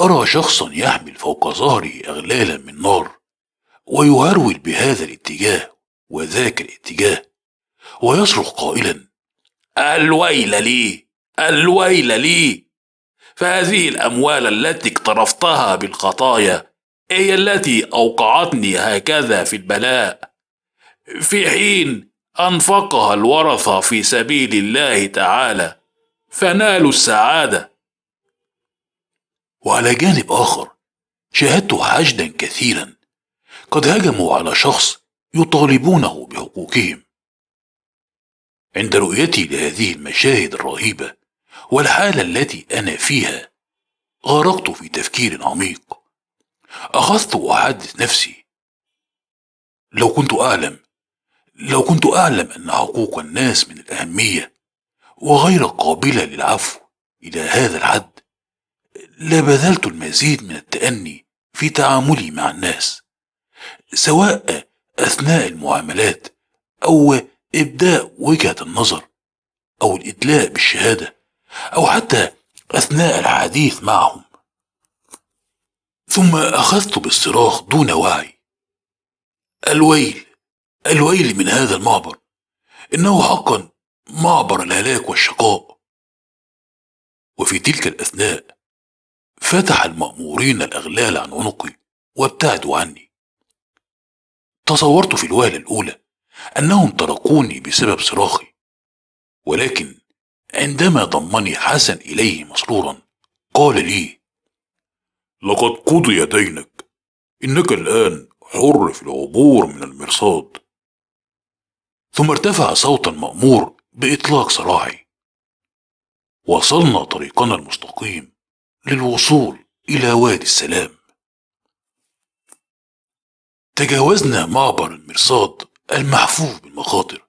أرى شخصا يحمل فوق ظهره أغلالا من نار ويهرول بهذا الاتجاه وذاك الاتجاه ويصرخ قائلا الويل لي الويل لي فهذه الأموال التي اقترفتها بالخطايا هي التي أوقعتني هكذا في البلاء في حين أنفقها الورثة في سبيل الله تعالى فنالوا السعادة وعلى جانب آخر شاهدت حشدا كثيرا قد هجموا على شخص يطالبونه بحقوقهم عند رؤيتي لهذه المشاهد الرهيبة والحالة التي أنا فيها غرقت في تفكير عميق أخذت وأحدث نفسي لو كنت أعلم لو كنت أعلم أن حقوق الناس من الأهمية وغير قابلة للعفو إلى هذا الحد لبذلت المزيد من التأني في تعاملي مع الناس سواء أثناء المعاملات أو إبداء وجهة النظر أو الإدلاء بالشهادة أو حتى أثناء الحديث معهم ثم أخذت بالصراخ دون وعي الويل الويل من هذا المعبر إنه حقا معبر الهلاك والشقاء وفي تلك الأثناء فتح المأمورين الأغلال عن عنقي وابتعدوا عني تصورت في الوهلة الأولى أنهم تركوني بسبب صراخي ولكن عندما ضمني حسن إليه مسرورا قال لي لقد قضي دينك إنك الآن حر في العبور من المرصاد ثم ارتفع صوتا مأمور بإطلاق سراحي وصلنا طريقنا المستقيم للوصول إلى وادي السلام تجاوزنا معبر المرصاد المحفوف بالمخاطر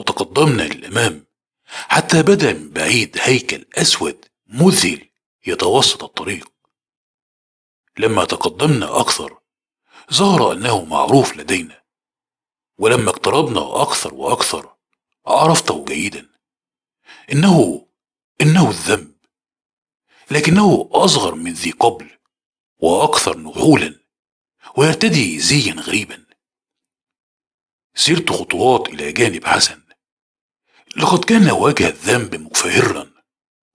وتقدمنا للأمام حتى بدا من بعيد هيكل أسود مذهل يتوسط الطريق لما تقدمنا أكثر ظهر أنه معروف لدينا ولما اقتربنا أكثر وأكثر عرفته جيدا إنه إنه الذنب لكنه أصغر من ذي قبل وأكثر نحولا ويرتدي زيا غريبا سرت خطوات إلى جانب حسن لقد كان وجه الذنب مفهرا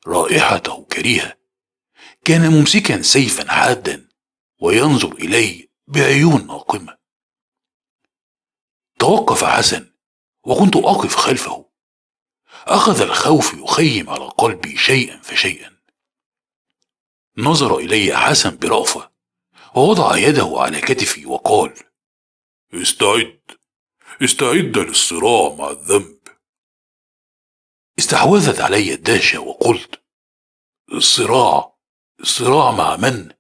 رائحته كريهة كان ممسكا سيفا حادا وينظر إلي بعيون ناقمة توقف حسن وكنت أقف خلفه أخذ الخوف يخيم على قلبي شيئا فشيئا نظر إلي حسن برأفة ووضع يده على كتفي وقال استعد استعد للصراع مع الذنب استحوذت علي الدهشة وقلت الصراع الصراع مع من؟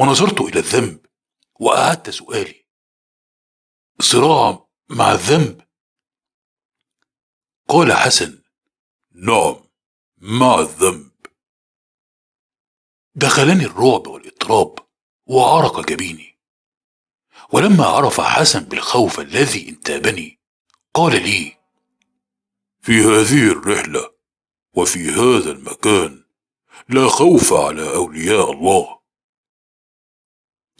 ونظرت إلى الذنب وأعدت سؤالي صراع مع الذنب قال حسن نعم مع الذنب دخلني الرعب والاضطراب وعرق جبيني ولما عرف حسن بالخوف الذي انتابني قال لي في هذه الرحله وفي هذا المكان لا خوف على اولياء الله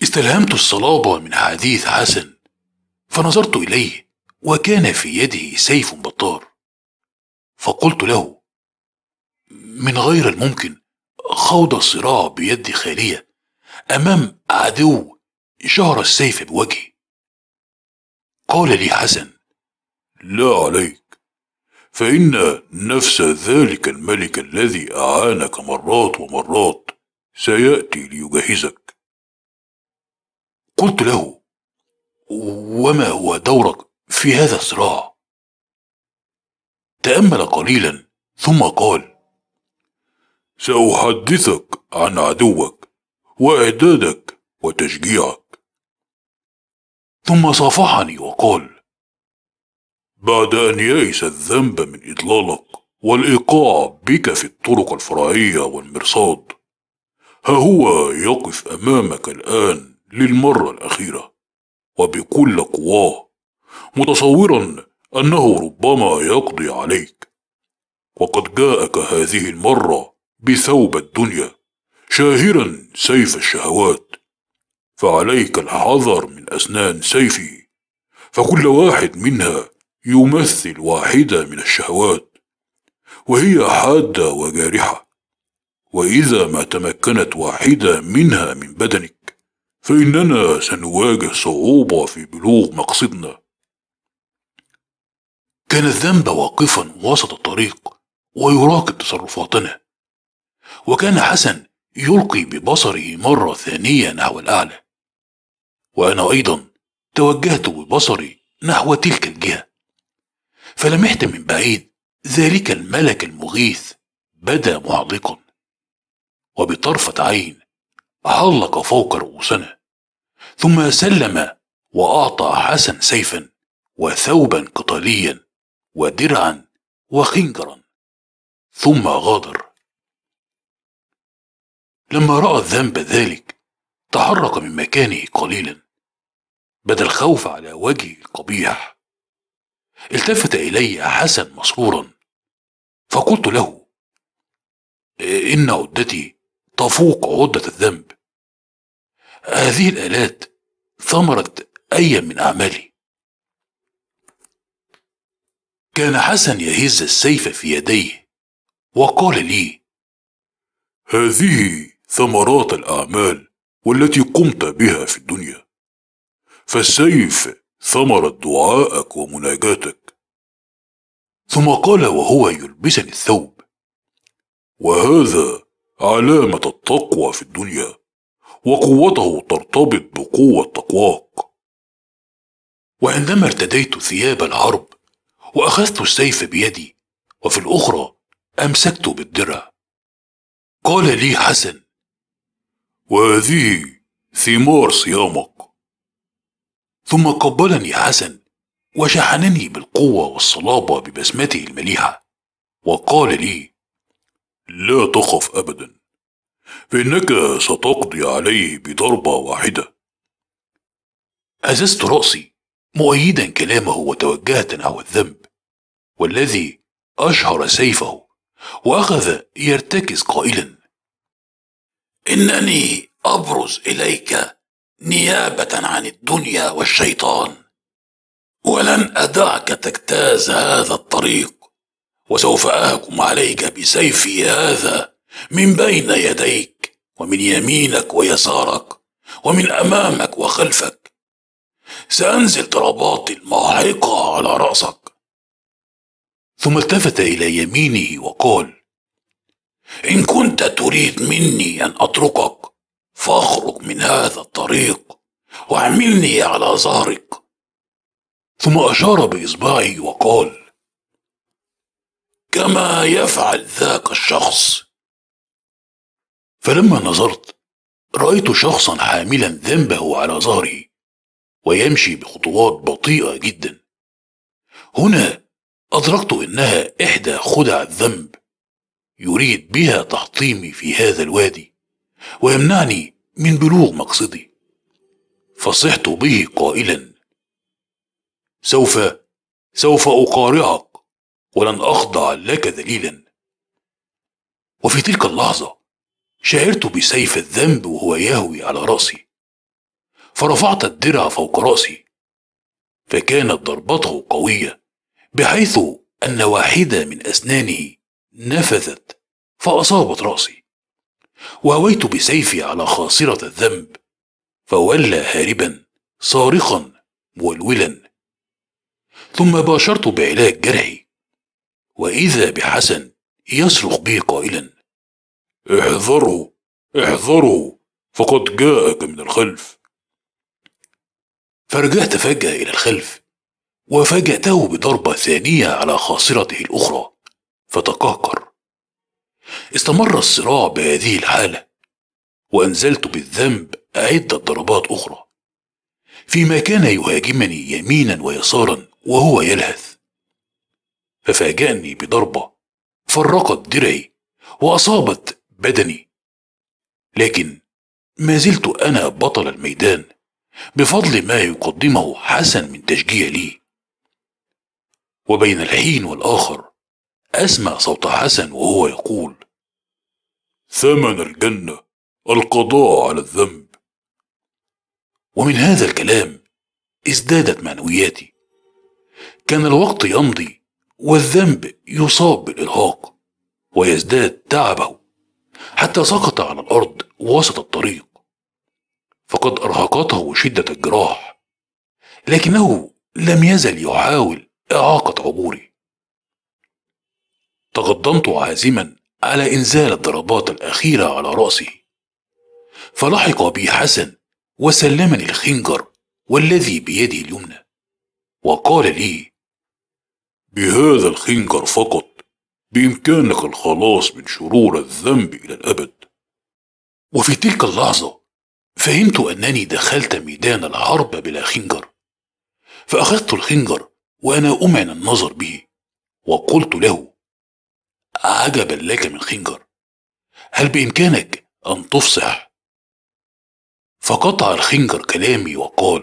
استلهمت الصلابة من حديث حسن فنظرت إليه وكان في يده سيف بطار فقلت له من غير الممكن خوض الصراع بيد خالية أمام عدو شهر السيف بوجهي قال لي حسن لا عليك فإن نفس ذلك الملك الذي أعانك مرات ومرات سيأتي ليجهزك قلت له وما هو دورك في هذا الصراع تامل قليلا ثم قال ساحدثك عن عدوك واعدادك وتشجيعك ثم صافحني وقال بعد ان يئس الذنب من اضلالك والايقاع بك في الطرق الفرعيه والمرصاد ها هو يقف امامك الان للمرة الأخيرة وبكل قواه متصورا أنه ربما يقضي عليك وقد جاءك هذه المرة بثوب الدنيا شاهرا سيف الشهوات فعليك الحذر من أسنان سيفه فكل واحد منها يمثل واحدة من الشهوات وهي حادة وجارحة وإذا ما تمكنت واحدة منها من بدنك فإننا سنواجه صعوبة في بلوغ مقصدنا كان الذنب واقفا وسط الطريق ويراقب تصرفاتنا وكان حسن يلقي ببصره مرة ثانية نحو الأعلى وأنا أيضا توجهت ببصري نحو تلك الجهة فلمحت من بعيد ذلك الملك المغيث بدا معلقا وبطرفة عين حلق فوق رؤوسنا ثم سلم واعطى حسن سيفا وثوبا قتاليا ودرعا وخنجرا ثم غادر لما راى الذنب ذلك تحرك من مكانه قليلا بدا الخوف على وجهه القبيح التفت الي حسن مسرورا فقلت له ان عدتي تفوق عدة الذنب هذه الآلات ثمرة أي من أعمالي كان حسن يهز السيف في يديه وقال لي هذه ثمرات الأعمال والتي قمت بها في الدنيا فالسيف ثمرة دعائك ومناجاتك ثم قال وهو يلبسني الثوب وهذا علامة التقوى في الدنيا وقوته ترتبط بقوة تقواك وعندما ارتديت ثياب الحرب وأخذت السيف بيدي وفي الأخرى أمسكت بالدرع قال لي حسن وهذه ثمار صيامك ثم قبلني حسن وشحنني بالقوة والصلابة ببسمته المليحة وقال لي لا تخف أبدا فإنك ستقضي عليه بضربة واحدة هززت رأسي مؤيدا كلامه وتوجهت نحو الذنب والذي أشهر سيفه وأخذ يرتكز قائلا إنني أبرز إليك نيابة عن الدنيا والشيطان ولن أدعك تجتاز هذا الطريق وسوف أهكم عليك بسيفي هذا من بين يديك ومن يمينك ويسارك ومن امامك وخلفك سانزل ضربات الماحقه على راسك ثم التفت الى يمينه وقال ان كنت تريد مني ان اتركك فاخرج من هذا الطريق واحملني على ظهرك ثم اشار باصبعه وقال كما يفعل ذاك الشخص فلما نظرت رأيت شخصا حاملا ذنبه على ظهره ويمشي بخطوات بطيئة جدا هنا أدركت إنها إحدى خدع الذنب يريد بها تحطيمي في هذا الوادي ويمنعني من بلوغ مقصدي فصحت به قائلا سوف سوف أقارعك ولن أخضع لك ذليلا وفي تلك اللحظة شعرت بسيف الذنب وهو يهوي على رأسي فرفعت الدرع فوق رأسي فكانت ضربته قوية بحيث أن واحدة من أسنانه نفذت فأصابت رأسي وهويت بسيفي على خاصرة الذنب فولى هاربا صارخا مولولا ثم باشرت بعلاج جرحي وإذا بحسن يصرخ به قائلا احذروا احذروا فقد جاءك من الخلف فرجعت فجأة إلى الخلف وفاجأته بضربة ثانية على خاصرته الأخرى فتقهقر استمر الصراع بهذه الحالة وأنزلت بالذنب عدة ضربات أخرى فيما كان يهاجمني يمينا ويسارا وهو يلهث ففاجأني بضربة فرقت درعي وأصابت بدني لكن ما زلت أنا بطل الميدان بفضل ما يقدمه حسن من تشجيع لي وبين الحين والآخر أسمع صوت حسن وهو يقول ثمن الجنة القضاء على الذنب ومن هذا الكلام ازدادت معنوياتي كان الوقت يمضي والذنب يصاب بالإرهاق ويزداد تعبه حتى سقط على الأرض وسط الطريق فقد أرهقته شدة الجراح لكنه لم يزل يحاول إعاقة عبوري تقدمت عازما على إنزال الضربات الأخيرة على رأسي فلحق بي حسن وسلمني الخنجر والذي بيده اليمنى وقال لي بهذا الخنجر فقط بإمكانك الخلاص من شرور الذنب إلى الأبد وفي تلك اللحظة فهمت أنني دخلت ميدان الحرب بلا خنجر فأخذت الخنجر وأنا أمعن النظر به وقلت له عجبا لك من خنجر هل بإمكانك أن تفصح؟ فقطع الخنجر كلامي وقال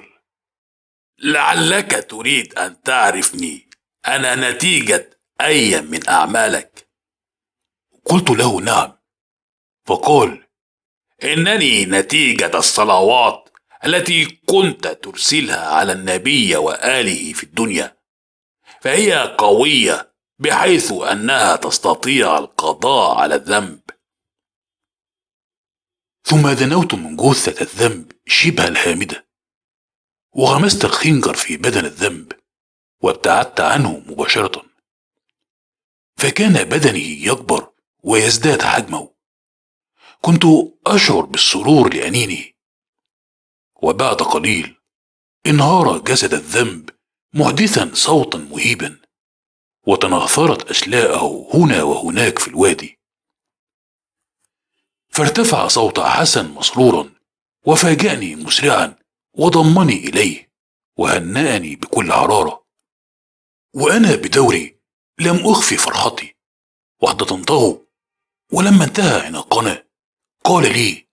لعلك تريد أن تعرفني أنا نتيجة أي من أعمالك قلت له نعم فقال إنني نتيجة الصلوات التي كنت ترسلها على النبي وآله في الدنيا فهي قوية بحيث أنها تستطيع القضاء على الذنب ثم دنوت من جثة الذنب شبه الهامدة وغمست الخنجر في بدن الذنب وابتعدت عنه مباشرة فكان بدني يكبر ويزداد حجمه كنت أشعر بالسرور لأنيني وبعد قليل انهار جسد الذنب محدثا صوتا مهيبا وتناثرت أشلاءه هنا وهناك في الوادي فارتفع صوت حسن مسرورا وفاجأني مسرعا وضمني إليه وهنأني بكل حرارة وأنا بدوري لم أخفي فرحتي وحدة تنطهوا ولما انتهى عناقنا قال لي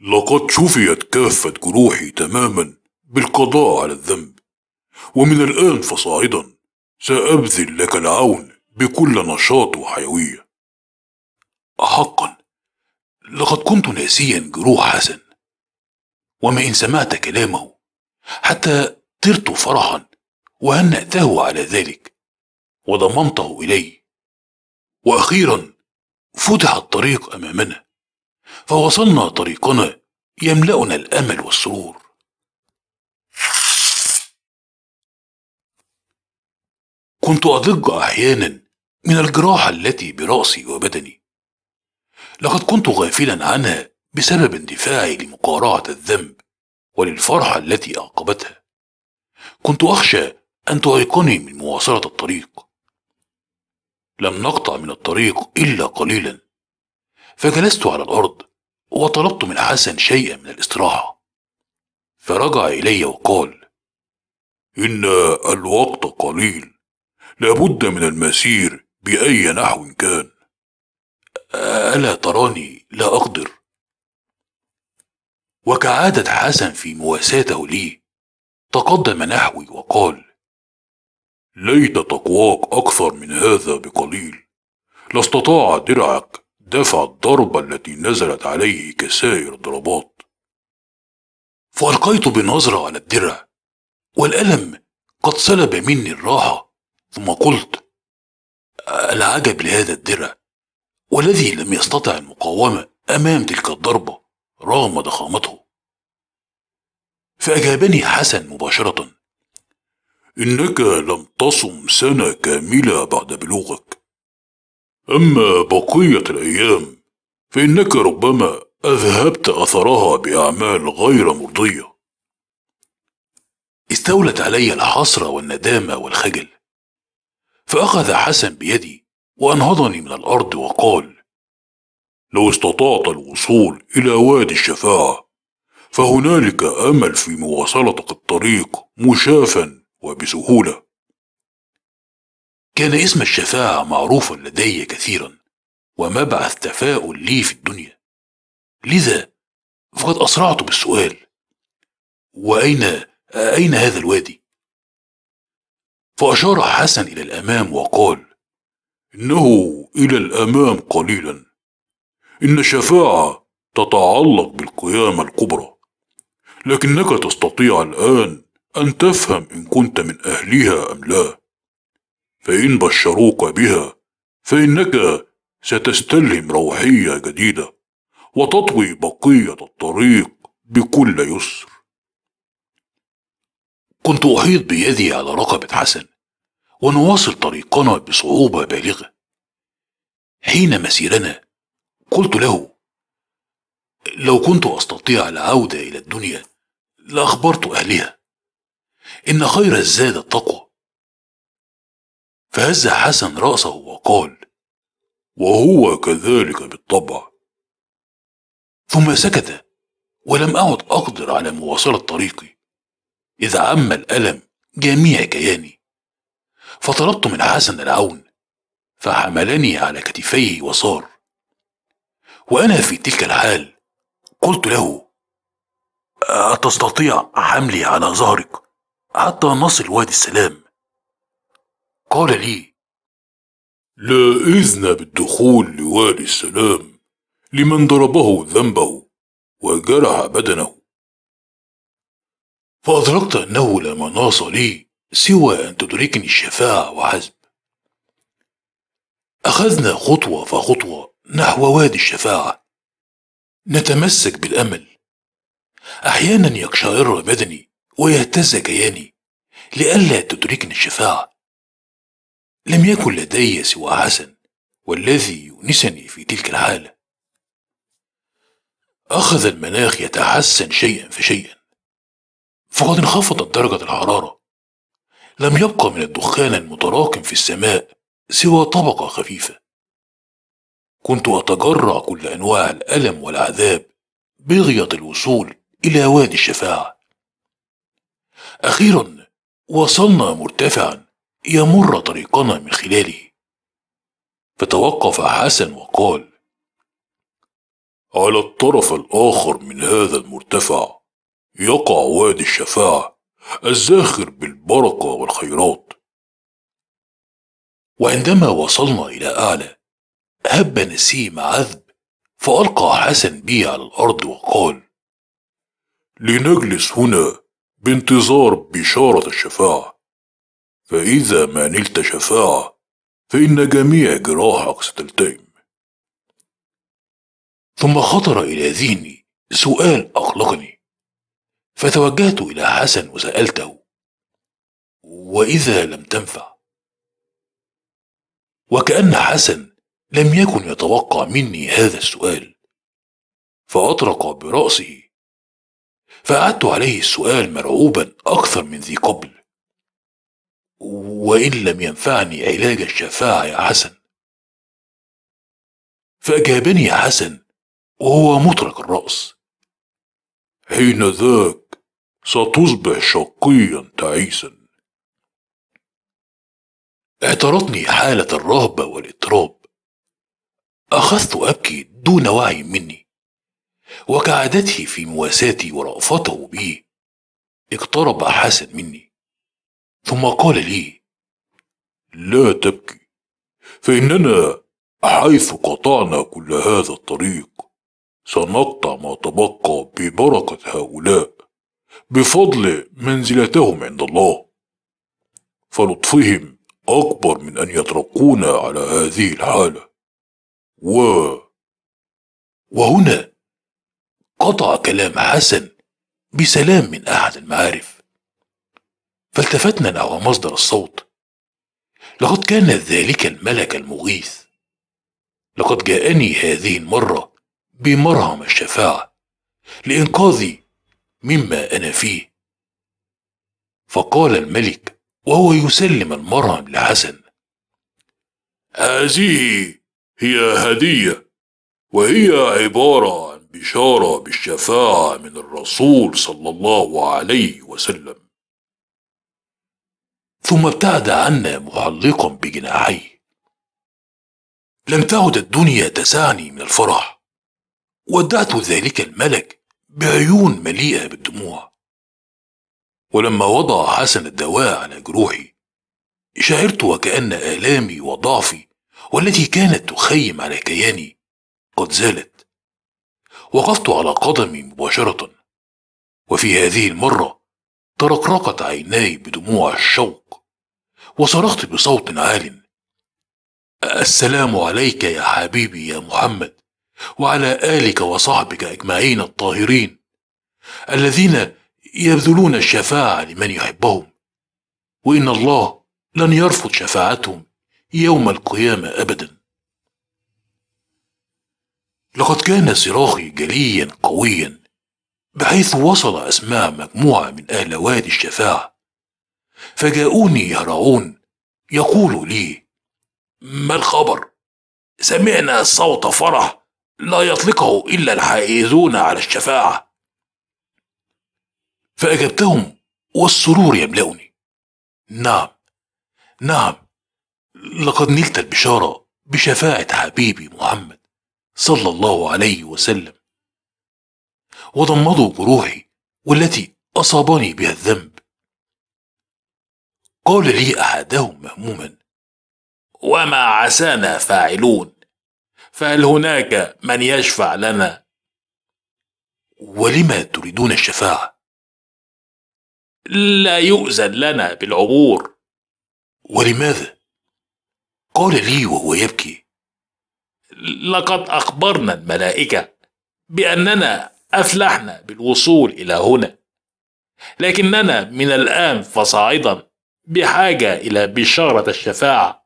لقد شفيت كافة جروحي تماما بالقضاء على الذنب ومن الآن فصاعدا سأبذل لك العون بكل نشاط وحيوية حقا لقد كنت ناسيا جروح حسن وما إن سمعت كلامه حتى طرت فرحا وهنأته على ذلك وضممته إلي وأخيرا فتح الطريق أمامنا فوصلنا طريقنا يملأنا الأمل والسرور كنت أضج أحيانا من الجراحة التي برأسي وبدني لقد كنت غافلا عنها بسبب اندفاعي لمقارعة الذنب وللفرحة التي أعقبتها كنت أخشى أنت أيقني من مواصلة الطريق لم نقطع من الطريق إلا قليلا فجلست على الأرض وطلبت من حسن شيئا من الاستراحة فرجع إلي وقال إن الوقت قليل لابد من المسير بأي نحو كان ألا تراني لا أقدر وكعادة حسن في مواساته لي تقدم نحوي وقال ليت تقواك أكثر من هذا بقليل لاستطاع درعك دفع الضربة التي نزلت عليه كسائر الضربات فألقيت بنظرة على الدرع والألم قد سلب مني الراحة ثم قلت العجب لهذا الدرع والذي لم يستطع المقاومة أمام تلك الضربة رغم ضخامته فأجابني حسن مباشرة إنك لم تصم سنة كاملة بعد بلوغك أما بقية الأيام فإنك ربما أذهبت أثرها بأعمال غير مرضية استولت علي الحسرة والندامة والخجل فأخذ حسن بيدي وأنهضني من الأرض وقال لو استطعت الوصول إلى وادي الشفاعة فهنالك أمل في مواصلتك الطريق مشافا وبسهولة كان اسم الشفاعة معروفا لدي كثيرا ومبعث تفاؤل لي في الدنيا لذا فقد أسرعت بالسؤال وأين أين هذا الوادي؟ فأشار حسن إلى الأمام وقال إنه إلى الأمام قليلا إن الشفاعة تتعلق بالقيامة الكبرى لكنك تستطيع الآن أن تفهم إن كنت من أهلها أم لا فإن بشروك بها فإنك ستستلهم روحية جديدة وتطوي بقية الطريق بكل يسر كنت أحيط بيدي على رقبة حسن ونواصل طريقنا بصعوبة بالغة حين مسيرنا قلت له لو كنت أستطيع العودة إلى الدنيا لأخبرت أهلها إن خير الزاد التقوى فهز حسن رأسه وقال وهو كذلك بالطبع ثم سكت ولم أعد أقدر على مواصلة طريقي إذ عم الألم جميع كياني فطلبت من حسن العون فحملني على كتفيه وصار وأنا في تلك الحال قلت له أتستطيع حملي على ظهرك حتى نصل وادي السلام قال لي لا إذن بالدخول لوادي السلام لمن ضربه ذنبه وجرح بدنه فأدركت أنه لا مناص لي سوى أن تدركني الشفاعة وحسب أخذنا خطوة فخطوة نحو وادي الشفاعة نتمسك بالأمل أحيانا يقشعر بدني ويهتز كياني لئلا تدركني الشفاعة لم يكن لدي سوى حسن والذي يؤنسني في تلك الحالة أخذ المناخ يتحسن شيئا فشيئا فقد انخفضت درجة الحرارة لم يبقى من الدخان المتراكم في السماء سوى طبقة خفيفة كنت أتجرع كل أنواع الألم والعذاب بغية الوصول إلى وادي الشفاعة أخيرا وصلنا مرتفعا يمر طريقنا من خلاله فتوقف حسن وقال على الطرف الآخر من هذا المرتفع يقع وادي الشفاعة الزاخر بالبركة والخيرات وعندما وصلنا إلى أعلى هب نسيم عذب فألقى حسن بي على الأرض وقال لنجلس هنا بانتظار بشارة الشفاعة فإذا ما نلت شفاعة فإن جميع جراحك ستلتئم ثم خطر إلى ذهني سؤال أقلقني فتوجهت إلى حسن وسألته وإذا لم تنفع وكأن حسن لم يكن يتوقع مني هذا السؤال فأطرق برأسه فأعدت عليه السؤال مرعوبا أكثر من ذي قبل وإن لم ينفعني علاج الشفاعة يا حسن فأجابني يا حسن وهو مطرق الرأس حين ذاك ستصبح شقيا تعيسا اعترضني حالة الرهبة والإضطراب أخذت أبكي دون وعي مني وكعادته في مواساتي ورأفته بي اقترب حسن مني ثم قال لي لا تبكي فإننا حيث قطعنا كل هذا الطريق سنقطع ما تبقى ببركة هؤلاء بفضل منزلتهم عند الله فلطفهم أكبر من أن يتركونا على هذه الحالة و وهنا قطع كلام حسن بسلام من أحد المعارف فالتفتنا نحو مصدر الصوت لقد كان ذلك الملك المغيث لقد جاءني هذه المرة بمرهم الشفاعة لإنقاذي مما أنا فيه فقال الملك وهو يسلم المرهم لحسن هذه هي هدية وهي عبارة بشارة بالشفاعة من الرسول صلى الله عليه وسلم ثم ابتعد عنا محلقا بجناحيه لم تعد الدنيا تسعني من الفرح ودعت ذلك الملك بعيون مليئة بالدموع ولما وضع حسن الدواء على جروحي شعرت وكأن آلامي وضعفي والتي كانت تخيم على كياني قد زالت وقفت على قدمي مباشرة وفي هذه المرة ترقرقت عيناي بدموع الشوق وصرخت بصوت عال السلام عليك يا حبيبي يا محمد وعلى آلك وصحبك أجمعين الطاهرين الذين يبذلون الشفاعة لمن يحبهم وإن الله لن يرفض شفاعتهم يوم القيامة أبداً لقد كان صراخي جليا قويا بحيث وصل أسماء مجموعة من أهل وادي الشفاعة فجاءوني يهرعون يقول لي ما الخبر سمعنا صوت فرح لا يطلقه إلا الحائزون على الشفاعة فأجبتهم والسرور يملأني نعم نعم لقد نلت البشارة بشفاعة حبيبي محمد صلى الله عليه وسلم وضمضوا جروحي والتي اصابني بها الذنب قال لي احدهم مهموما وما عسانا فاعلون فهل هناك من يشفع لنا ولما تريدون الشفاعه لا يؤذن لنا بالعبور ولماذا قال لي وهو يبكي لقد أخبرنا الملائكة بأننا أفلحنا بالوصول إلى هنا لكننا من الآن فصاعدا بحاجة إلى بشارة الشفاعة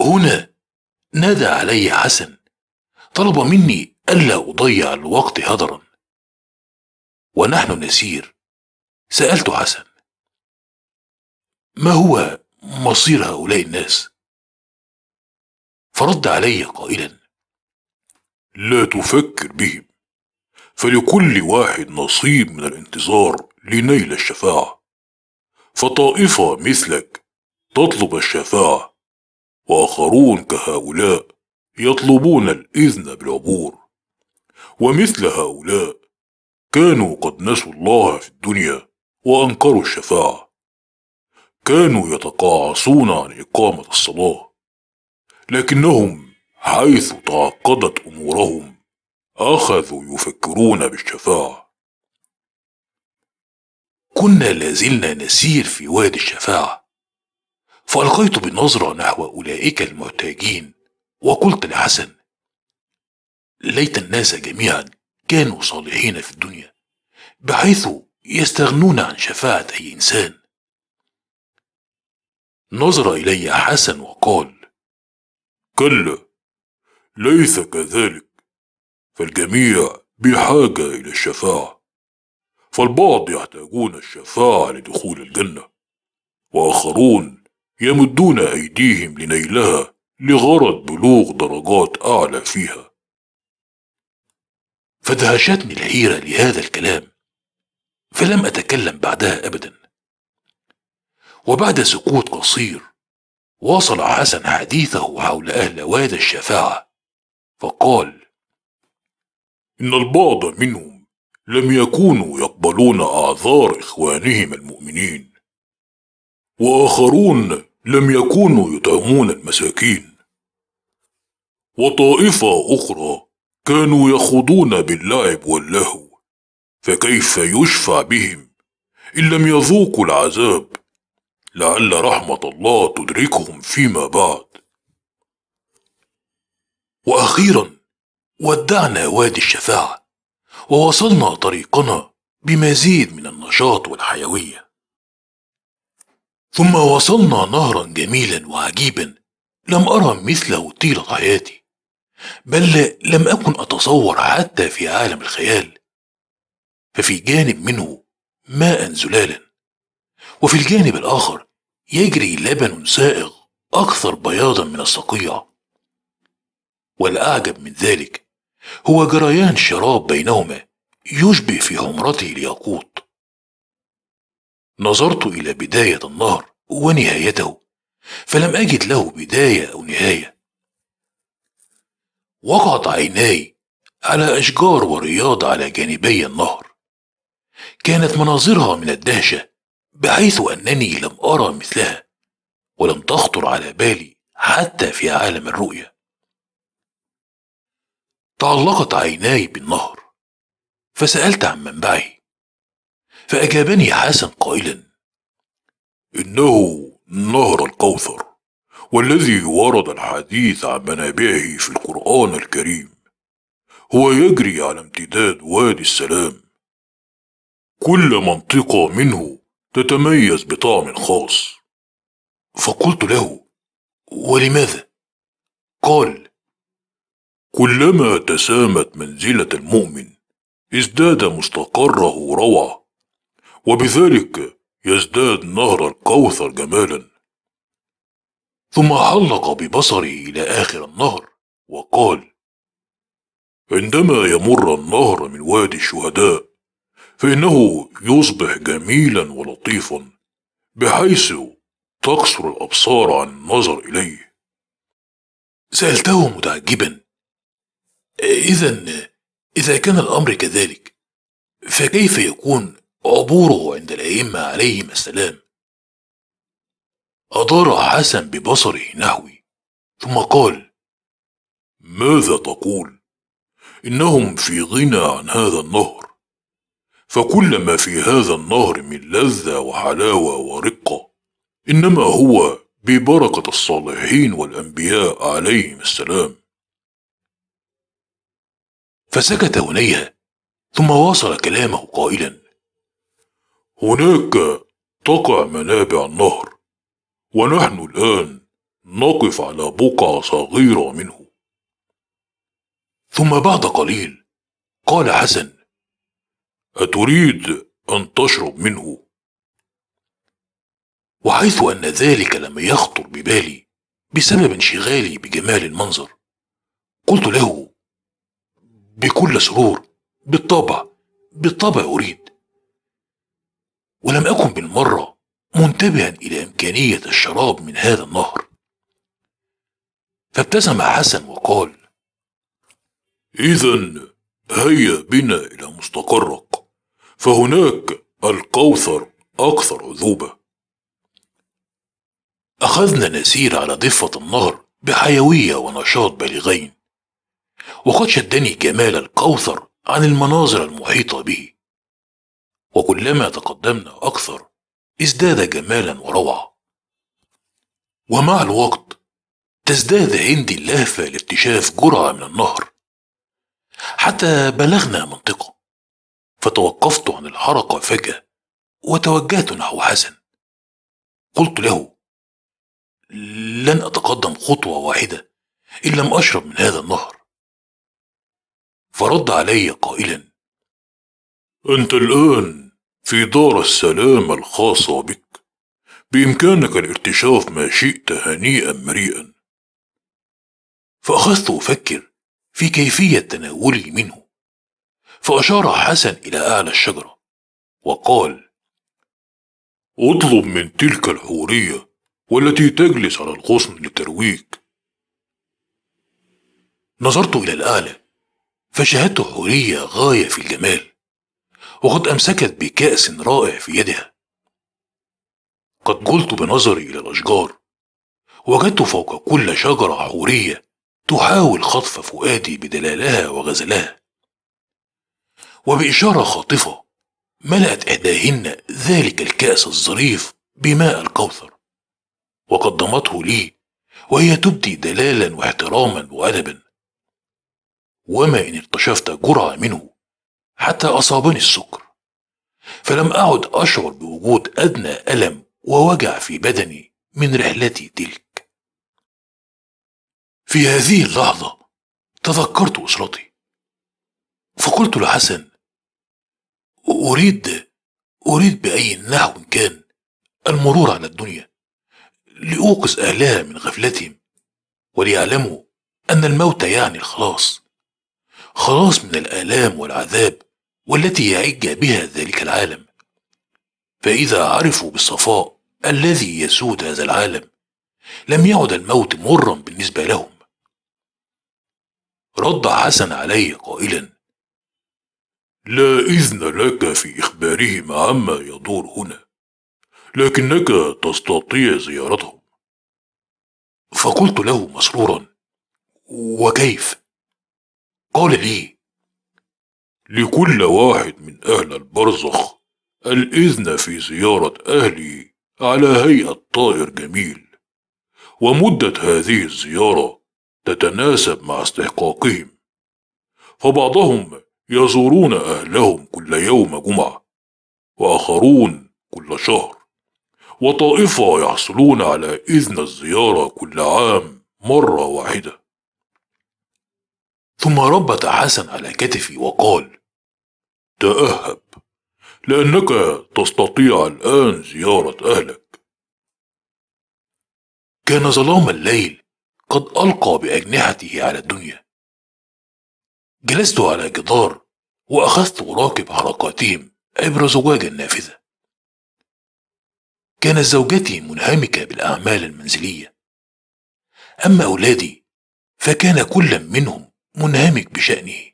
هنا نادى علي حسن طلب مني ألا أضيع الوقت هدرا ونحن نسير سألت حسن ما هو مصير هؤلاء الناس؟ فرد علي قائلا لا تفكر بهم فلكل واحد نصيب من الانتظار لنيل الشفاعة فطائفة مثلك تطلب الشفاعة وآخرون كهؤلاء يطلبون الإذن بالعبور ومثل هؤلاء كانوا قد نسوا الله في الدنيا وأنكروا الشفاعة كانوا يتقاعصون عن إقامة الصلاة لكنهم حيث تعقدت أمورهم أخذوا يفكرون بالشفاعة كنا لازلنا نسير في وادي الشفاعة فألقيت بالنظرة نحو أولئك المحتاجين وقلت لحسن ليت الناس جميعا كانوا صالحين في الدنيا بحيث يستغنون عن شفاعة أي إنسان نظر إلي حسن وقال كلا ليس كذلك فالجميع بحاجة إلى الشفاعة فالبعض يحتاجون الشفاعة لدخول الجنة وآخرون يمدون أيديهم لنيلها لغرض بلوغ درجات أعلى فيها فدهشتني الحيرة لهذا الكلام فلم أتكلم بعدها أبدا وبعد سكوت قصير واصل حسن حديثه حول أهل واد الشفاعة فقال إن البعض منهم لم يكونوا يقبلون أعذار إخوانهم المؤمنين وآخرون لم يكونوا يطعمون المساكين وطائفة أخرى كانوا يخوضون باللعب واللهو فكيف يشفع بهم إن لم يذوقوا العذاب لعل رحمة الله تدركهم فيما بعد وأخيرا ودعنا وادي الشفاعة ووصلنا طريقنا بمزيد من النشاط والحيوية ثم وصلنا نهرا جميلا وعجيبا لم أرى مثله طيلة حياتي بل لم أكن أتصور حتى في عالم الخيال ففي جانب منه ماء زلالا وفي الجانب الآخر يجري لبن سائغ أكثر بياضا من الصقيع والأعجب من ذلك هو جريان شراب بينهما يشبه في عمرته الياقوت نظرت إلى بداية النهر ونهايته فلم أجد له بداية أو نهاية وقعت عيناي على أشجار ورياض على جانبي النهر كانت مناظرها من الدهشة بحيث أنني لم أرى مثلها ولم تخطر على بالي حتى في عالم الرؤية تعلقت عيناي بالنهر فسألت عن منبعه فأجابني حسن قائلا إنه نهر الكوثر والذي ورد الحديث عن منابعه في القرآن الكريم هو يجري على امتداد وادي السلام كل منطقة منه تتميز بطعم خاص فقلت له ولماذا قال كلما تسامت منزله المؤمن ازداد مستقره روعه وبذلك يزداد نهر الكوثر جمالا ثم حلق ببصره الى اخر النهر وقال عندما يمر النهر من وادي الشهداء فإنه يصبح جميلا ولطيفا بحيث تقصر الأبصار عن النظر إليه سألته متعجبا إذا إذا كان الأمر كذلك فكيف يكون عبوره عند الأئمة عليهم السلام أدار حسن ببصره نحوي ثم قال ماذا تقول إنهم في غنى عن هذا النهر فكل ما في هذا النهر من لذة وحلاوة ورقة إنما هو ببركة الصالحين والأنبياء عليهم السلام فسكت هنيهة ثم واصل كلامه قائلا هناك تقع منابع النهر ونحن الآن نقف على بقعة صغيرة منه ثم بعد قليل قال حسن أتريد أن تشرب منه؟ وحيث أن ذلك لم يخطر ببالي بسبب انشغالي بجمال المنظر قلت له بكل سرور بالطبع بالطبع أريد ولم أكن بالمرة منتبها إلى إمكانية الشراب من هذا النهر فابتسم حسن وقال إذا هيا بنا إلى مستقرك فهناك القوثر أكثر عذوبة أخذنا نسير على ضفة النهر بحيوية ونشاط بالغين وقد شدني جمال القوثر عن المناظر المحيطة به وكلما تقدمنا أكثر ازداد جمالا وروعة ومع الوقت تزداد هندي اللهفة لاكتشاف جرعة من النهر حتى بلغنا منطقة فتوقفت عن الحركة فجأة وتوجهت نحو حسن قلت له لن أتقدم خطوة واحدة إن لم أشرب من هذا النهر فرد علي قائلا أنت الآن في دار السلام الخاصة بك بإمكانك الارتشاف ما شئت هنيئا مريئا فأخذت أفكر في كيفية تناولي منه فأشار حسن إلى أعلى الشجرة وقال اطلب من تلك الحورية والتي تجلس على الغصن لترويك نظرت إلى الأعلى فشاهدت حورية غاية في الجمال وقد أمسكت بكأس رائع في يدها قد قلت بنظري إلى الأشجار وجدت فوق كل شجرة حورية تحاول خطف فؤادي بدلالها وغزلها وبإشارة خاطفة ملأت إحداهن ذلك الكأس الظريف بماء الكوثر وقدمته لي وهي تبدي دلالا واحتراما وأدبا وما إن اكتشفت جرعة منه حتى أصابني السكر فلم أعد أشعر بوجود أدنى ألم ووجع في بدني من رحلتي تلك في هذه اللحظة تذكرت أسرتي فقلت لحسن أريد أريد بأي نحو كان المرور على الدنيا لأوقظ أهلها من غفلتهم وليعلموا أن الموت يعني الخلاص خلاص من الآلام والعذاب والتي يعج بها ذلك العالم فإذا عرفوا بالصفاء الذي يسود هذا العالم لم يعد الموت مرا بالنسبة لهم رد حسن علي قائلا لا إذن لك في إخبارهم عما يدور هنا لكنك تستطيع زيارتهم فقلت له مسرورا وكيف قال لي لكل واحد من أهل البرزخ الإذن في زيارة أهلي على هيئة طائر جميل ومدة هذه الزيارة تتناسب مع استحقاقهم فبعضهم يزورون أهلهم كل يوم جمعة وآخرون كل شهر وطائفة يحصلون على إذن الزيارة كل عام مرة واحدة ثم ربط حسن على كتفي وقال تأهب لأنك تستطيع الآن زيارة أهلك كان ظلام الليل قد ألقى بأجنحته على الدنيا جلست على جدار وأخذت أراقب حركاتهم عبر زجاج النافذة كانت زوجتي منهمكة بالأعمال المنزلية أما أولادي فكان كل منهم منهمك بشأنه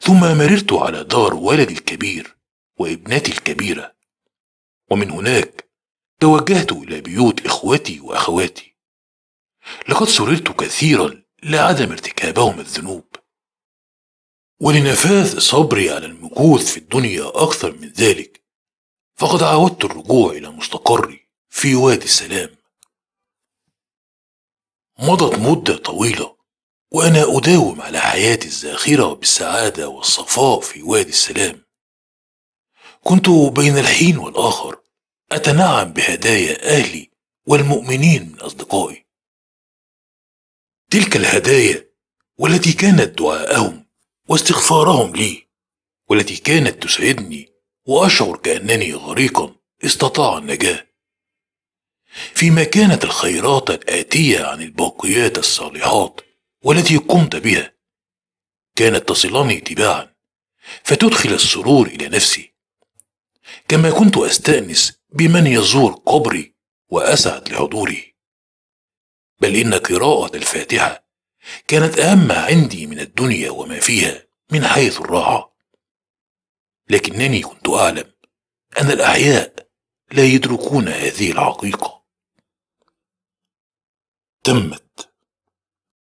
ثم مررت على دار ولدي الكبير وابنتي الكبيرة ومن هناك توجهت إلى بيوت إخوتي وأخواتي لقد سررت كثيرا لعدم ارتكابهم الذنوب ولنفاذ صبري على المكوث في الدنيا أكثر من ذلك فقد عودت الرجوع إلى مستقري في وادي السلام مضت مدة طويلة وأنا أداوم على حياتي الزاخرة بالسعادة والصفاء في وادي السلام كنت بين الحين والآخر أتنعم بهدايا أهلي والمؤمنين من أصدقائي تلك الهدايا والتي كانت دعاءهم واستغفارهم لي والتي كانت تسعدني وأشعر كأنني غريقا استطاع النجاة فيما كانت الخيرات الآتية عن الباقيات الصالحات والتي قمت بها كانت تصلني تباعا فتدخل السرور إلى نفسي كما كنت أستأنس بمن يزور قبري وأسعد لحضوري بل إن قراءة الفاتحة كانت أهم عندي من الدنيا وما فيها من حيث الراحة لكنني كنت أعلم أن الأحياء لا يدركون هذه الحقيقة تمت